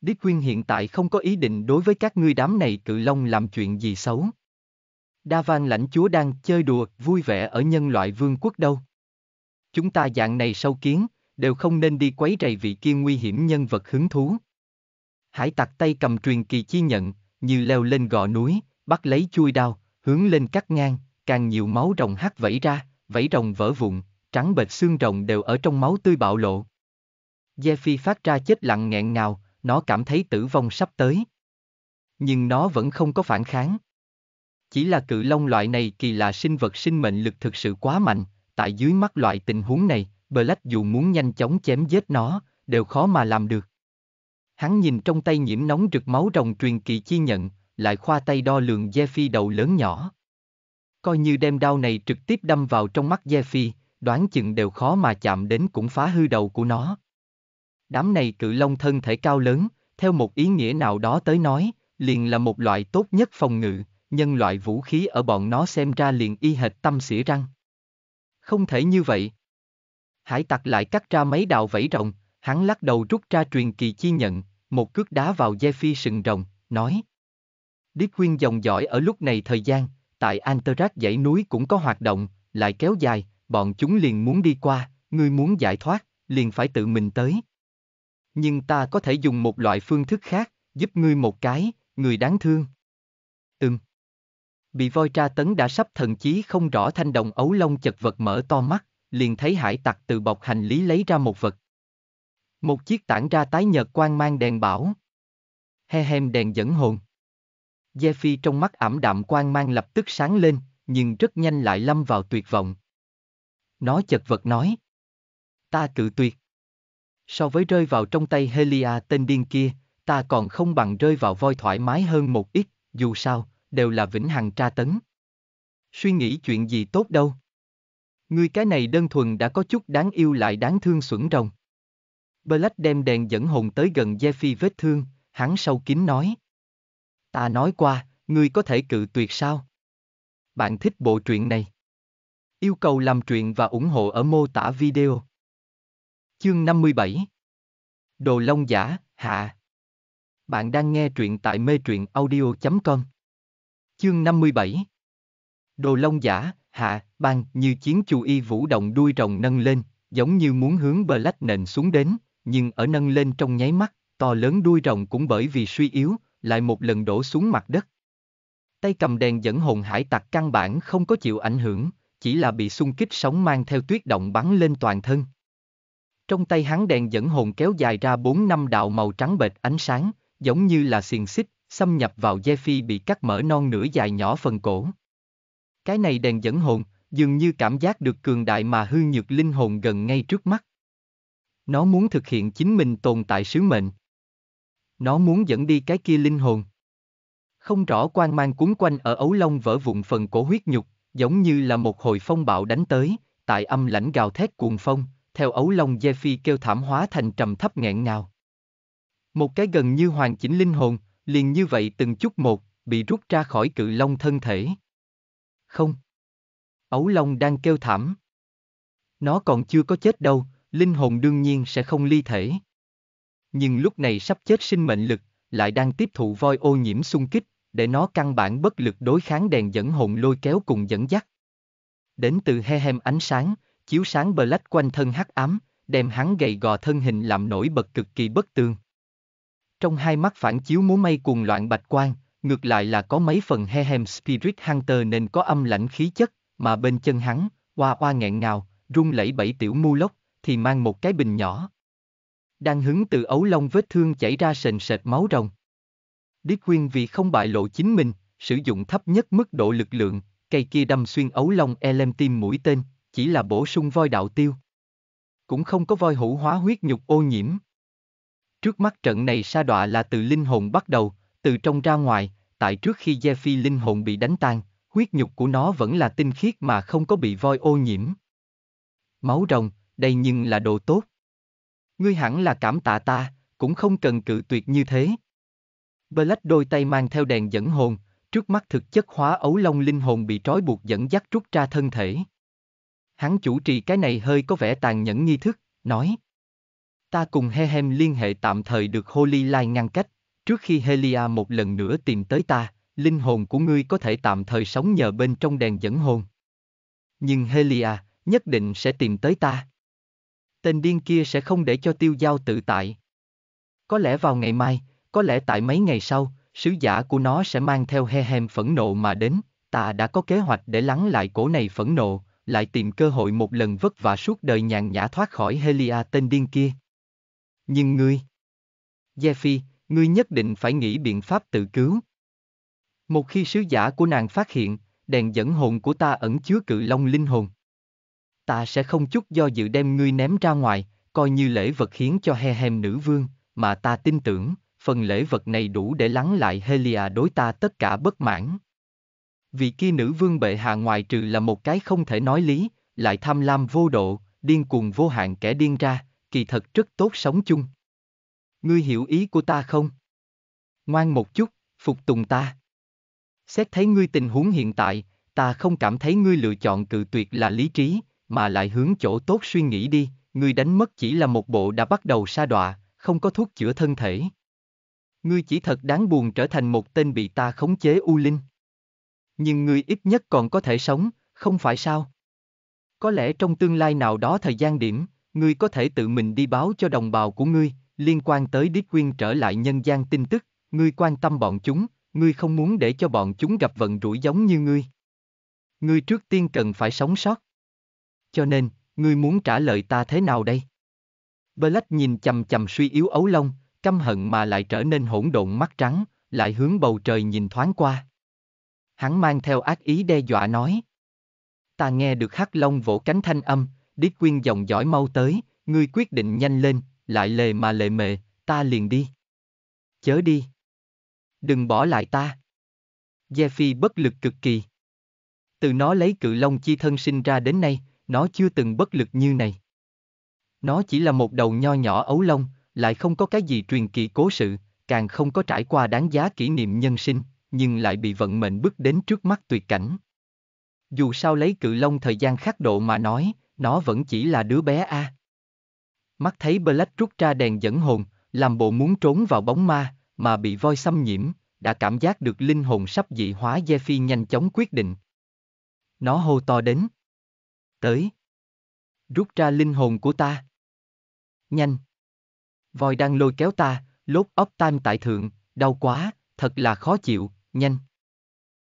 Đích Quyên hiện tại không có ý định đối với các ngươi đám này cự long làm chuyện gì xấu. Đa Van lãnh chúa đang chơi đùa, vui vẻ ở nhân loại vương quốc đâu. Chúng ta dạng này sâu kiến, đều không nên đi quấy rầy vị kia nguy hiểm nhân vật hứng thú. Hải tặc tay cầm truyền kỳ chi nhận, như leo lên gò núi, bắt lấy chui đao, hướng lên cắt ngang, càng nhiều máu rồng hắt vẫy ra, vẫy rồng vỡ vụn, trắng bệt xương rồng đều ở trong máu tươi bạo lộ. Gia Phi phát ra chết lặng nghẹn ngào, nó cảm thấy tử vong sắp tới. Nhưng nó vẫn không có phản kháng. Chỉ là cự long loại này kỳ là sinh vật sinh mệnh lực thực sự quá mạnh, tại dưới mắt loại tình huống này, Black dù muốn nhanh chóng chém giết nó, đều khó mà làm được. Hắn nhìn trong tay nhiễm nóng rực máu rồng truyền kỳ chi nhận, lại khoa tay đo lường Jeffy đầu lớn nhỏ coi như đem đao này trực tiếp đâm vào trong mắt Gia Phi, đoán chừng đều khó mà chạm đến cũng phá hư đầu của nó. Đám này cự long thân thể cao lớn, theo một ý nghĩa nào đó tới nói, liền là một loại tốt nhất phòng ngự, nhân loại vũ khí ở bọn nó xem ra liền y hệt tâm xỉa răng. Không thể như vậy. Hải tặc lại cắt ra mấy đạo vẫy rồng, hắn lắc đầu rút ra truyền kỳ chi nhận, một cước đá vào Gia Phi sừng rồng, nói. Điếc quyên dòng dõi ở lúc này thời gian, tại Antarat dãy núi cũng có hoạt động, lại kéo dài, bọn chúng liền muốn đi qua, ngươi muốn giải thoát, liền phải tự mình tới. Nhưng ta có thể dùng một loại phương thức khác, giúp ngươi một cái, người đáng thương. Ừm. Bị voi tra tấn đã sắp thần chí không rõ thanh đồng ấu lông chật vật mở to mắt, liền thấy hải tặc từ bọc hành lý lấy ra một vật. Một chiếc tảng ra tái nhợt quang mang đèn bảo. He hem đèn dẫn hồn. Jeffy trong mắt ảm đạm quang mang lập tức sáng lên, nhưng rất nhanh lại lâm vào tuyệt vọng. Nó chật vật nói. Ta cự tuyệt. So với rơi vào trong tay Helia tên điên kia, ta còn không bằng rơi vào voi thoải mái hơn một ít, dù sao, đều là vĩnh hằng tra tấn. Suy nghĩ chuyện gì tốt đâu. Ngươi cái này đơn thuần đã có chút đáng yêu lại đáng thương xuẩn rồng. Black đem đèn dẫn hồn tới gần Jeffy vết thương, hắn sâu kín nói. Ta nói qua, ngươi có thể cự tuyệt sao? Bạn thích bộ truyện này? Yêu cầu làm truyện và ủng hộ ở mô tả video. Chương 57 Đồ Long Giả, Hạ Bạn đang nghe truyện tại mê truyện audio.com Chương 57 Đồ Long Giả, Hạ, bang, như chiến chu y vũ động đuôi rồng nâng lên, giống như muốn hướng bờ lách nền xuống đến, nhưng ở nâng lên trong nháy mắt, to lớn đuôi rồng cũng bởi vì suy yếu, lại một lần đổ xuống mặt đất. Tay cầm đèn dẫn hồn hải tặc căn bản không có chịu ảnh hưởng, chỉ là bị xung kích sóng mang theo tuyết động bắn lên toàn thân. Trong tay hắn đèn dẫn hồn kéo dài ra bốn năm đạo màu trắng bệt ánh sáng, giống như là xiềng xích, xâm nhập vào dây phi bị cắt mở non nửa dài nhỏ phần cổ. Cái này đèn dẫn hồn, dường như cảm giác được cường đại mà hư nhược linh hồn gần ngay trước mắt. Nó muốn thực hiện chính mình tồn tại sứ mệnh. Nó muốn dẫn đi cái kia linh hồn. Không rõ quan mang cuốn quanh ở ấu long vỡ vụn phần cổ huyết nhục, giống như là một hồi phong bạo đánh tới, tại âm lãnh gào thét cuồng phong, theo ấu long dê phi kêu thảm hóa thành trầm thấp nghẹn ngào. Một cái gần như hoàn chỉnh linh hồn, liền như vậy từng chút một, bị rút ra khỏi cự long thân thể. Không. Ấu long đang kêu thảm. Nó còn chưa có chết đâu, linh hồn đương nhiên sẽ không ly thể nhưng lúc này sắp chết sinh mệnh lực, lại đang tiếp thụ voi ô nhiễm xung kích, để nó căn bản bất lực đối kháng đèn dẫn hồn lôi kéo cùng dẫn dắt. Đến từ he hem ánh sáng, chiếu sáng bờ lách quanh thân hắc ám, đem hắn gầy gò thân hình làm nổi bật cực kỳ bất tương. Trong hai mắt phản chiếu múa mây cuồng loạn bạch quang, ngược lại là có mấy phần he hem spirit hunter nên có âm lãnh khí chất, mà bên chân hắn, hoa hoa nghẹn ngào, rung lẫy bảy tiểu mu lốc, thì mang một cái bình nhỏ, đang hứng từ ấu lông vết thương chảy ra sền sệt máu rồng. Điếc Quyên vì không bại lộ chính mình, sử dụng thấp nhất mức độ lực lượng, cây kia đâm xuyên ấu lông elem tim mũi tên, chỉ là bổ sung voi đạo tiêu. Cũng không có voi hữu hóa huyết nhục ô nhiễm. Trước mắt trận này sa đọa là từ linh hồn bắt đầu, từ trong ra ngoài, tại trước khi Gia Phi linh hồn bị đánh tan, huyết nhục của nó vẫn là tinh khiết mà không có bị voi ô nhiễm. Máu rồng, đây nhưng là đồ tốt. Ngươi hẳn là cảm tạ ta, cũng không cần cự tuyệt như thế. Black đôi tay mang theo đèn dẫn hồn, trước mắt thực chất hóa ấu long linh hồn bị trói buộc dẫn dắt rút ra thân thể. Hắn chủ trì cái này hơi có vẻ tàn nhẫn nghi thức, nói. Ta cùng Hehem liên hệ tạm thời được Holy Lai ngăn cách, trước khi Helia một lần nữa tìm tới ta, linh hồn của ngươi có thể tạm thời sống nhờ bên trong đèn dẫn hồn. Nhưng Helia nhất định sẽ tìm tới ta tên điên kia sẽ không để cho tiêu giao tự tại. Có lẽ vào ngày mai, có lẽ tại mấy ngày sau, sứ giả của nó sẽ mang theo he hem phẫn nộ mà đến, ta đã có kế hoạch để lắng lại cổ này phẫn nộ, lại tìm cơ hội một lần vất vả suốt đời nhàn nhã thoát khỏi Helia tên điên kia. Nhưng ngươi... Jeffy, ngươi nhất định phải nghĩ biện pháp tự cứu. Một khi sứ giả của nàng phát hiện, đèn dẫn hồn của ta ẩn chứa cự long linh hồn. Ta sẽ không chút do dự đem ngươi ném ra ngoài, coi như lễ vật hiến cho he hem nữ vương, mà ta tin tưởng, phần lễ vật này đủ để lắng lại Helia đối ta tất cả bất mãn. Vì kia nữ vương bệ hạ ngoài trừ là một cái không thể nói lý, lại tham lam vô độ, điên cuồng vô hạn kẻ điên ra, kỳ thật rất tốt sống chung. Ngươi hiểu ý của ta không? Ngoan một chút, phục tùng ta. Xét thấy ngươi tình huống hiện tại, ta không cảm thấy ngươi lựa chọn cự tuyệt là lý trí, mà lại hướng chỗ tốt suy nghĩ đi, ngươi đánh mất chỉ là một bộ đã bắt đầu sa đọa, không có thuốc chữa thân thể. Ngươi chỉ thật đáng buồn trở thành một tên bị ta khống chế u linh. Nhưng ngươi ít nhất còn có thể sống, không phải sao? Có lẽ trong tương lai nào đó thời gian điểm, ngươi có thể tự mình đi báo cho đồng bào của ngươi, liên quan tới đít Quyên trở lại nhân gian tin tức, ngươi quan tâm bọn chúng, ngươi không muốn để cho bọn chúng gặp vận rủi giống như ngươi. Ngươi trước tiên cần phải sống sót. Cho nên, ngươi muốn trả lời ta thế nào đây? Black nhìn chầm chầm suy yếu ấu lông, căm hận mà lại trở nên hỗn độn mắt trắng, lại hướng bầu trời nhìn thoáng qua. Hắn mang theo ác ý đe dọa nói. Ta nghe được hắc long vỗ cánh thanh âm, điếc quyên dòng dõi mau tới, ngươi quyết định nhanh lên, lại lề mà lề mề, ta liền đi. Chớ đi. Đừng bỏ lại ta. Gia Phi bất lực cực kỳ. Từ nó lấy cự long chi thân sinh ra đến nay, nó chưa từng bất lực như này. Nó chỉ là một đầu nho nhỏ ấu lông, lại không có cái gì truyền kỳ cố sự, càng không có trải qua đáng giá kỷ niệm nhân sinh, nhưng lại bị vận mệnh bước đến trước mắt tuyệt cảnh. Dù sao lấy cự long thời gian khắc độ mà nói, nó vẫn chỉ là đứa bé A. Mắt thấy Black rút ra đèn dẫn hồn, làm bộ muốn trốn vào bóng ma, mà bị voi xâm nhiễm, đã cảm giác được linh hồn sắp dị hóa phi nhanh chóng quyết định. Nó hô to đến tới. Rút ra linh hồn của ta. Nhanh. Voi đang lôi kéo ta, lốt óc tam tại thượng, đau quá, thật là khó chịu, nhanh.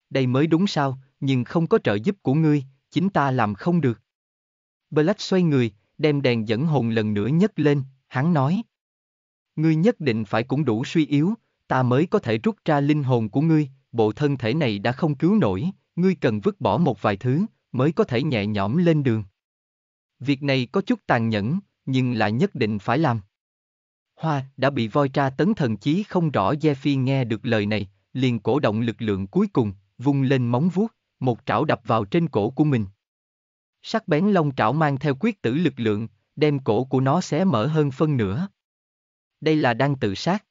Đây mới đúng sao, nhưng không có trợ giúp của ngươi, chính ta làm không được. Black xoay người, đem đèn dẫn hồn lần nữa nhấc lên, hắn nói. Ngươi nhất định phải cũng đủ suy yếu, ta mới có thể rút ra linh hồn của ngươi, bộ thân thể này đã không cứu nổi, ngươi cần vứt bỏ một vài thứ, mới có thể nhẹ nhõm lên đường. Việc này có chút tàn nhẫn, nhưng lại nhất định phải làm. Hoa đã bị voi tra tấn thần chí không rõ Gia Phi nghe được lời này, liền cổ động lực lượng cuối cùng, vung lên móng vuốt, một trảo đập vào trên cổ của mình. Sắc bén lông trảo mang theo quyết tử lực lượng, đem cổ của nó xé mở hơn phân nửa. Đây là đang tự sát.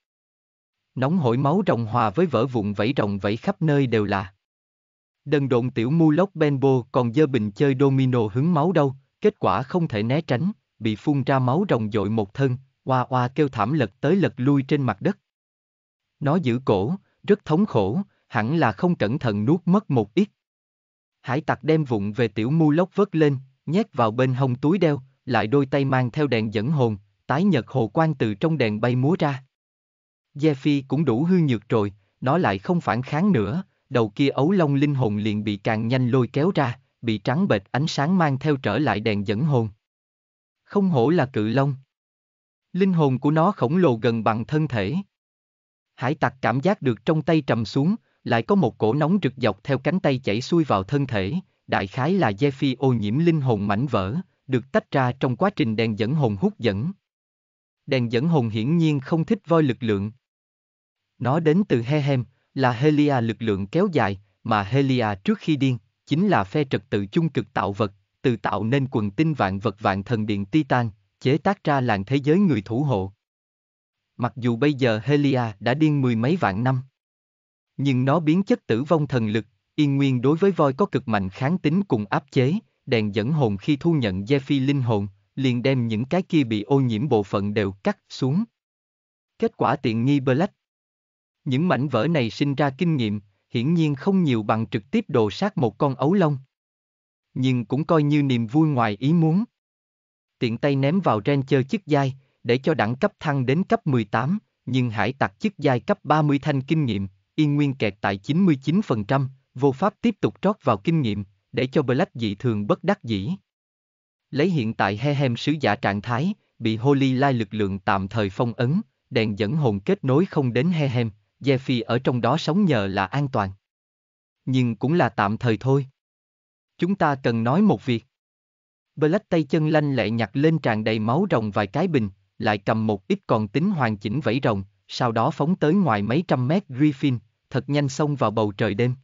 Nóng hổi máu rồng hòa với vỡ vụn vẫy rồng vẫy khắp nơi đều là. Đần độn tiểu mu lốc Benbo còn dơ bình chơi domino hứng máu đâu, kết quả không thể né tránh, bị phun ra máu rồng dội một thân, oa oa kêu thảm lật tới lật lui trên mặt đất. Nó giữ cổ, rất thống khổ, hẳn là không cẩn thận nuốt mất một ít. Hải tặc đem vụn về tiểu mu lốc vớt lên, nhét vào bên hông túi đeo, lại đôi tay mang theo đèn dẫn hồn, tái nhật hồ quang từ trong đèn bay múa ra. Jeffy cũng đủ hư nhược rồi, nó lại không phản kháng nữa, đầu kia ấu long linh hồn liền bị càng nhanh lôi kéo ra, bị trắng bệt ánh sáng mang theo trở lại đèn dẫn hồn. Không hổ là cự long. Linh hồn của nó khổng lồ gần bằng thân thể. Hải tặc cảm giác được trong tay trầm xuống, lại có một cổ nóng rực dọc theo cánh tay chảy xuôi vào thân thể, đại khái là dây phi ô nhiễm linh hồn mảnh vỡ, được tách ra trong quá trình đèn dẫn hồn hút dẫn. Đèn dẫn hồn hiển nhiên không thích voi lực lượng. Nó đến từ he hem, là Helia lực lượng kéo dài, mà Helia trước khi điên, chính là phe trật tự chung cực tạo vật, tự tạo nên quần tinh vạn vật vạn thần điện Titan, chế tác ra làng thế giới người thủ hộ. Mặc dù bây giờ Helia đã điên mười mấy vạn năm, nhưng nó biến chất tử vong thần lực, yên nguyên đối với voi có cực mạnh kháng tính cùng áp chế, đèn dẫn hồn khi thu nhận Zephy linh hồn, liền đem những cái kia bị ô nhiễm bộ phận đều cắt xuống. Kết quả tiện nghi Black những mảnh vỡ này sinh ra kinh nghiệm, hiển nhiên không nhiều bằng trực tiếp đồ sát một con ấu lông. Nhưng cũng coi như niềm vui ngoài ý muốn. Tiện tay ném vào Ranger chức giai, để cho đẳng cấp thăng đến cấp 18, nhưng hải tặc chức giai cấp 30 thanh kinh nghiệm, yên nguyên kẹt tại 99%, vô pháp tiếp tục trót vào kinh nghiệm, để cho Black dị thường bất đắc dĩ. Lấy hiện tại he hem sứ giả trạng thái, bị Holy Lai lực lượng tạm thời phong ấn, đèn dẫn hồn kết nối không đến he hem, Jeffy ở trong đó sống nhờ là an toàn. Nhưng cũng là tạm thời thôi. Chúng ta cần nói một việc. Black tay chân lanh lẹ nhặt lên tràn đầy máu rồng vài cái bình, lại cầm một ít còn tính hoàn chỉnh vẫy rồng, sau đó phóng tới ngoài mấy trăm mét Griffin, thật nhanh xông vào bầu trời đêm.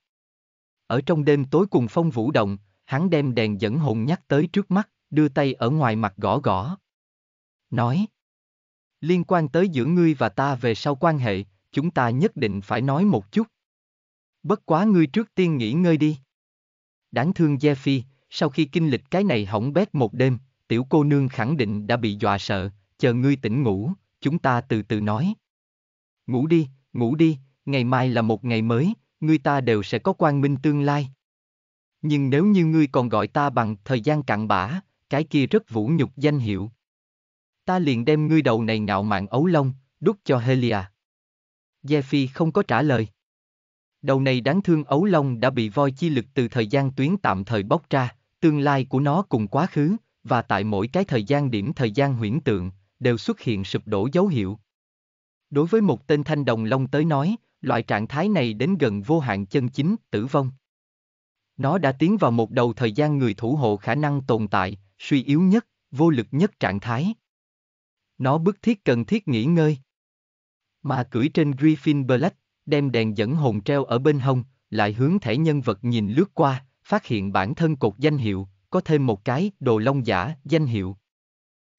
Ở trong đêm tối cùng phong vũ động, hắn đem đèn dẫn hồn nhắc tới trước mắt, đưa tay ở ngoài mặt gõ gõ. Nói, liên quan tới giữa ngươi và ta về sau quan hệ, chúng ta nhất định phải nói một chút. Bất quá ngươi trước tiên nghỉ ngơi đi. Đáng thương Jeffy, sau khi kinh lịch cái này hỏng bét một đêm, tiểu cô nương khẳng định đã bị dọa sợ, chờ ngươi tỉnh ngủ, chúng ta từ từ nói. Ngủ đi, ngủ đi, ngày mai là một ngày mới, ngươi ta đều sẽ có quan minh tương lai. Nhưng nếu như ngươi còn gọi ta bằng thời gian cặn bã, cái kia rất vũ nhục danh hiệu. Ta liền đem ngươi đầu này ngạo mạn ấu lông, đút cho Helia. Jeffy không có trả lời. Đầu này đáng thương ấu long đã bị voi chi lực từ thời gian tuyến tạm thời bóc ra, tương lai của nó cùng quá khứ, và tại mỗi cái thời gian điểm thời gian huyễn tượng, đều xuất hiện sụp đổ dấu hiệu. Đối với một tên thanh đồng long tới nói, loại trạng thái này đến gần vô hạn chân chính, tử vong. Nó đã tiến vào một đầu thời gian người thủ hộ khả năng tồn tại, suy yếu nhất, vô lực nhất trạng thái. Nó bức thiết cần thiết nghỉ ngơi. Mà cưỡi trên Griffin Black, đem đèn dẫn hồn treo ở bên hông, lại hướng thể nhân vật nhìn lướt qua, phát hiện bản thân cột danh hiệu, có thêm một cái đồ long giả danh hiệu.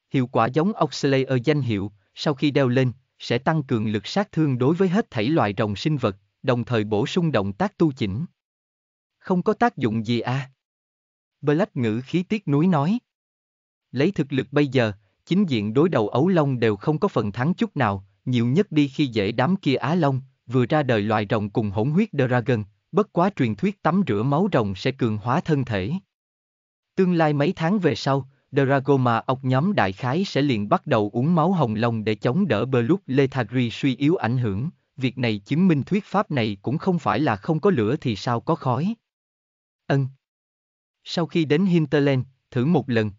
Hiệu quả giống Oxlayer danh hiệu, sau khi đeo lên, sẽ tăng cường lực sát thương đối với hết thảy loài rồng sinh vật, đồng thời bổ sung động tác tu chỉnh. Không có tác dụng gì à? Black ngữ khí tiết núi nói. Lấy thực lực bây giờ, chính diện đối đầu ấu long đều không có phần thắng chút nào, nhiều nhất đi khi dễ đám kia Á Long, vừa ra đời loài rồng cùng hỗn huyết Dragon, bất quá truyền thuyết tắm rửa máu rồng sẽ cường hóa thân thể. Tương lai mấy tháng về sau, Dragoma ốc nhóm đại khái sẽ liền bắt đầu uống máu hồng long để chống đỡ Blood lethargy suy yếu ảnh hưởng, việc này chứng minh thuyết pháp này cũng không phải là không có lửa thì sao có khói. Ân. Sau khi đến Hinterland, thử một lần.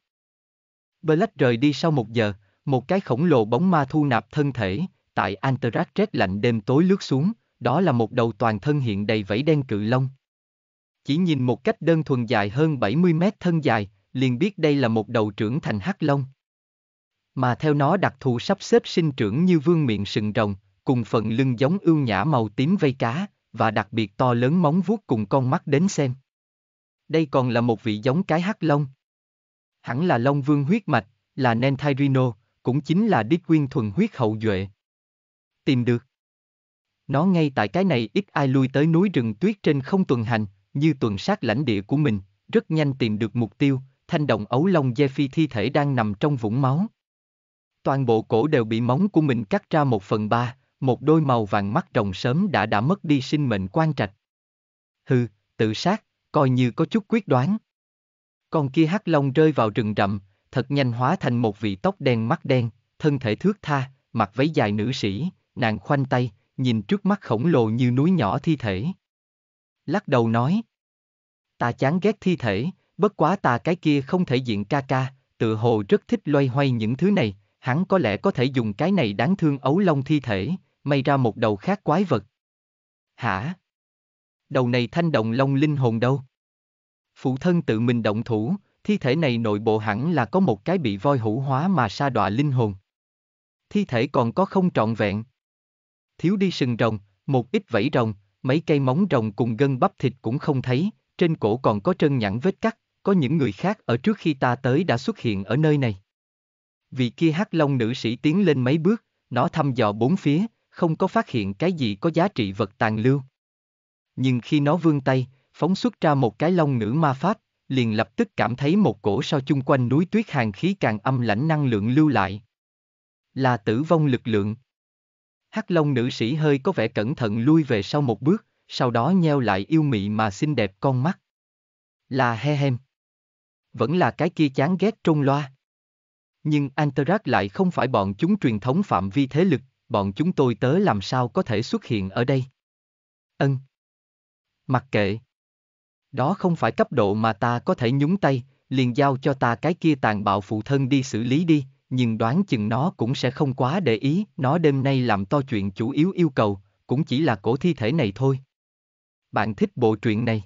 Black rời đi sau một giờ, một cái khổng lồ bóng ma thu nạp thân thể, tại Antarat rét lạnh đêm tối lướt xuống, đó là một đầu toàn thân hiện đầy vẫy đen cự long. Chỉ nhìn một cách đơn thuần dài hơn 70 mét thân dài, liền biết đây là một đầu trưởng thành hắc long. Mà theo nó đặc thù sắp xếp sinh trưởng như vương miệng sừng rồng, cùng phần lưng giống ưu nhã màu tím vây cá, và đặc biệt to lớn móng vuốt cùng con mắt đến xem. Đây còn là một vị giống cái hắc long. Hẳn là long vương huyết mạch, là Nentairino, cũng chính là đích quyên thuần huyết hậu duệ tìm được. Nó ngay tại cái này ít ai lui tới núi rừng tuyết trên không tuần hành, như tuần sát lãnh địa của mình, rất nhanh tìm được mục tiêu, thanh đồng ấu long dê phi thi thể đang nằm trong vũng máu. Toàn bộ cổ đều bị móng của mình cắt ra một phần ba, một đôi màu vàng mắt rồng sớm đã đã mất đi sinh mệnh quan trạch. Hừ, tự sát, coi như có chút quyết đoán. Con kia hắc long rơi vào rừng rậm, thật nhanh hóa thành một vị tóc đen mắt đen, thân thể thước tha, mặc váy dài nữ sĩ, nàng khoanh tay, nhìn trước mắt khổng lồ như núi nhỏ thi thể. Lắc đầu nói. Ta chán ghét thi thể, bất quá ta cái kia không thể diện ca ca, tự hồ rất thích loay hoay những thứ này, hắn có lẽ có thể dùng cái này đáng thương ấu long thi thể, may ra một đầu khác quái vật. Hả? Đầu này thanh động long linh hồn đâu? Phụ thân tự mình động thủ, thi thể này nội bộ hẳn là có một cái bị voi hữu hóa mà sa đọa linh hồn. Thi thể còn có không trọn vẹn thiếu đi sừng rồng, một ít vẫy rồng, mấy cây móng rồng cùng gân bắp thịt cũng không thấy, trên cổ còn có trân nhẵn vết cắt, có những người khác ở trước khi ta tới đã xuất hiện ở nơi này. Vị kia hắc long nữ sĩ tiến lên mấy bước, nó thăm dò bốn phía, không có phát hiện cái gì có giá trị vật tàn lưu. Nhưng khi nó vươn tay, phóng xuất ra một cái long nữ ma pháp, liền lập tức cảm thấy một cổ so chung quanh núi tuyết hàng khí càng âm lãnh năng lượng lưu lại. Là tử vong lực lượng. Hắc Long nữ sĩ hơi có vẻ cẩn thận lui về sau một bước, sau đó nheo lại yêu mị mà xinh đẹp con mắt. Là he hem. Vẫn là cái kia chán ghét trông loa. Nhưng Antarac lại không phải bọn chúng truyền thống phạm vi thế lực, bọn chúng tôi tớ làm sao có thể xuất hiện ở đây. Ân. Mặc kệ. Đó không phải cấp độ mà ta có thể nhúng tay, liền giao cho ta cái kia tàn bạo phụ thân đi xử lý đi, nhưng đoán chừng nó cũng sẽ không quá để ý, nó đêm nay làm to chuyện chủ yếu yêu cầu, cũng chỉ là cổ thi thể này thôi. Bạn thích bộ truyện này?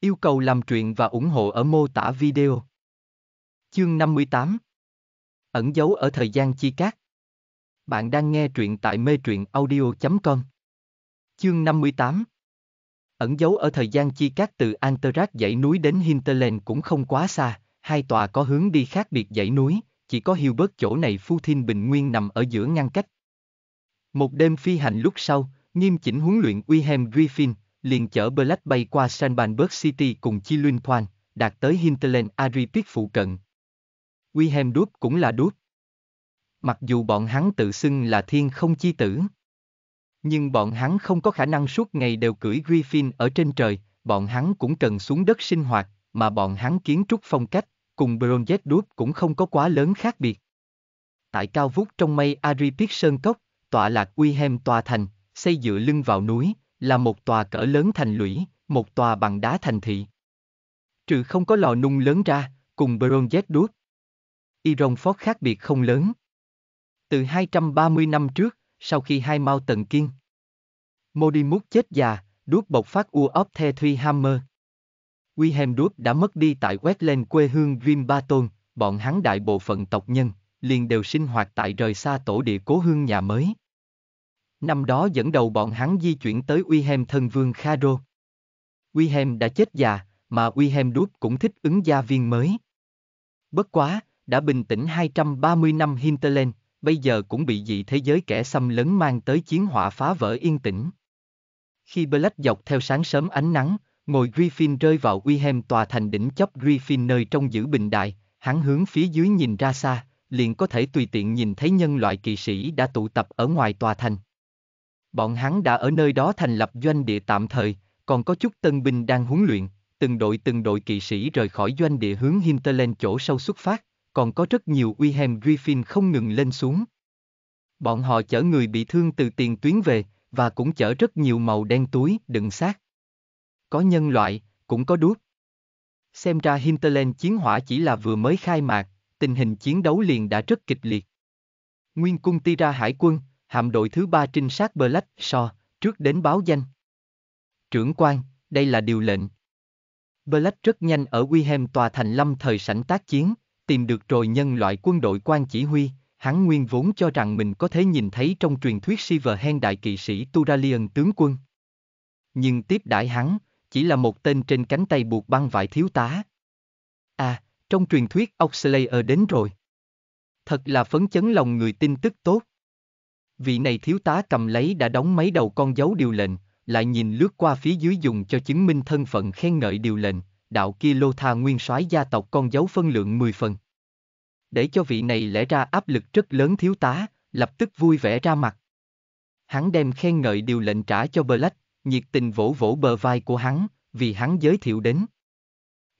Yêu cầu làm truyện và ủng hộ ở mô tả video. Chương 58 Ẩn dấu ở thời gian chi cát Bạn đang nghe truyện tại mê truyện audio.com Chương 58 Ẩn dấu ở thời gian chi cát từ Antarat dãy núi đến Hinterland cũng không quá xa, hai tòa có hướng đi khác biệt dãy núi, chỉ có hiu bớt chỗ này Phu Thiên Bình Nguyên nằm ở giữa ngăn cách. Một đêm phi hành lúc sau, nghiêm chỉnh huấn luyện Wilhelm Griffin, liền chở Black bay qua Sanbanberg City cùng Chi Luyên Thoan, đạt tới Hinterland Aripit phụ cận. Wilhelm Đúp cũng là Đúp. Mặc dù bọn hắn tự xưng là thiên không chi tử, nhưng bọn hắn không có khả năng suốt ngày đều cưỡi Griffin ở trên trời, bọn hắn cũng cần xuống đất sinh hoạt, mà bọn hắn kiến trúc phong cách, cùng Bronjet Duke cũng không có quá lớn khác biệt. Tại cao vút trong mây Aripic Sơn Cốc, tọa lạc Wilhelm Tòa Thành, xây dựa lưng vào núi, là một tòa cỡ lớn thành lũy, một tòa bằng đá thành thị. Trừ không có lò nung lớn ra, cùng Bronjet Duke. Iron khác biệt không lớn. Từ 230 năm trước, sau khi hai mau tần kiên. Modimuk chết già, đuốc bộc phát u ốc the Thuy Hammer. Wilhelm Rupp đã mất đi tại Westland quê hương Grimbaton, bọn hắn đại bộ phận tộc nhân, liền đều sinh hoạt tại rời xa tổ địa cố hương nhà mới. Năm đó dẫn đầu bọn hắn di chuyển tới Wilhelm thân vương Kharo. Wilhelm đã chết già, mà Wilhelm Rupp cũng thích ứng gia viên mới. Bất quá, đã bình tĩnh 230 năm Hinterland, bây giờ cũng bị dị thế giới kẻ xâm lấn mang tới chiến hỏa phá vỡ yên tĩnh. Khi Black dọc theo sáng sớm ánh nắng, Ngồi Griffin rơi vào uy hem tòa thành đỉnh chóp Griffin nơi trong giữ bình đại, hắn hướng phía dưới nhìn ra xa, liền có thể tùy tiện nhìn thấy nhân loại kỵ sĩ đã tụ tập ở ngoài tòa thành. Bọn hắn đã ở nơi đó thành lập doanh địa tạm thời, còn có chút tân binh đang huấn luyện, từng đội từng đội kỵ sĩ rời khỏi doanh địa hướng Hinterland chỗ sâu xuất phát, còn có rất nhiều uy hem Griffin không ngừng lên xuống. Bọn họ chở người bị thương từ tiền tuyến về, và cũng chở rất nhiều màu đen túi, đựng xác có nhân loại, cũng có đuốc. Xem ra Hinterland chiến hỏa chỉ là vừa mới khai mạc, tình hình chiến đấu liền đã rất kịch liệt. Nguyên cung ra Hải quân, hạm đội thứ ba trinh sát Black So, trước đến báo danh. Trưởng quan, đây là điều lệnh. Black rất nhanh ở Wilhelm tòa thành lâm thời sảnh tác chiến, tìm được rồi nhân loại quân đội quan chỉ huy, hắn nguyên vốn cho rằng mình có thể nhìn thấy trong truyền thuyết Siverhen đại kỵ sĩ Turalian tướng quân. Nhưng tiếp đãi hắn, chỉ là một tên trên cánh tay buộc băng vải thiếu tá. À, trong truyền thuyết Oxlayer đến rồi. Thật là phấn chấn lòng người tin tức tốt. Vị này thiếu tá cầm lấy đã đóng mấy đầu con dấu điều lệnh, lại nhìn lướt qua phía dưới dùng cho chứng minh thân phận khen ngợi điều lệnh, đạo kia lô tha nguyên soái gia tộc con dấu phân lượng 10 phần. Để cho vị này lẽ ra áp lực rất lớn thiếu tá, lập tức vui vẻ ra mặt. Hắn đem khen ngợi điều lệnh trả cho Black, nhiệt tình vỗ vỗ bờ vai của hắn, vì hắn giới thiệu đến.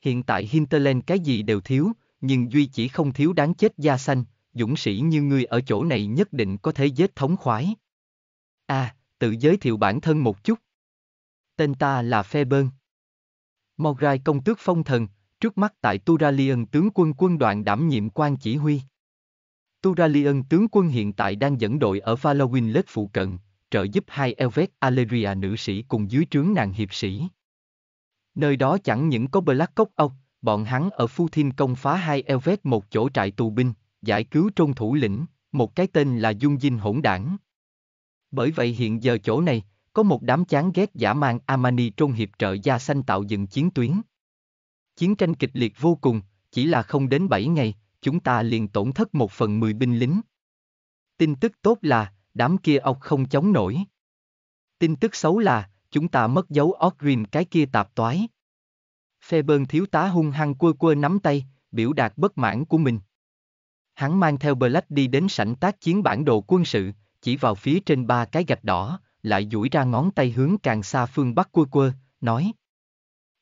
Hiện tại Hinterland cái gì đều thiếu, nhưng duy chỉ không thiếu đáng chết da xanh, dũng sĩ như ngươi ở chỗ này nhất định có thể giết thống khoái. À, tự giới thiệu bản thân một chút. Tên ta là Phe Bơn. Mograi công tước phong thần, trước mắt tại Turalion tướng quân quân đoàn đảm nhiệm quan chỉ huy. Turalion tướng quân hiện tại đang dẫn đội ở Valowin Lết phụ cận, trợ giúp hai Elvet Aleria nữ sĩ cùng dưới trướng nàng hiệp sĩ. Nơi đó chẳng những có Black Cốc Âu, bọn hắn ở Phu Thiên công phá hai Elvet một chỗ trại tù binh, giải cứu trôn thủ lĩnh, một cái tên là Dung Dinh hỗn đảng. Bởi vậy hiện giờ chỗ này, có một đám chán ghét giả mang Amani trôn hiệp trợ gia xanh tạo dựng chiến tuyến. Chiến tranh kịch liệt vô cùng, chỉ là không đến 7 ngày, chúng ta liền tổn thất một phần 10 binh lính. Tin tức tốt là, đám kia ọc không chống nổi. Tin tức xấu là, chúng ta mất dấu Ogrim cái kia tạp toái. Phê bơn thiếu tá hung hăng quơ quơ nắm tay, biểu đạt bất mãn của mình. Hắn mang theo Black đi đến sảnh tác chiến bản đồ quân sự, chỉ vào phía trên ba cái gạch đỏ, lại duỗi ra ngón tay hướng càng xa phương bắc quơ quơ, nói.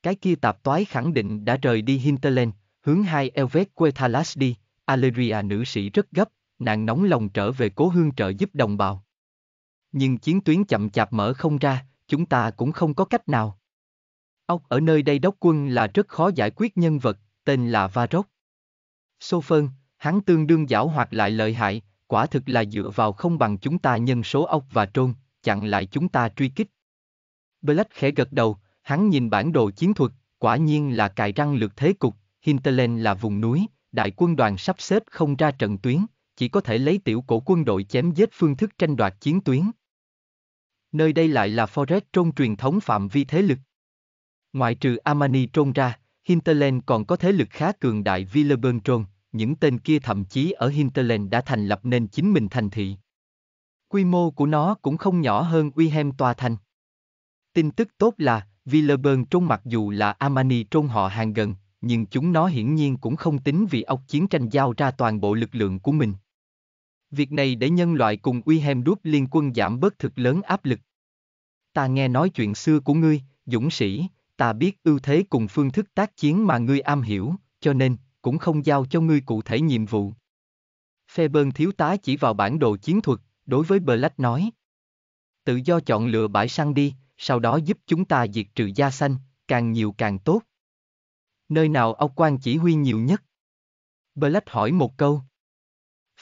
Cái kia tạp toái khẳng định đã rời đi Hinterland, hướng hai Elvet Quetalas đi, Alleria nữ sĩ rất gấp, nàng nóng lòng trở về cố hương trợ giúp đồng bào. Nhưng chiến tuyến chậm chạp mở không ra, chúng ta cũng không có cách nào. Ốc ở nơi đây đốc quân là rất khó giải quyết nhân vật, tên là Varrock. Sô Phơn, hắn tương đương giảo hoạt lại lợi hại, quả thực là dựa vào không bằng chúng ta nhân số ốc và trôn, chặn lại chúng ta truy kích. Black khẽ gật đầu, hắn nhìn bản đồ chiến thuật, quả nhiên là cài răng lược thế cục, Hinterland là vùng núi, đại quân đoàn sắp xếp không ra trận tuyến, chỉ có thể lấy tiểu cổ quân đội chém giết phương thức tranh đoạt chiến tuyến. Nơi đây lại là Forest trôn truyền thống phạm vi thế lực. Ngoại trừ Amani trôn ra, Hinterland còn có thế lực khá cường đại Villeburn trôn, những tên kia thậm chí ở Hinterland đã thành lập nên chính mình thành thị. Quy mô của nó cũng không nhỏ hơn Wilhelm tòa thành. Tin tức tốt là, Villeburn trôn mặc dù là Amani trôn họ hàng gần, nhưng chúng nó hiển nhiên cũng không tính vì ốc chiến tranh giao ra toàn bộ lực lượng của mình. Việc này để nhân loại cùng uy hem đút liên quân giảm bớt thực lớn áp lực. Ta nghe nói chuyện xưa của ngươi, dũng sĩ, ta biết ưu thế cùng phương thức tác chiến mà ngươi am hiểu, cho nên, cũng không giao cho ngươi cụ thể nhiệm vụ. Fairburn thiếu tá chỉ vào bản đồ chiến thuật, đối với Black nói. Tự do chọn lựa bãi săn đi, sau đó giúp chúng ta diệt trừ gia xanh, càng nhiều càng tốt. Nơi nào ông quan chỉ huy nhiều nhất? Black hỏi một câu.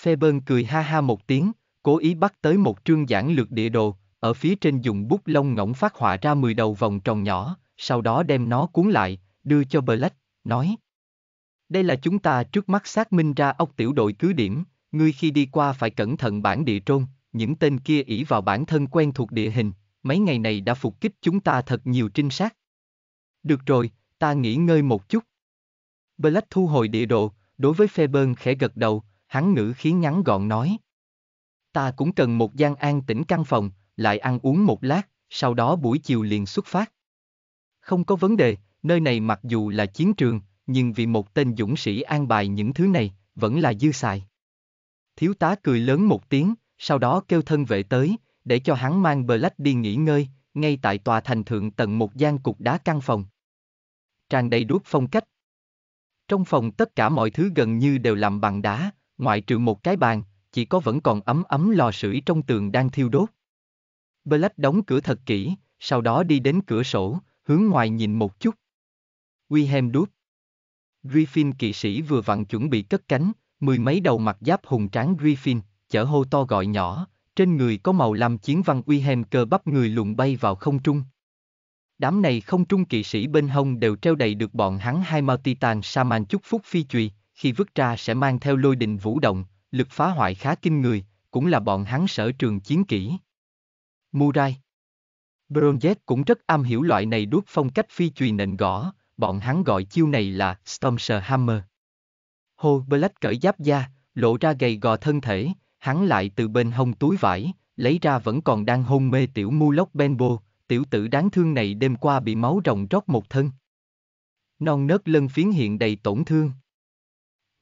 Faber cười ha ha một tiếng, cố ý bắt tới một trương giảng lược địa đồ, ở phía trên dùng bút lông ngỗng phát họa ra 10 đầu vòng tròn nhỏ, sau đó đem nó cuốn lại, đưa cho Black, nói. Đây là chúng ta trước mắt xác minh ra ốc tiểu đội cứ điểm, ngươi khi đi qua phải cẩn thận bản địa trôn, những tên kia ỷ vào bản thân quen thuộc địa hình, mấy ngày này đã phục kích chúng ta thật nhiều trinh sát. Được rồi, ta nghỉ ngơi một chút. Black thu hồi địa đồ, đối với Faber khẽ gật đầu, hắn ngữ khí ngắn gọn nói. Ta cũng cần một gian an tĩnh căn phòng, lại ăn uống một lát, sau đó buổi chiều liền xuất phát. Không có vấn đề, nơi này mặc dù là chiến trường, nhưng vì một tên dũng sĩ an bài những thứ này, vẫn là dư xài. Thiếu tá cười lớn một tiếng, sau đó kêu thân vệ tới, để cho hắn mang Black đi nghỉ ngơi, ngay tại tòa thành thượng tầng một gian cục đá căn phòng. Tràn đầy đuốc phong cách. Trong phòng tất cả mọi thứ gần như đều làm bằng đá, ngoại trừ một cái bàn, chỉ có vẫn còn ấm ấm lò sưởi trong tường đang thiêu đốt. Black đóng cửa thật kỹ, sau đó đi đến cửa sổ, hướng ngoài nhìn một chút. Wilhelm đút. Griffin kỵ sĩ vừa vặn chuẩn bị cất cánh, mười mấy đầu mặt giáp hùng tráng Griffin, chở hô to gọi nhỏ, trên người có màu lam chiến văn Wilhelm cơ bắp người lùng bay vào không trung. Đám này không trung kỵ sĩ bên hông đều treo đầy được bọn hắn hai Titan Saman chúc phúc phi chùy, khi vứt ra sẽ mang theo lôi đình vũ động, lực phá hoại khá kinh người, cũng là bọn hắn sở trường chiến kỹ. Murai Bronzet cũng rất am hiểu loại này đuốc phong cách phi chùy nền gõ, bọn hắn gọi chiêu này là Stormser Hammer. Hồ Black cởi giáp da, lộ ra gầy gò thân thể, hắn lại từ bên hông túi vải, lấy ra vẫn còn đang hôn mê tiểu mu lốc Benbo, tiểu tử đáng thương này đêm qua bị máu rồng rót một thân. Non nớt lân phiến hiện đầy tổn thương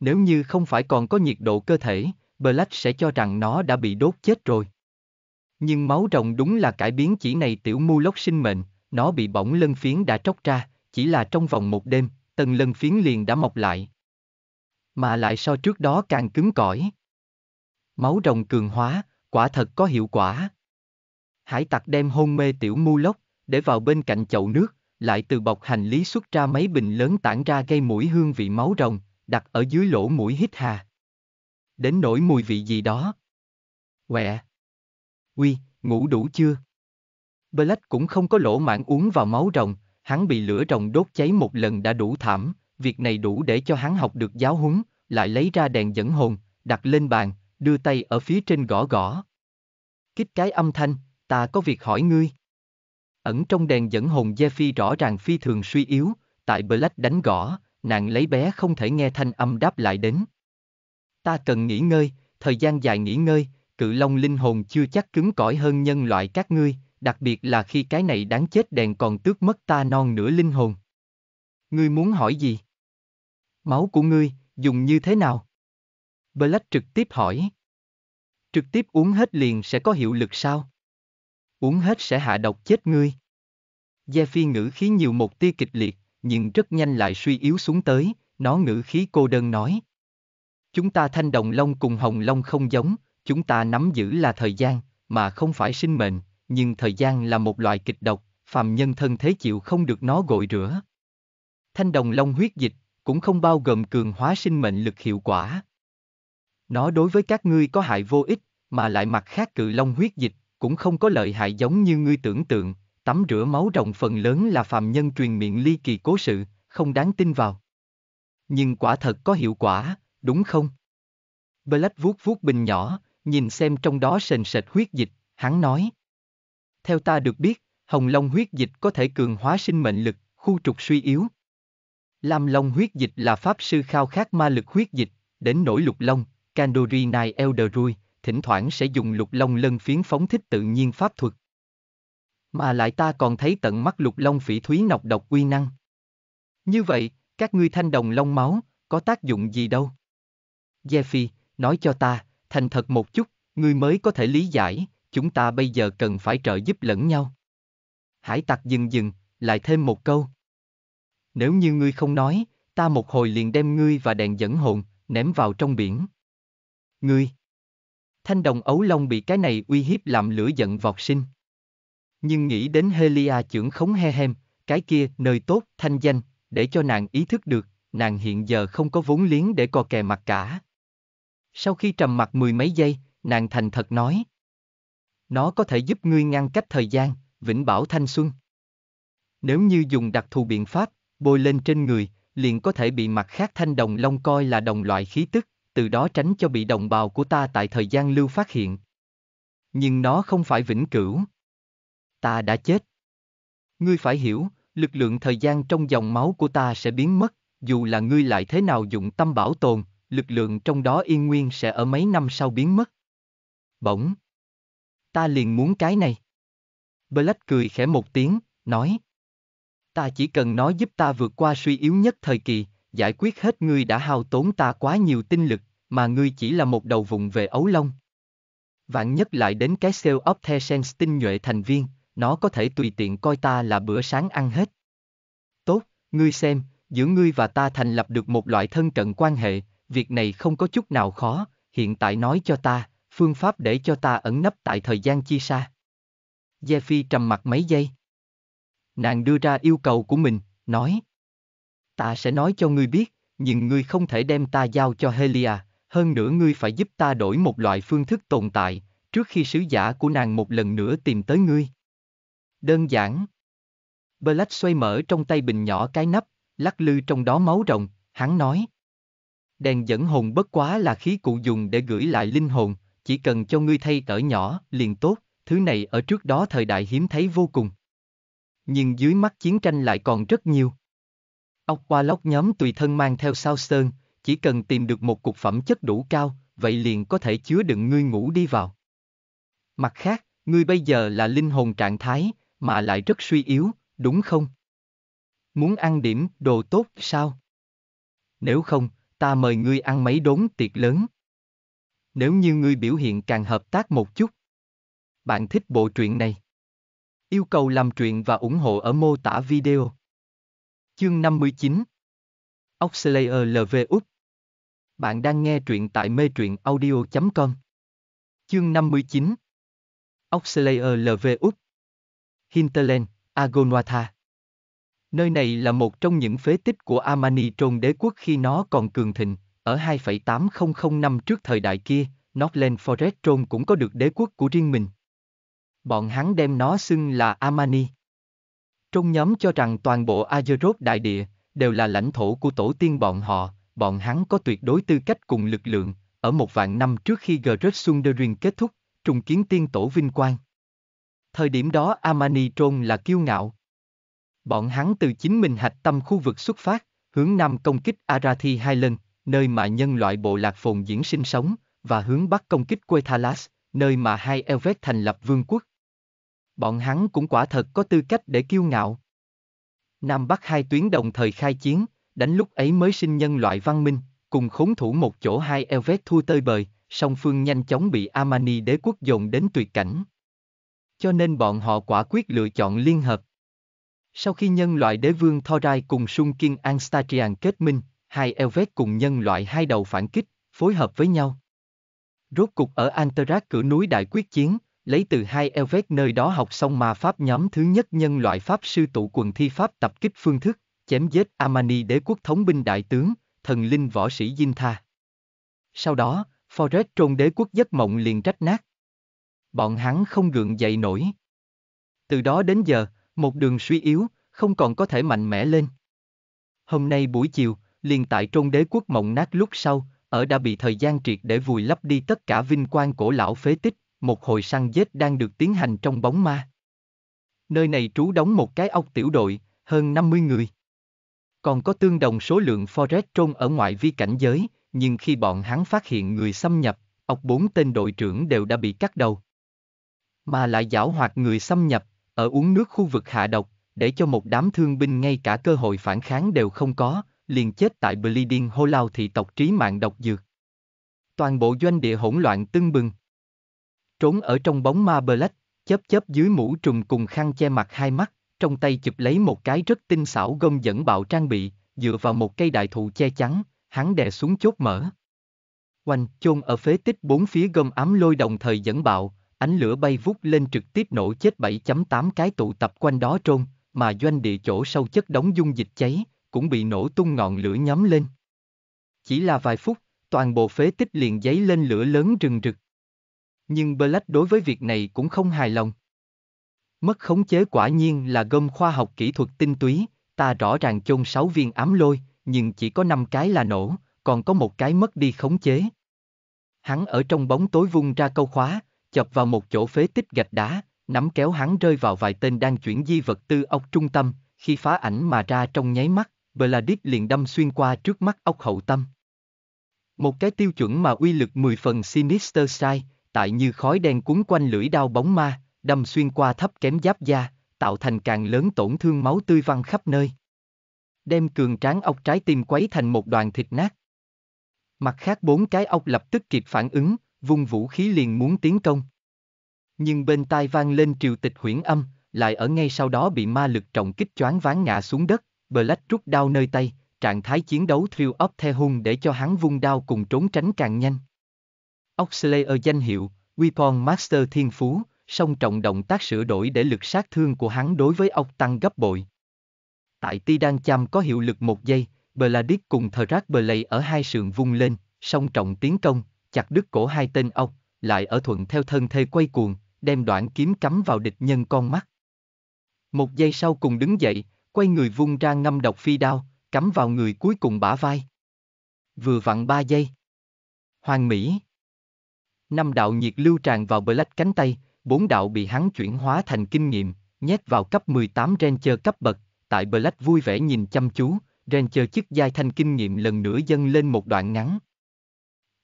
nếu như không phải còn có nhiệt độ cơ thể, Black sẽ cho rằng nó đã bị đốt chết rồi. Nhưng máu rồng đúng là cải biến chỉ này tiểu mu lốc sinh mệnh, nó bị bỏng lân phiến đã tróc ra, chỉ là trong vòng một đêm, tầng lân phiến liền đã mọc lại. Mà lại so trước đó càng cứng cỏi. Máu rồng cường hóa, quả thật có hiệu quả. Hải tặc đem hôn mê tiểu mu lốc, để vào bên cạnh chậu nước, lại từ bọc hành lý xuất ra mấy bình lớn tản ra gây mũi hương vị máu rồng, đặt ở dưới lỗ mũi hít hà. Đến nỗi mùi vị gì đó. Quẹ. Uy, ngủ đủ chưa? Black cũng không có lỗ mạng uống vào máu rồng, hắn bị lửa rồng đốt cháy một lần đã đủ thảm, việc này đủ để cho hắn học được giáo huấn, lại lấy ra đèn dẫn hồn, đặt lên bàn, đưa tay ở phía trên gõ gõ. Kích cái âm thanh, ta có việc hỏi ngươi. Ẩn trong đèn dẫn hồn Jeffy rõ ràng phi thường suy yếu, tại Black đánh gõ, nàng lấy bé không thể nghe thanh âm đáp lại đến. Ta cần nghỉ ngơi, thời gian dài nghỉ ngơi, cự long linh hồn chưa chắc cứng cỏi hơn nhân loại các ngươi, đặc biệt là khi cái này đáng chết đèn còn tước mất ta non nửa linh hồn. Ngươi muốn hỏi gì? Máu của ngươi, dùng như thế nào? Black trực tiếp hỏi. Trực tiếp uống hết liền sẽ có hiệu lực sao? Uống hết sẽ hạ độc chết ngươi. Gia Phi ngữ khí nhiều một tia kịch liệt, nhưng rất nhanh lại suy yếu xuống tới, nó ngữ khí cô đơn nói. Chúng ta thanh đồng long cùng hồng long không giống, chúng ta nắm giữ là thời gian, mà không phải sinh mệnh, nhưng thời gian là một loại kịch độc, phàm nhân thân thế chịu không được nó gội rửa. Thanh đồng long huyết dịch, cũng không bao gồm cường hóa sinh mệnh lực hiệu quả. Nó đối với các ngươi có hại vô ích, mà lại mặt khác cự long huyết dịch, cũng không có lợi hại giống như ngươi tưởng tượng, tắm rửa máu rồng phần lớn là phàm nhân truyền miệng ly kỳ cố sự, không đáng tin vào. Nhưng quả thật có hiệu quả, đúng không? Black vuốt vuốt bình nhỏ, nhìn xem trong đó sền sệt huyết dịch, hắn nói. Theo ta được biết, hồng long huyết dịch có thể cường hóa sinh mệnh lực, khu trục suy yếu. Lam long huyết dịch là pháp sư khao khát ma lực huyết dịch, đến nỗi lục long, Kandori Nai Elderui, thỉnh thoảng sẽ dùng lục long lân phiến phóng thích tự nhiên pháp thuật. Mà lại ta còn thấy tận mắt lục long phỉ thúy nọc độc uy năng. Như vậy, các ngươi thanh đồng long máu, có tác dụng gì đâu. Gia Phi, nói cho ta, thành thật một chút, ngươi mới có thể lý giải, chúng ta bây giờ cần phải trợ giúp lẫn nhau. Hải tặc dừng dừng, lại thêm một câu. Nếu như ngươi không nói, ta một hồi liền đem ngươi và đèn dẫn hồn, ném vào trong biển. Ngươi! Thanh đồng ấu long bị cái này uy hiếp làm lửa giận vọt sinh. Nhưng nghĩ đến Helia trưởng khống Hehem, cái kia, nơi tốt, thanh danh, để cho nàng ý thức được, nàng hiện giờ không có vốn liếng để cò kè mặt cả. Sau khi trầm mặt mười mấy giây, nàng thành thật nói. Nó có thể giúp ngươi ngăn cách thời gian, vĩnh bảo thanh xuân. Nếu như dùng đặc thù biện pháp, bôi lên trên người, liền có thể bị mặt khác thanh đồng long coi là đồng loại khí tức, từ đó tránh cho bị đồng bào của ta tại thời gian lưu phát hiện. Nhưng nó không phải vĩnh cửu ta đã chết. Ngươi phải hiểu, lực lượng thời gian trong dòng máu của ta sẽ biến mất, dù là ngươi lại thế nào dụng tâm bảo tồn, lực lượng trong đó yên nguyên sẽ ở mấy năm sau biến mất. Bỗng. Ta liền muốn cái này. Black cười khẽ một tiếng, nói. Ta chỉ cần nó giúp ta vượt qua suy yếu nhất thời kỳ, giải quyết hết ngươi đã hao tốn ta quá nhiều tinh lực, mà ngươi chỉ là một đầu vụng về ấu lông. Vạn nhất lại đến cái sale of sense tinh nhuệ thành viên, nó có thể tùy tiện coi ta là bữa sáng ăn hết. Tốt, ngươi xem, giữa ngươi và ta thành lập được một loại thân cận quan hệ, việc này không có chút nào khó, hiện tại nói cho ta, phương pháp để cho ta ẩn nấp tại thời gian chi xa. Gia Phi trầm mặt mấy giây. Nàng đưa ra yêu cầu của mình, nói. Ta sẽ nói cho ngươi biết, nhưng ngươi không thể đem ta giao cho Helia, hơn nữa ngươi phải giúp ta đổi một loại phương thức tồn tại, trước khi sứ giả của nàng một lần nữa tìm tới ngươi. Đơn giản. Black xoay mở trong tay bình nhỏ cái nắp, lắc lư trong đó máu rồng, hắn nói. Đèn dẫn hồn bất quá là khí cụ dùng để gửi lại linh hồn, chỉ cần cho ngươi thay cỡ nhỏ, liền tốt, thứ này ở trước đó thời đại hiếm thấy vô cùng. Nhưng dưới mắt chiến tranh lại còn rất nhiều. Ốc qua lóc nhóm tùy thân mang theo sao sơn, chỉ cần tìm được một cục phẩm chất đủ cao, vậy liền có thể chứa đựng ngươi ngủ đi vào. Mặt khác, ngươi bây giờ là linh hồn trạng thái, mà lại rất suy yếu, đúng không? Muốn ăn điểm đồ tốt sao? Nếu không, ta mời ngươi ăn mấy đốn tiệc lớn. Nếu như ngươi biểu hiện càng hợp tác một chút. Bạn thích bộ truyện này? Yêu cầu làm truyện và ủng hộ ở mô tả video. Chương 59 Oxlayer LV Úc Bạn đang nghe truyện tại mê truyện audio.com Chương 59 Oxlayer LV Úc Hinterland, Agonwatha. Nơi này là một trong những phế tích của Amani trôn đế quốc khi nó còn cường thịnh, ở 2,8005 năm trước thời đại kia, Northland Forest trôn cũng có được đế quốc của riêng mình. Bọn hắn đem nó xưng là Amani. Trong nhóm cho rằng toàn bộ Azeroth đại địa đều là lãnh thổ của tổ tiên bọn họ, bọn hắn có tuyệt đối tư cách cùng lực lượng, ở một vạn năm trước khi Gerard Sundering kết thúc, trùng kiến tiên tổ vinh quang. Thời điểm đó Amani Trôn là kiêu ngạo. Bọn hắn từ chính mình hạch tâm khu vực xuất phát, hướng nam công kích Arathi hai lần, nơi mà nhân loại bộ lạc phồn diễn sinh sống, và hướng bắc công kích Quetalas, nơi mà hai Elvet thành lập vương quốc. Bọn hắn cũng quả thật có tư cách để kiêu ngạo. Nam Bắc hai tuyến đồng thời khai chiến, đánh lúc ấy mới sinh nhân loại văn minh, cùng khốn thủ một chỗ hai Elvet thua tơi bời, song phương nhanh chóng bị Amani đế quốc dồn đến tuyệt cảnh cho nên bọn họ quả quyết lựa chọn liên hợp. Sau khi nhân loại đế vương Thorai cùng Sung Kiên Anstatrian kết minh, hai Elvet cùng nhân loại hai đầu phản kích, phối hợp với nhau. Rốt cục ở Antarac cửa núi đại quyết chiến, lấy từ hai Elvet nơi đó học xong ma pháp nhóm thứ nhất nhân loại pháp sư tụ quần thi pháp tập kích phương thức, chém giết Amani đế quốc thống binh đại tướng, thần linh võ sĩ Dinh Tha. Sau đó, Forest trôn đế quốc giấc mộng liền trách nát bọn hắn không gượng dậy nổi. Từ đó đến giờ, một đường suy yếu, không còn có thể mạnh mẽ lên. Hôm nay buổi chiều, liền tại trôn đế quốc mộng nát lúc sau, ở đã bị thời gian triệt để vùi lấp đi tất cả vinh quang cổ lão phế tích, một hồi săn giết đang được tiến hành trong bóng ma. Nơi này trú đóng một cái ốc tiểu đội, hơn 50 người. Còn có tương đồng số lượng Forest trôn ở ngoại vi cảnh giới, nhưng khi bọn hắn phát hiện người xâm nhập, ốc bốn tên đội trưởng đều đã bị cắt đầu, mà lại giảo hoạt người xâm nhập, ở uống nước khu vực hạ độc, để cho một đám thương binh ngay cả cơ hội phản kháng đều không có, liền chết tại Bleeding Hollow thị tộc trí mạng độc dược. Toàn bộ doanh địa hỗn loạn tưng bừng. Trốn ở trong bóng ma Black, chớp chớp dưới mũ trùng cùng khăn che mặt hai mắt, trong tay chụp lấy một cái rất tinh xảo gông dẫn bạo trang bị, dựa vào một cây đại thụ che chắn, hắn đè xuống chốt mở. Oanh chôn ở phế tích bốn phía gom ám lôi đồng thời dẫn bạo, ánh lửa bay vút lên trực tiếp nổ chết 7.8 cái tụ tập quanh đó trôn, mà doanh địa chỗ sâu chất đóng dung dịch cháy, cũng bị nổ tung ngọn lửa nhóm lên. Chỉ là vài phút, toàn bộ phế tích liền giấy lên lửa lớn rừng rực. Nhưng Black đối với việc này cũng không hài lòng. Mất khống chế quả nhiên là gom khoa học kỹ thuật tinh túy, ta rõ ràng chôn 6 viên ám lôi, nhưng chỉ có 5 cái là nổ, còn có một cái mất đi khống chế. Hắn ở trong bóng tối vung ra câu khóa, chọc vào một chỗ phế tích gạch đá, nắm kéo hắn rơi vào vài tên đang chuyển di vật tư ốc trung tâm, khi phá ảnh mà ra trong nháy mắt, Bladic liền đâm xuyên qua trước mắt ốc hậu tâm. Một cái tiêu chuẩn mà uy lực 10 phần Sinister sai, tại như khói đen cuốn quanh lưỡi đao bóng ma, đâm xuyên qua thấp kém giáp da, tạo thành càng lớn tổn thương máu tươi văng khắp nơi. Đem cường tráng ốc trái tim quấy thành một đoàn thịt nát. Mặt khác bốn cái ốc lập tức kịp phản ứng, vung vũ khí liền muốn tiến công. Nhưng bên tai vang lên triều tịch huyễn âm, lại ở ngay sau đó bị ma lực trọng kích choáng ván ngã xuống đất, Black rút đao nơi tay, trạng thái chiến đấu thiêu up theo hung để cho hắn vung đao cùng trốn tránh càng nhanh. Oxlayer danh hiệu, Weapon Master Thiên Phú, song trọng động tác sửa đổi để lực sát thương của hắn đối với ốc tăng gấp bội. Tại ti đang chăm có hiệu lực một giây, Bladic cùng Thrack Blade ở hai sườn vung lên, song trọng tiến công, chặt đứt cổ hai tên ốc, lại ở thuận theo thân thê quay cuồng, đem đoạn kiếm cắm vào địch nhân con mắt. Một giây sau cùng đứng dậy, quay người vung ra ngâm độc phi đao, cắm vào người cuối cùng bả vai. Vừa vặn ba giây. Hoàng Mỹ. Năm đạo nhiệt lưu tràn vào lách cánh tay, bốn đạo bị hắn chuyển hóa thành kinh nghiệm, nhét vào cấp 18 Ranger cấp bậc, tại lách vui vẻ nhìn chăm chú, Ranger chức giai thanh kinh nghiệm lần nữa dâng lên một đoạn ngắn.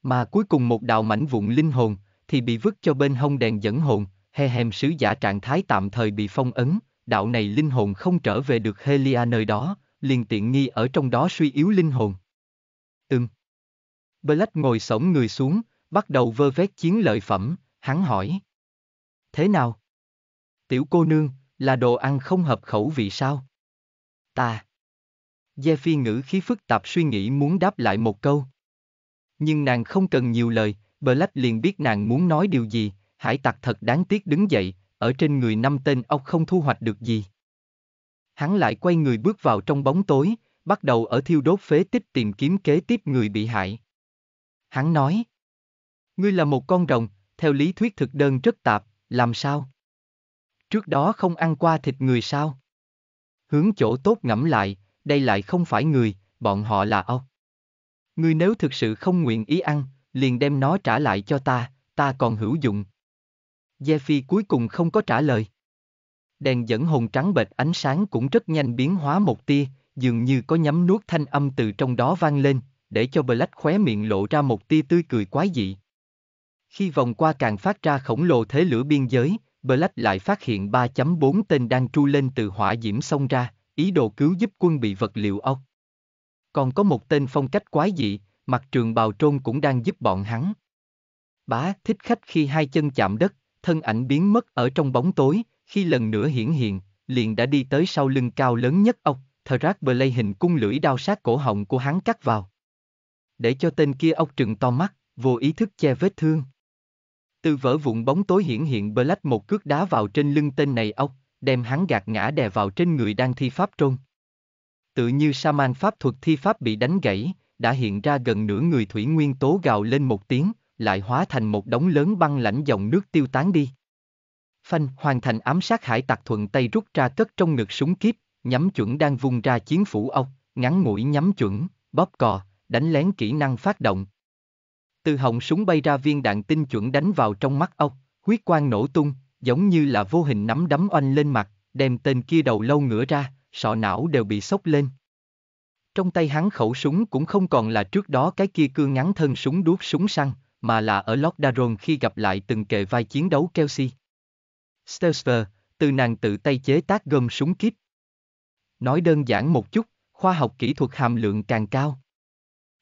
Mà cuối cùng một đạo mảnh vụn linh hồn, thì bị vứt cho bên hông đèn dẫn hồn, he hèm sứ giả trạng thái tạm thời bị phong ấn, đạo này linh hồn không trở về được Helia nơi đó, liền tiện nghi ở trong đó suy yếu linh hồn. Ừm. Black ngồi sổng người xuống, bắt đầu vơ vét chiến lợi phẩm, hắn hỏi. Thế nào? Tiểu cô nương, là đồ ăn không hợp khẩu vì sao? Ta. Gia Phi ngữ khí phức tạp suy nghĩ muốn đáp lại một câu. Nhưng nàng không cần nhiều lời, Black liền biết nàng muốn nói điều gì, hải tặc thật đáng tiếc đứng dậy, ở trên người năm tên ốc không thu hoạch được gì. Hắn lại quay người bước vào trong bóng tối, bắt đầu ở thiêu đốt phế tích tìm kiếm kế tiếp người bị hại. Hắn nói, ngươi là một con rồng, theo lý thuyết thực đơn rất tạp, làm sao? Trước đó không ăn qua thịt người sao? Hướng chỗ tốt ngẫm lại, đây lại không phải người, bọn họ là ốc. Ngươi nếu thực sự không nguyện ý ăn, liền đem nó trả lại cho ta, ta còn hữu dụng. Jeffy cuối cùng không có trả lời. Đèn dẫn hồn trắng bệt ánh sáng cũng rất nhanh biến hóa một tia, dường như có nhắm nuốt thanh âm từ trong đó vang lên, để cho Black khóe miệng lộ ra một tia tươi cười quái dị. Khi vòng qua càng phát ra khổng lồ thế lửa biên giới, Black lại phát hiện 3.4 tên đang tru lên từ hỏa diễm xông ra, ý đồ cứu giúp quân bị vật liệu ốc. Còn có một tên phong cách quái dị, mặt trường bào trôn cũng đang giúp bọn hắn. Bá thích khách khi hai chân chạm đất, thân ảnh biến mất ở trong bóng tối, khi lần nữa hiển hiện, liền đã đi tới sau lưng cao lớn nhất ốc, thờ rác bờ lây hình cung lưỡi đao sát cổ họng của hắn cắt vào. Để cho tên kia ốc trừng to mắt, vô ý thức che vết thương. Từ vỡ vụn bóng tối hiển hiện Black một cước đá vào trên lưng tên này ốc, đem hắn gạt ngã đè vào trên người đang thi pháp trôn. Tự như sa man pháp thuật thi pháp bị đánh gãy, đã hiện ra gần nửa người thủy nguyên tố gào lên một tiếng, lại hóa thành một đống lớn băng lãnh dòng nước tiêu tán đi. Phanh hoàn thành ám sát hải tặc thuận tay rút ra cất trong ngực súng kiếp, nhắm chuẩn đang vung ra chiến phủ ông, ngắn mũi nhắm chuẩn, bóp cò, đánh lén kỹ năng phát động. Từ họng súng bay ra viên đạn tinh chuẩn đánh vào trong mắt ông, huyết quang nổ tung, giống như là vô hình nắm đấm oanh lên mặt, đem tên kia đầu lâu ngửa ra, sọ não đều bị sốc lên. Trong tay hắn khẩu súng cũng không còn là trước đó cái kia cương ngắn thân súng đuốt súng săn, mà là ở Lord Daron khi gặp lại từng kề vai chiến đấu Kelsey. Stelster, từ nàng tự tay chế tác gom súng kíp. Nói đơn giản một chút, khoa học kỹ thuật hàm lượng càng cao.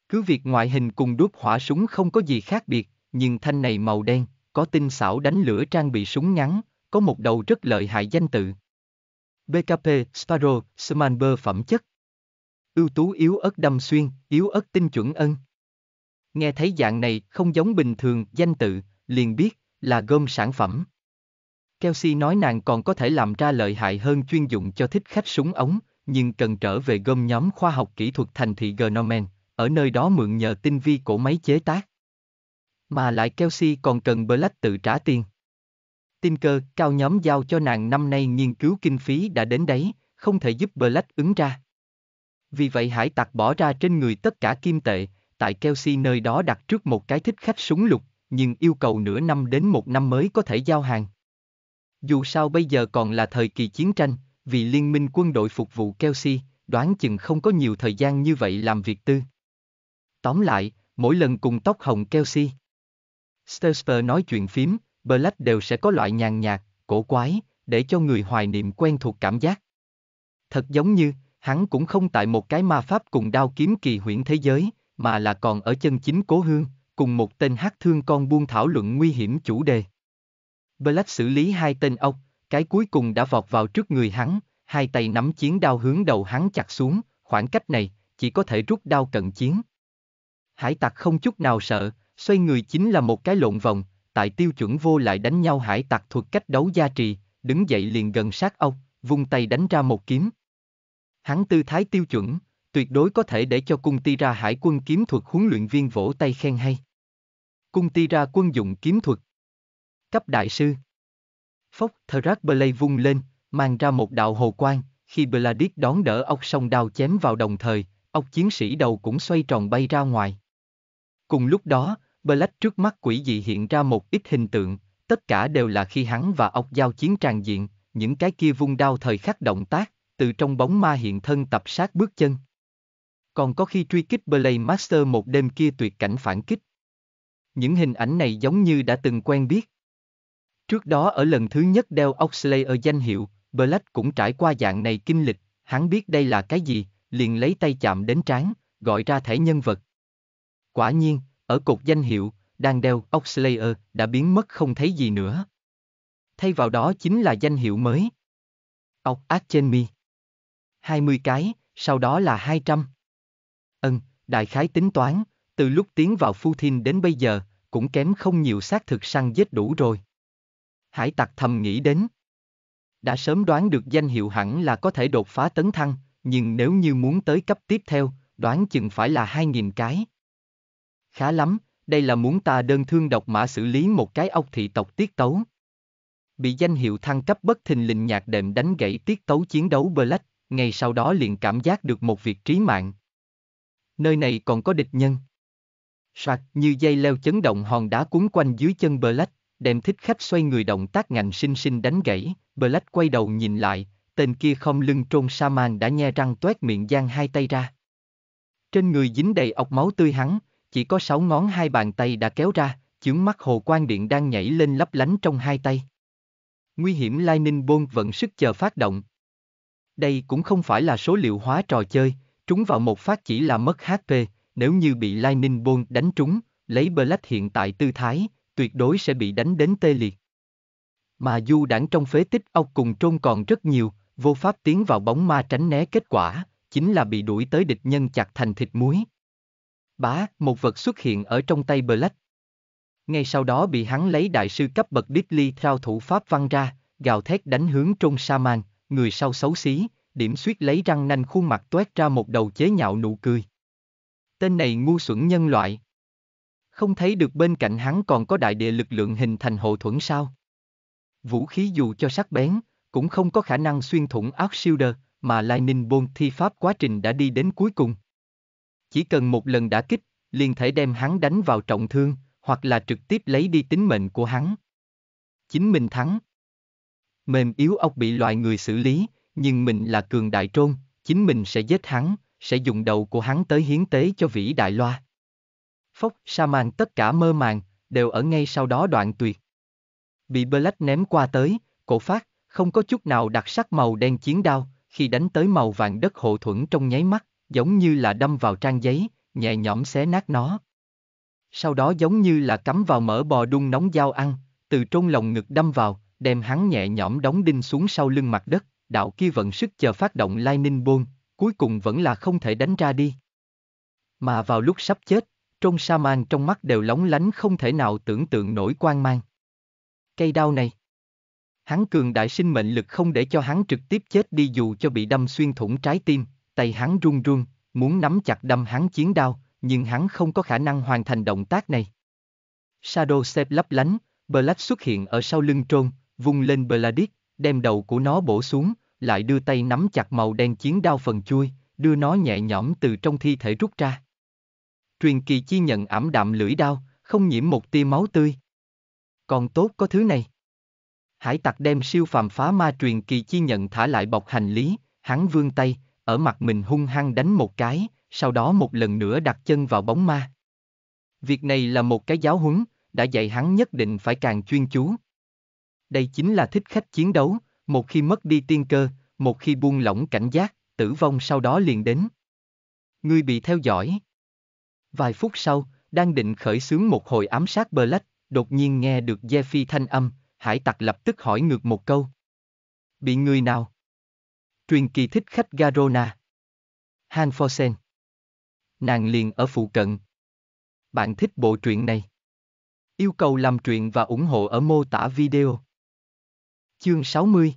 Cứ việc ngoại hình cùng đốt hỏa súng không có gì khác biệt, nhưng thanh này màu đen, có tinh xảo đánh lửa trang bị súng ngắn, có một đầu rất lợi hại danh tự. BKP, Sparrow, Smanber phẩm chất. Ưu tú yếu ớt đâm xuyên, yếu ớt tinh chuẩn ân. Nghe thấy dạng này không giống bình thường, danh tự, liền biết, là gom sản phẩm. Kelsey nói nàng còn có thể làm ra lợi hại hơn chuyên dụng cho thích khách súng ống, nhưng cần trở về gom nhóm khoa học kỹ thuật thành thị Gnomen, ở nơi đó mượn nhờ tinh vi cổ máy chế tác. Mà lại Kelsey còn cần Black tự trả tiền. Tin cơ, cao nhóm giao cho nàng năm nay nghiên cứu kinh phí đã đến đấy, không thể giúp Black ứng ra. Vì vậy hải tặc bỏ ra trên người tất cả kim tệ, tại Kelsey nơi đó đặt trước một cái thích khách súng lục, nhưng yêu cầu nửa năm đến một năm mới có thể giao hàng. Dù sao bây giờ còn là thời kỳ chiến tranh, vì liên minh quân đội phục vụ Kelsey, đoán chừng không có nhiều thời gian như vậy làm việc tư. Tóm lại, mỗi lần cùng tóc hồng Kelsey. Stersper nói chuyện phím, Black đều sẽ có loại nhàn nhạt, cổ quái, để cho người hoài niệm quen thuộc cảm giác. Thật giống như, hắn cũng không tại một cái ma pháp cùng đao kiếm kỳ huyễn thế giới, mà là còn ở chân chính cố hương, cùng một tên hát thương con buông thảo luận nguy hiểm chủ đề. Black xử lý hai tên ông, cái cuối cùng đã vọt vào trước người hắn, hai tay nắm chiến đao hướng đầu hắn chặt xuống, khoảng cách này, chỉ có thể rút đao cận chiến. Hải tặc không chút nào sợ, xoay người chính là một cái lộn vòng, tại tiêu chuẩn vô lại đánh nhau hải tặc thuật cách đấu gia trì, đứng dậy liền gần sát ông, vung tay đánh ra một kiếm. Hắn tư thái tiêu chuẩn, tuyệt đối có thể để cho cung ti ra hải quân kiếm thuật huấn luyện viên vỗ tay khen hay. Cung ti ra quân dụng kiếm thuật. Cấp đại sư. Phốc Thrack Blade vung lên, mang ra một đạo hồ quang, khi Bladic đón đỡ ốc song đao chém vào đồng thời, ốc chiến sĩ đầu cũng xoay tròn bay ra ngoài. Cùng lúc đó, Black trước mắt quỷ dị hiện ra một ít hình tượng, tất cả đều là khi hắn và ốc giao chiến tràn diện, những cái kia vung đao thời khắc động tác, từ trong bóng ma hiện thân tập sát bước chân. Còn có khi truy kích Blade Master một đêm kia tuyệt cảnh phản kích. Những hình ảnh này giống như đã từng quen biết. Trước đó ở lần thứ nhất đeo Oxlayer danh hiệu, Black cũng trải qua dạng này kinh lịch, hắn biết đây là cái gì, liền lấy tay chạm đến trán, gọi ra thẻ nhân vật. Quả nhiên, ở cột danh hiệu, đang đeo Oxlayer đã biến mất không thấy gì nữa. Thay vào đó chính là danh hiệu mới. Ốc ác 20 cái, sau đó là 200. Ân, ừ, đại khái tính toán, từ lúc tiến vào Phu Thiên đến bây giờ, cũng kém không nhiều xác thực săn giết đủ rồi. Hải tặc thầm nghĩ đến. Đã sớm đoán được danh hiệu hẳn là có thể đột phá tấn thăng, nhưng nếu như muốn tới cấp tiếp theo, đoán chừng phải là 2.000 cái. Khá lắm, đây là muốn ta đơn thương độc mã xử lý một cái ốc thị tộc tiết tấu. Bị danh hiệu thăng cấp bất thình lình nhạc đệm đánh gãy tiết tấu chiến đấu Black, ngay sau đó liền cảm giác được một việc trí mạng. Nơi này còn có địch nhân. Soạt như dây leo chấn động hòn đá cuốn quanh dưới chân Black, đem thích khách xoay người động tác ngành sinh sinh đánh gãy, Black quay đầu nhìn lại, tên kia không lưng trôn sa man đã nhe răng toét miệng giang hai tay ra. Trên người dính đầy ọc máu tươi hắn, chỉ có sáu ngón hai bàn tay đã kéo ra, chướng mắt hồ quan điện đang nhảy lên lấp lánh trong hai tay. Nguy hiểm Lightning Bolt vẫn sức chờ phát động. Đây cũng không phải là số liệu hóa trò chơi, trúng vào một phát chỉ là mất HP, nếu như bị Lightning Bolt đánh trúng, lấy Black hiện tại tư thái, tuyệt đối sẽ bị đánh đến tê liệt. Mà du đảng trong phế tích ốc cùng trôn còn rất nhiều, vô pháp tiến vào bóng ma tránh né kết quả, chính là bị đuổi tới địch nhân chặt thành thịt muối. Bá, một vật xuất hiện ở trong tay Black. Ngay sau đó bị hắn lấy đại sư cấp bậc Deadly theo thủ pháp văn ra, gào thét đánh hướng Trung sa man, người sau xấu xí, điểm suýt lấy răng nanh khuôn mặt toét ra một đầu chế nhạo nụ cười. Tên này ngu xuẩn nhân loại. Không thấy được bên cạnh hắn còn có đại địa lực lượng hình thành hộ thuẫn sao? Vũ khí dù cho sắc bén, cũng không có khả năng xuyên thủng áo shielder, mà Lightning Bolt thi pháp quá trình đã đi đến cuối cùng. Chỉ cần một lần đã kích, liền thể đem hắn đánh vào trọng thương, hoặc là trực tiếp lấy đi tính mệnh của hắn. Chính mình thắng. Mềm yếu ốc bị loại người xử lý, nhưng mình là cường đại trôn, chính mình sẽ giết hắn, sẽ dùng đầu của hắn tới hiến tế cho vĩ đại loa. Phốc, sa màn tất cả mơ màng, đều ở ngay sau đó đoạn tuyệt. Bị Black ném qua tới, cổ phát, không có chút nào đặc sắc màu đen chiến đao, khi đánh tới màu vàng đất hộ thuẫn trong nháy mắt, giống như là đâm vào trang giấy, nhẹ nhõm xé nát nó. Sau đó giống như là cắm vào mỡ bò đun nóng dao ăn, từ trong lòng ngực đâm vào, đem hắn nhẹ nhõm đóng đinh xuống sau lưng mặt đất, đạo kia vận sức chờ phát động lai ninh bôn, cuối cùng vẫn là không thể đánh ra đi. Mà vào lúc sắp chết, trong sa man trong mắt đều lóng lánh không thể nào tưởng tượng nổi quan mang. Cây đau này. Hắn cường đại sinh mệnh lực không để cho hắn trực tiếp chết đi dù cho bị đâm xuyên thủng trái tim, tay hắn run run, muốn nắm chặt đâm hắn chiến đao, nhưng hắn không có khả năng hoàn thành động tác này. Shadow Shape lấp lánh, Black xuất hiện ở sau lưng trôn, vung lên Bladic, đem đầu của nó bổ xuống, lại đưa tay nắm chặt màu đen chiến đao phần chui, đưa nó nhẹ nhõm từ trong thi thể rút ra. Truyền kỳ chi nhận ảm đạm lưỡi đao, không nhiễm một tia máu tươi. Còn tốt có thứ này. Hải tặc đem siêu phàm phá ma truyền kỳ chi nhận thả lại bọc hành lý, hắn vươn tay, ở mặt mình hung hăng đánh một cái, sau đó một lần nữa đặt chân vào bóng ma. Việc này là một cái giáo huấn, đã dạy hắn nhất định phải càng chuyên chú. Đây chính là thích khách chiến đấu, một khi mất đi tiên cơ, một khi buông lỏng cảnh giác, tử vong sau đó liền đến. Ngươi bị theo dõi. Vài phút sau, đang định khởi xướng một hồi ám sát Black, đột nhiên nghe được Jeffy thanh âm, hải tặc lập tức hỏi ngược một câu. Bị người nào? Truyền kỳ thích khách Garona. Han Forsen. Nàng liền ở phụ cận. Bạn thích bộ truyện này? Yêu cầu làm truyện và ủng hộ ở mô tả video. Chương 60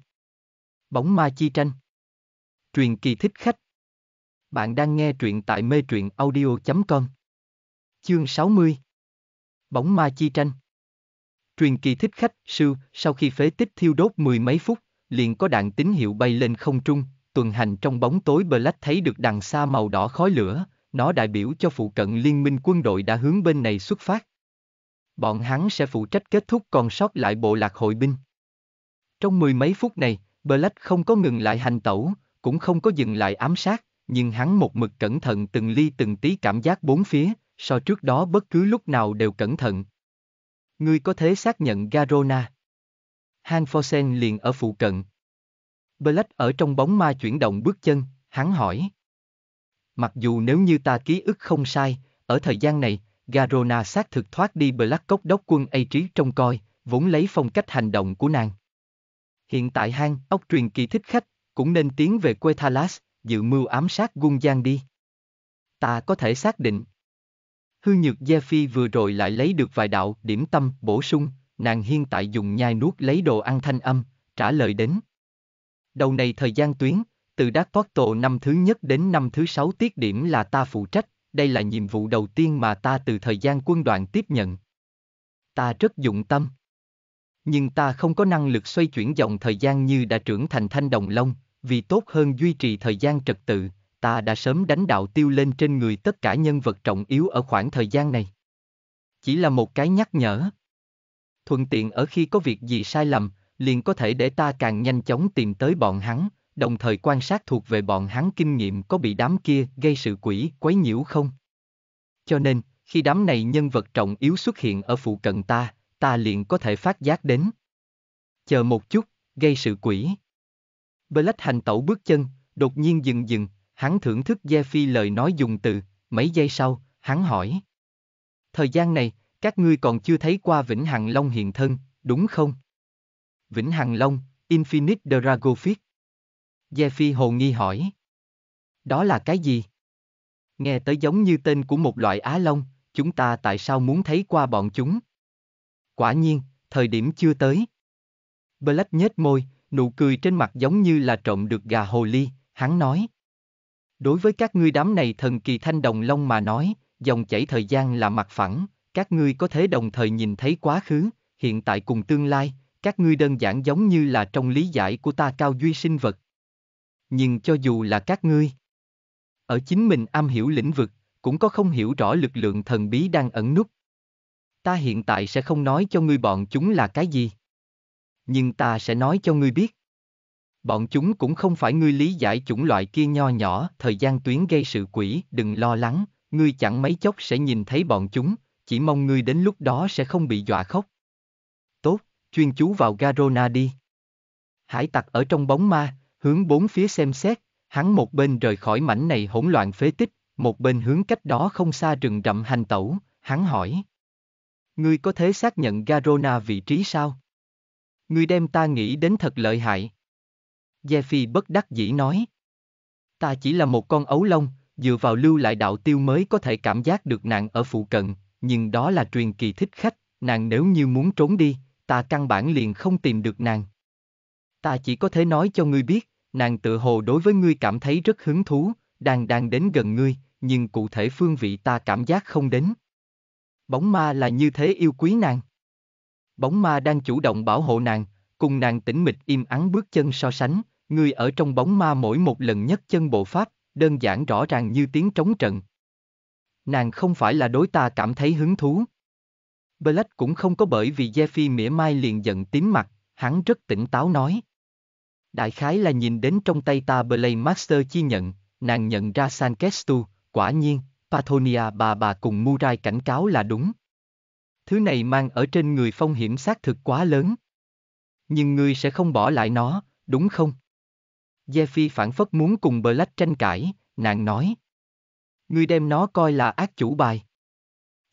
Bóng ma chi tranh Truyền kỳ thích khách Bạn đang nghe truyện tại mê truyện audio.com Chương 60 Bóng ma chi tranh Truyền kỳ thích khách, sư, sau khi phế tích thiêu đốt mười mấy phút, liền có đạn tín hiệu bay lên không trung, tuần hành trong bóng tối Black thấy được đằng xa màu đỏ khói lửa, nó đại biểu cho phụ cận liên minh quân đội đã hướng bên này xuất phát. Bọn hắn sẽ phụ trách kết thúc còn sót lại bộ lạc hội binh. Trong mười mấy phút này, Black không có ngừng lại hành tẩu, cũng không có dừng lại ám sát, nhưng hắn một mực cẩn thận từng ly từng tí cảm giác bốn phía, so trước đó bất cứ lúc nào đều cẩn thận. Ngươi có thể xác nhận Garona. Hang Fosen liền ở phụ cận. Black ở trong bóng ma chuyển động bước chân, hắn hỏi. Mặc dù nếu như ta ký ức không sai, ở thời gian này, Garona xác thực thoát đi Black cốc đốc quân A trí trông coi, vốn lấy phong cách hành động của nàng. Hiện tại hang, ốc truyền kỳ thích khách, cũng nên tiến về quê Thalas, dự mưu ám sát Gung Giang đi. Ta có thể xác định. Hư nhược Gia Phi vừa rồi lại lấy được vài đạo điểm tâm bổ sung, nàng hiện tại dùng nhai nuốt lấy đồ ăn thanh âm, trả lời đến. Đầu này thời gian tuyến, từ Đát Toát Tổ năm thứ nhất đến năm thứ sáu tiết điểm là ta phụ trách, đây là nhiệm vụ đầu tiên mà ta từ thời gian quân đoàn tiếp nhận. Ta rất dụng tâm. Nhưng ta không có năng lực xoay chuyển dòng thời gian như đã trưởng thành thanh đồng long, vì tốt hơn duy trì thời gian trật tự, ta đã sớm đánh đạo tiêu lên trên người tất cả nhân vật trọng yếu ở khoảng thời gian này. Chỉ là một cái nhắc nhở thuận tiện ở khi có việc gì sai lầm, liền có thể để ta càng nhanh chóng tìm tới bọn hắn, đồng thời quan sát thuộc về bọn hắn kinh nghiệm có bị đám kia gây sự quỷ quấy nhiễu không. Cho nên, khi đám này nhân vật trọng yếu xuất hiện ở phụ cận ta, ta liền có thể phát giác đến. Chờ một chút, gây sự quỷ. Black hành tẩu bước chân, đột nhiên dừng dừng, hắn thưởng thức Gia Phi lời nói dùng từ, mấy giây sau, hắn hỏi. Thời gian này, các ngươi còn chưa thấy qua Vĩnh Hằng Long hiện thân, đúng không? Vĩnh Hằng Long, Infinite Dragophic. Jeffy hồ nghi hỏi. Đó là cái gì? Nghe tới giống như tên của một loại Á Long, chúng ta tại sao muốn thấy qua bọn chúng? Quả nhiên, thời điểm chưa tới. Black nhếch môi, nụ cười trên mặt giống như là trộm được gà hồ ly, hắn nói. Đối với các ngươi đám này thần kỳ thanh đồng long mà nói, dòng chảy thời gian là mặt phẳng, các ngươi có thể đồng thời nhìn thấy quá khứ, hiện tại cùng tương lai, các ngươi đơn giản giống như là trong lý giải của ta cao duy sinh vật. Nhưng cho dù là các ngươi, ở chính mình am hiểu lĩnh vực, cũng có không hiểu rõ lực lượng thần bí đang ẩn nút. Ta hiện tại sẽ không nói cho ngươi bọn chúng là cái gì. Nhưng ta sẽ nói cho ngươi biết. Bọn chúng cũng không phải ngươi lý giải chủng loại kia nho nhỏ, thời gian tuyến gây sự quỷ, đừng lo lắng, ngươi chẳng mấy chốc sẽ nhìn thấy bọn chúng, chỉ mong ngươi đến lúc đó sẽ không bị dọa khóc. Tốt, chuyên chú vào Garona đi. Hải tặc ở trong bóng ma, hướng bốn phía xem xét, hắn một bên rời khỏi mảnh này hỗn loạn phế tích, một bên hướng cách đó không xa rừng rậm hành tẩu, hắn hỏi. Ngươi có thể xác nhận Garona vị trí sao? Ngươi đem ta nghĩ đến thật lợi hại. Jeffy bất đắc dĩ nói. Ta chỉ là một con ấu lông, dựa vào lưu lại đạo tiêu mới có thể cảm giác được nạn ở phụ cận, nhưng đó là truyền kỳ thích khách, nàng nếu như muốn trốn đi, ta căn bản liền không tìm được nàng. Ta chỉ có thể nói cho ngươi biết, nàng tự hồ đối với ngươi cảm thấy rất hứng thú, đang đang đến gần ngươi, nhưng cụ thể phương vị ta cảm giác không đến. Bóng ma là như thế yêu quý nàng. Bóng ma đang chủ động bảo hộ nàng, cùng nàng tĩnh mịch im ắng bước chân so sánh, ngươi ở trong bóng ma mỗi một lần nhất chân bộ pháp, đơn giản rõ ràng như tiếng trống trận, Nàng không phải là đối ta cảm thấy hứng thú. Black cũng không có bởi vì Jeffy mỉa mai liền giận tím mặt, hắn rất tỉnh táo nói. Đại khái là nhìn đến trong tay ta Blade Master chi nhận, nàng nhận ra Sankestu, quả nhiên, Pathonia bà bà cùng Murai cảnh cáo là đúng. Thứ này mang ở trên người phong hiểm xác thực quá lớn. Nhưng ngươi sẽ không bỏ lại nó, đúng không? Jeffy phản phất muốn cùng Black tranh cãi, nàng nói ngươi đem nó coi là ác chủ bài.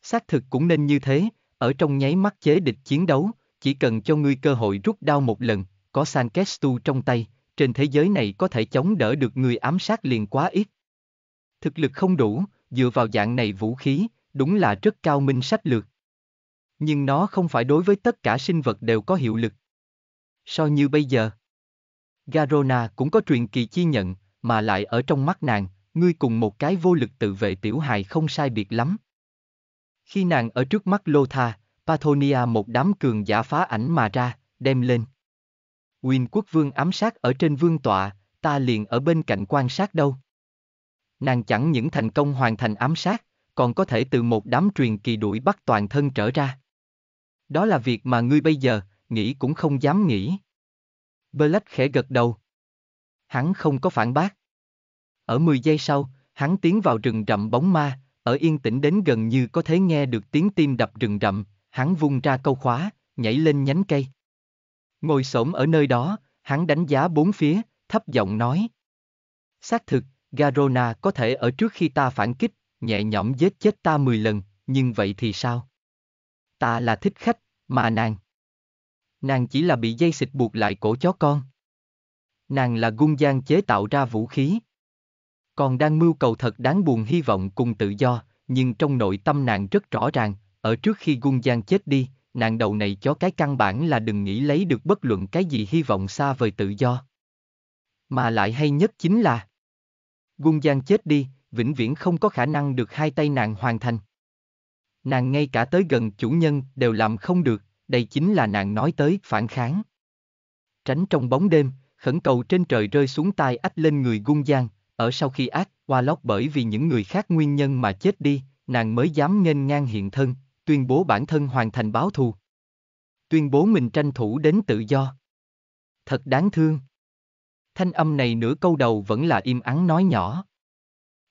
Xác thực cũng nên như thế, ở trong nháy mắt chế địch chiến đấu, chỉ cần cho ngươi cơ hội rút đao một lần, có Sankestu trong tay, trên thế giới này có thể chống đỡ được người ám sát liền quá ít. Thực lực không đủ, dựa vào dạng này vũ khí, đúng là rất cao minh sách lược. Nhưng nó không phải đối với tất cả sinh vật đều có hiệu lực. So như bây giờ, Garona cũng có truyền kỳ chi nhận, mà lại ở trong mắt nàng, ngươi cùng một cái vô lực tự vệ tiểu hài không sai biệt lắm. Khi nàng ở trước mắt Lô Tha, Pathonia một đám cường giả phá ảnh mà ra, đem lên. Quyền quốc vương ám sát ở trên vương tọa, ta liền ở bên cạnh quan sát đâu. Nàng chẳng những thành công hoàn thành ám sát, còn có thể từ một đám truyền kỳ đuổi bắt toàn thân trở ra. Đó là việc mà ngươi bây giờ, nghĩ cũng không dám nghĩ. Black khẽ gật đầu. Hắn không có phản bác. Ở 10 giây sau, hắn tiến vào rừng rậm bóng ma, ở yên tĩnh đến gần như có thể nghe được tiếng tim đập rừng rậm, hắn vung ra câu khóa, nhảy lên nhánh cây. Ngồi xổm ở nơi đó, hắn đánh giá bốn phía, thấp giọng nói. Xác thực, Garona có thể ở trước khi ta phản kích, nhẹ nhõm giết chết ta 10 lần, nhưng vậy thì sao? Ta là thích khách, mà nàng. Nàng chỉ là bị dây xịt buộc lại cổ chó con. Nàng là gung gian chế tạo ra vũ khí còn đang mưu cầu thật đáng buồn hy vọng cùng tự do, nhưng trong nội tâm nàng rất rõ ràng, ở trước khi Gung Giang chết đi, nàng đầu này cho cái căn bản là đừng nghĩ lấy được bất luận cái gì hy vọng xa vời tự do. Mà lại hay nhất chính là Gung Giang chết đi, vĩnh viễn không có khả năng được hai tay nàng hoàn thành. Nàng ngay cả tới gần chủ nhân đều làm không được, đây chính là nàng nói tới phản kháng. Tránh trong bóng đêm, khẩn cầu trên trời rơi xuống tai ách lên người Gung Giang, ở sau khi ác, qua Warlock bởi vì những người khác nguyên nhân mà chết đi, nàng mới dám nghênh ngang hiện thân, tuyên bố bản thân hoàn thành báo thù. Tuyên bố mình tranh thủ đến tự do. Thật đáng thương. Thanh âm này nửa câu đầu vẫn là im ắng nói nhỏ.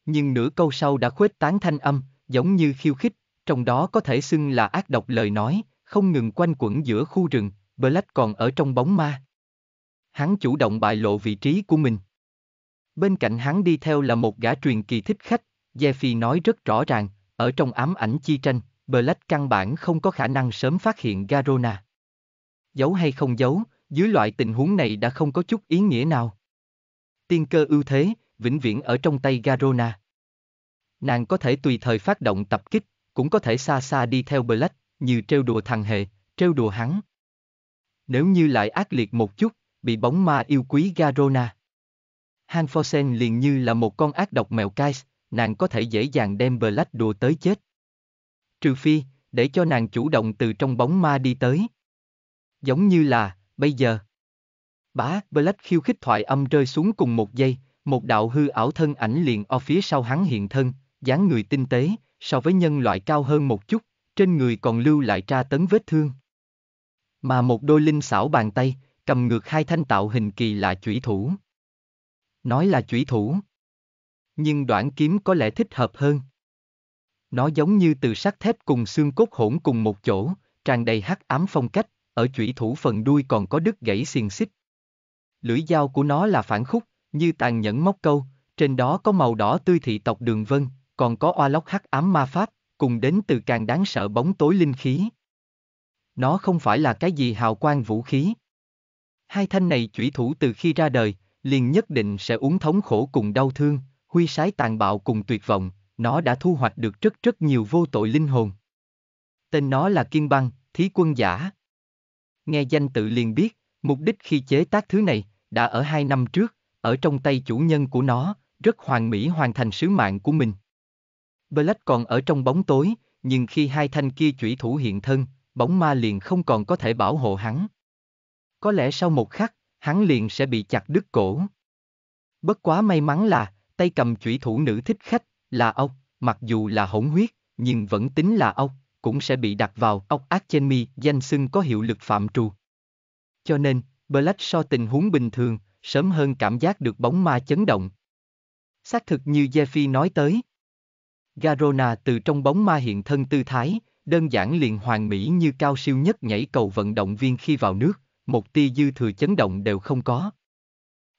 Nhưng nửa câu sau đã khuếch tán thanh âm, giống như khiêu khích, trong đó có thể xưng là ác độc lời nói, không ngừng quanh quẩn giữa khu rừng, Black còn ở trong bóng ma. Hắn chủ động bại lộ vị trí của mình. Bên cạnh hắn đi theo là một gã truyền kỳ thích khách, Jeffy nói rất rõ ràng, ở trong ám ảnh chi tranh, Black căn bản không có khả năng sớm phát hiện Garona. Giấu hay không giấu, dưới loại tình huống này đã không có chút ý nghĩa nào. Tiên cơ ưu thế, vĩnh viễn ở trong tay Garona. Nàng có thể tùy thời phát động tập kích, cũng có thể xa xa đi theo Black, như trêu đùa thằng hệ, trêu đùa hắn. Nếu như lại ác liệt một chút, bị bóng ma yêu quý Garona. Han Fosen liền như là một con ác độc mèo cai, nàng có thể dễ dàng đem Black đùa tới chết. Trừ phi, để cho nàng chủ động từ trong bóng ma đi tới. Giống như là, bây giờ. Bá, Black khiêu khích thoại âm rơi xuống cùng một giây, một đạo hư ảo thân ảnh liền ở phía sau hắn hiện thân, dáng người tinh tế, so với nhân loại cao hơn một chút, trên người còn lưu lại tra tấn vết thương. Mà một đôi linh xảo bàn tay, cầm ngược hai thanh tạo hình kỳ lạ chủy thủ. Nói là chủy thủ. Nhưng đoạn kiếm có lẽ thích hợp hơn. Nó giống như từ sắt thép cùng xương cốt hỗn cùng một chỗ, tràn đầy hắc ám phong cách, ở chủy thủ phần đuôi còn có đứt gãy xiềng xích. Lưỡi dao của nó là phản khúc, như tàn nhẫn móc câu, trên đó có màu đỏ tươi thị tộc đường vân, còn có oa lóc hắc ám ma pháp, cùng đến từ càng đáng sợ bóng tối linh khí. Nó không phải là cái gì hào quang vũ khí. Hai thanh này chủy thủ từ khi ra đời, liền nhất định sẽ uống thống khổ cùng đau thương, huy sái tàn bạo cùng tuyệt vọng, nó đã thu hoạch được rất rất nhiều vô tội linh hồn. Tên nó là kiên Băng, Thí Quân Giả. Nghe danh tự liền biết, mục đích khi chế tác thứ này, đã ở hai năm trước, ở trong tay chủ nhân của nó, rất hoàn mỹ hoàn thành sứ mạng của mình. Black còn ở trong bóng tối, nhưng khi hai thanh kia chủy thủ hiện thân, bóng ma liền không còn có thể bảo hộ hắn. Có lẽ sau một khắc, hắn liền sẽ bị chặt đứt cổ. Bất quá may mắn là, tay cầm chủy thủ nữ thích khách, là ông, mặc dù là hỗn huyết, nhưng vẫn tính là ông, cũng sẽ bị đặt vào ốc ác trên mi danh xưng có hiệu lực phạm trù. Cho nên, Black so tình huống bình thường, sớm hơn cảm giác được bóng ma chấn động. Xác thực như Jeffy nói tới. Garona từ trong bóng ma hiện thân tư thái, đơn giản liền hoàn mỹ như cao siêu nhất nhảy cầu vận động viên khi vào nước, một tia dư thừa chấn động đều không có.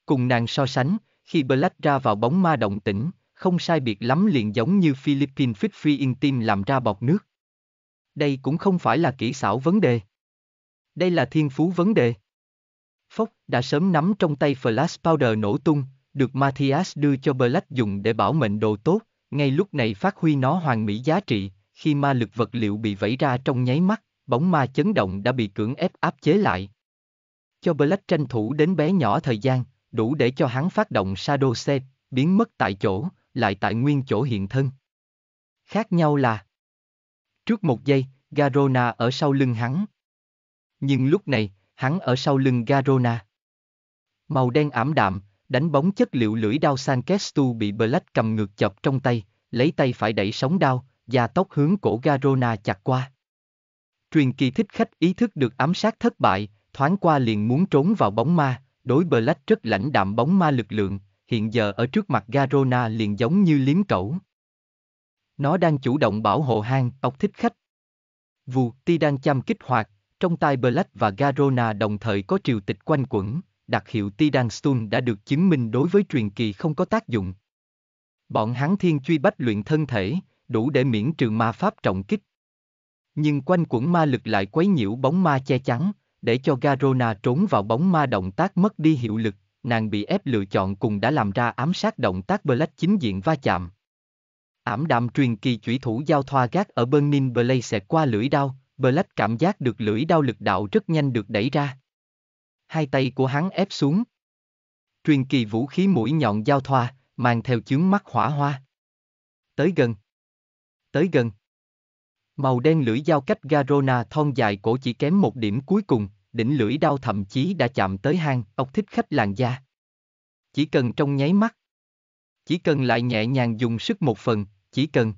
Cùng nàng so sánh, khi Black ra vào bóng ma động tĩnh, không sai biệt lắm liền giống như Philippines Fit Free in Team làm ra bọt nước. Đây cũng không phải là kỹ xảo vấn đề. Đây là thiên phú vấn đề. Phốc đã sớm nắm trong tay Flash Powder nổ tung, được Matthias đưa cho Black dùng để bảo mệnh đồ tốt, ngay lúc này phát huy nó hoàn mỹ giá trị, khi ma lực vật liệu bị vẫy ra trong nháy mắt, bóng ma chấn động đã bị cưỡng ép áp chế lại cho Black tranh thủ đến bé nhỏ thời gian, đủ để cho hắn phát động Shadow Set, biến mất tại chỗ, lại tại nguyên chỗ hiện thân. Khác nhau là Trước một giây, Garona ở sau lưng hắn. Nhưng lúc này, hắn ở sau lưng Garona. Màu đen ảm đạm, đánh bóng chất liệu lưỡi đao Sankestu bị Black cầm ngược chập trong tay, lấy tay phải đẩy sóng đao, da tóc hướng cổ Garona chặt qua. Truyền kỳ thích khách ý thức được ám sát thất bại, thoáng qua liền muốn trốn vào bóng ma, đối Black rất lãnh đạm bóng ma lực lượng, hiện giờ ở trước mặt Garona liền giống như liếm cẩu. Nó đang chủ động bảo hộ hang, ốc thích khách. Vù, ti đang chăm kích hoạt, trong tay Black và Garona đồng thời có triều tịch quanh quẩn, đặc hiệu ti đang stun đã được chứng minh đối với truyền kỳ không có tác dụng. Bọn hắn thiên truy bách luyện thân thể, đủ để miễn trừ ma pháp trọng kích. Nhưng quanh quẩn ma lực lại quấy nhiễu bóng ma che chắn, để cho Garona trốn vào bóng ma động tác mất đi hiệu lực, nàng bị ép lựa chọn cùng đã làm ra ám sát động tác Black chính diện va chạm. Ảm đạm truyền kỳ chủy thủ giao thoa gác ở Burning Blade sẽ qua lưỡi đao, Black cảm giác được lưỡi đao lực đạo rất nhanh được đẩy ra. Hai tay của hắn ép xuống. Truyền kỳ vũ khí mũi nhọn giao thoa, mang theo chướng mắt hỏa hoa. Tới gần. Tới gần. Màu đen lưỡi dao cách Garona thon dài cổ chỉ kém một điểm cuối cùng, đỉnh lưỡi đao thậm chí đã chạm tới hang, ốc thích khách làn da. Chỉ cần trong nháy mắt. Chỉ cần lại nhẹ nhàng dùng sức một phần, chỉ cần.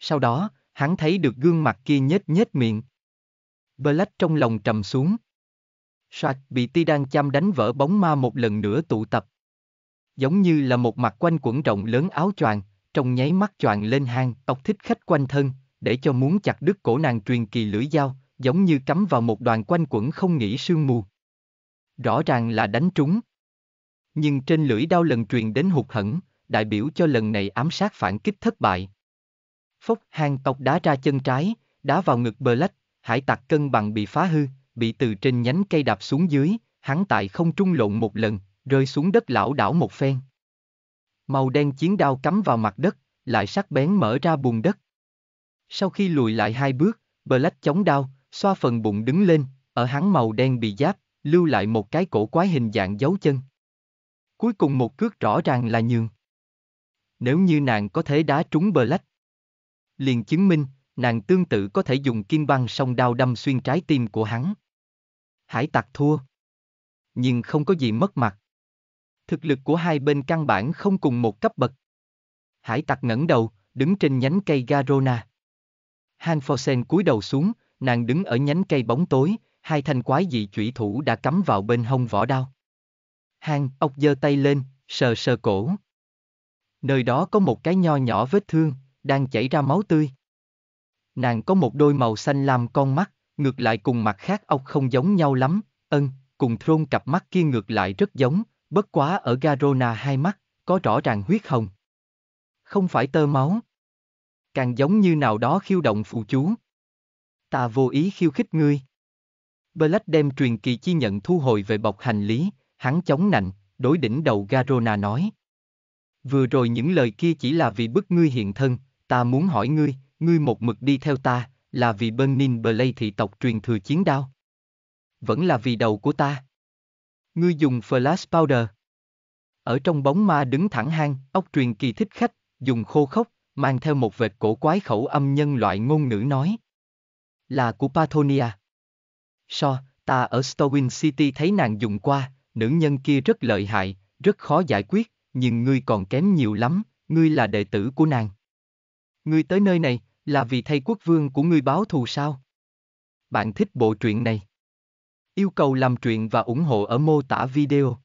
Sau đó, hắn thấy được gương mặt kia nhếch nhếch miệng. Black trong lòng trầm xuống. Soạt bị ti đang chăm đánh vỡ bóng ma một lần nữa tụ tập. Giống như là một mặt quanh quẩn rộng lớn áo choàng, trong nháy mắt choàng lên hang, ọc thích khách quanh thân, để cho muốn chặt đứt cổ nàng truyền kỳ lưỡi dao, giống như cắm vào một đoàn quanh quẩn không nghĩ sương mù. Rõ ràng là đánh trúng. Nhưng trên lưỡi đao lần truyền đến hụt hẫn đại biểu cho lần này ám sát phản kích thất bại. Phốc hàng tộc đá ra chân trái, đá vào ngực bờ lách, hải tặc cân bằng bị phá hư, bị từ trên nhánh cây đạp xuống dưới, hắn tại không trung lộn một lần, rơi xuống đất lão đảo một phen. Màu đen chiến đao cắm vào mặt đất, lại sắc bén mở ra bùn đất, sau khi lùi lại hai bước, Black chống đau, xoa phần bụng đứng lên, ở hắn màu đen bị giáp, lưu lại một cái cổ quái hình dạng dấu chân. Cuối cùng một cước rõ ràng là nhường. Nếu như nàng có thể đá trúng Black, liền chứng minh, nàng tương tự có thể dùng kim băng song đao đâm xuyên trái tim của hắn. Hải tặc thua. Nhưng không có gì mất mặt. Thực lực của hai bên căn bản không cùng một cấp bậc. Hải tặc ngẩng đầu, đứng trên nhánh cây Garona. Han Forsen cúi đầu xuống, nàng đứng ở nhánh cây bóng tối, hai thanh quái dị chủy thủ đã cắm vào bên hông vỏ đao. Han, ốc giơ tay lên, sờ sờ cổ. Nơi đó có một cái nho nhỏ vết thương, đang chảy ra máu tươi. Nàng có một đôi màu xanh lam con mắt, ngược lại cùng mặt khác ốc không giống nhau lắm, ân, cùng thôn cặp mắt kia ngược lại rất giống, bất quá ở Garona hai mắt, có rõ ràng huyết hồng. Không phải tơ máu càng giống như nào đó khiêu động phụ chú. Ta vô ý khiêu khích ngươi. Black đem truyền kỳ chi nhận thu hồi về bọc hành lý, hắn chống nạnh, đối đỉnh đầu Garona nói. Vừa rồi những lời kia chỉ là vì bức ngươi hiện thân, ta muốn hỏi ngươi, ngươi một mực đi theo ta, là vì bên Nin Blay thị tộc truyền thừa chiến đao. Vẫn là vì đầu của ta. Ngươi dùng flash powder. Ở trong bóng ma đứng thẳng hang, ốc truyền kỳ thích khách, dùng khô khốc, mang theo một vệt cổ quái khẩu âm nhân loại ngôn ngữ nói. Là của Pathonia. So, ta ở Stowin City thấy nàng dùng qua, nữ nhân kia rất lợi hại, rất khó giải quyết, nhưng ngươi còn kém nhiều lắm, ngươi là đệ tử của nàng. Ngươi tới nơi này, là vì thay quốc vương của ngươi báo thù sao? Bạn thích bộ truyện này? Yêu cầu làm truyện và ủng hộ ở mô tả video.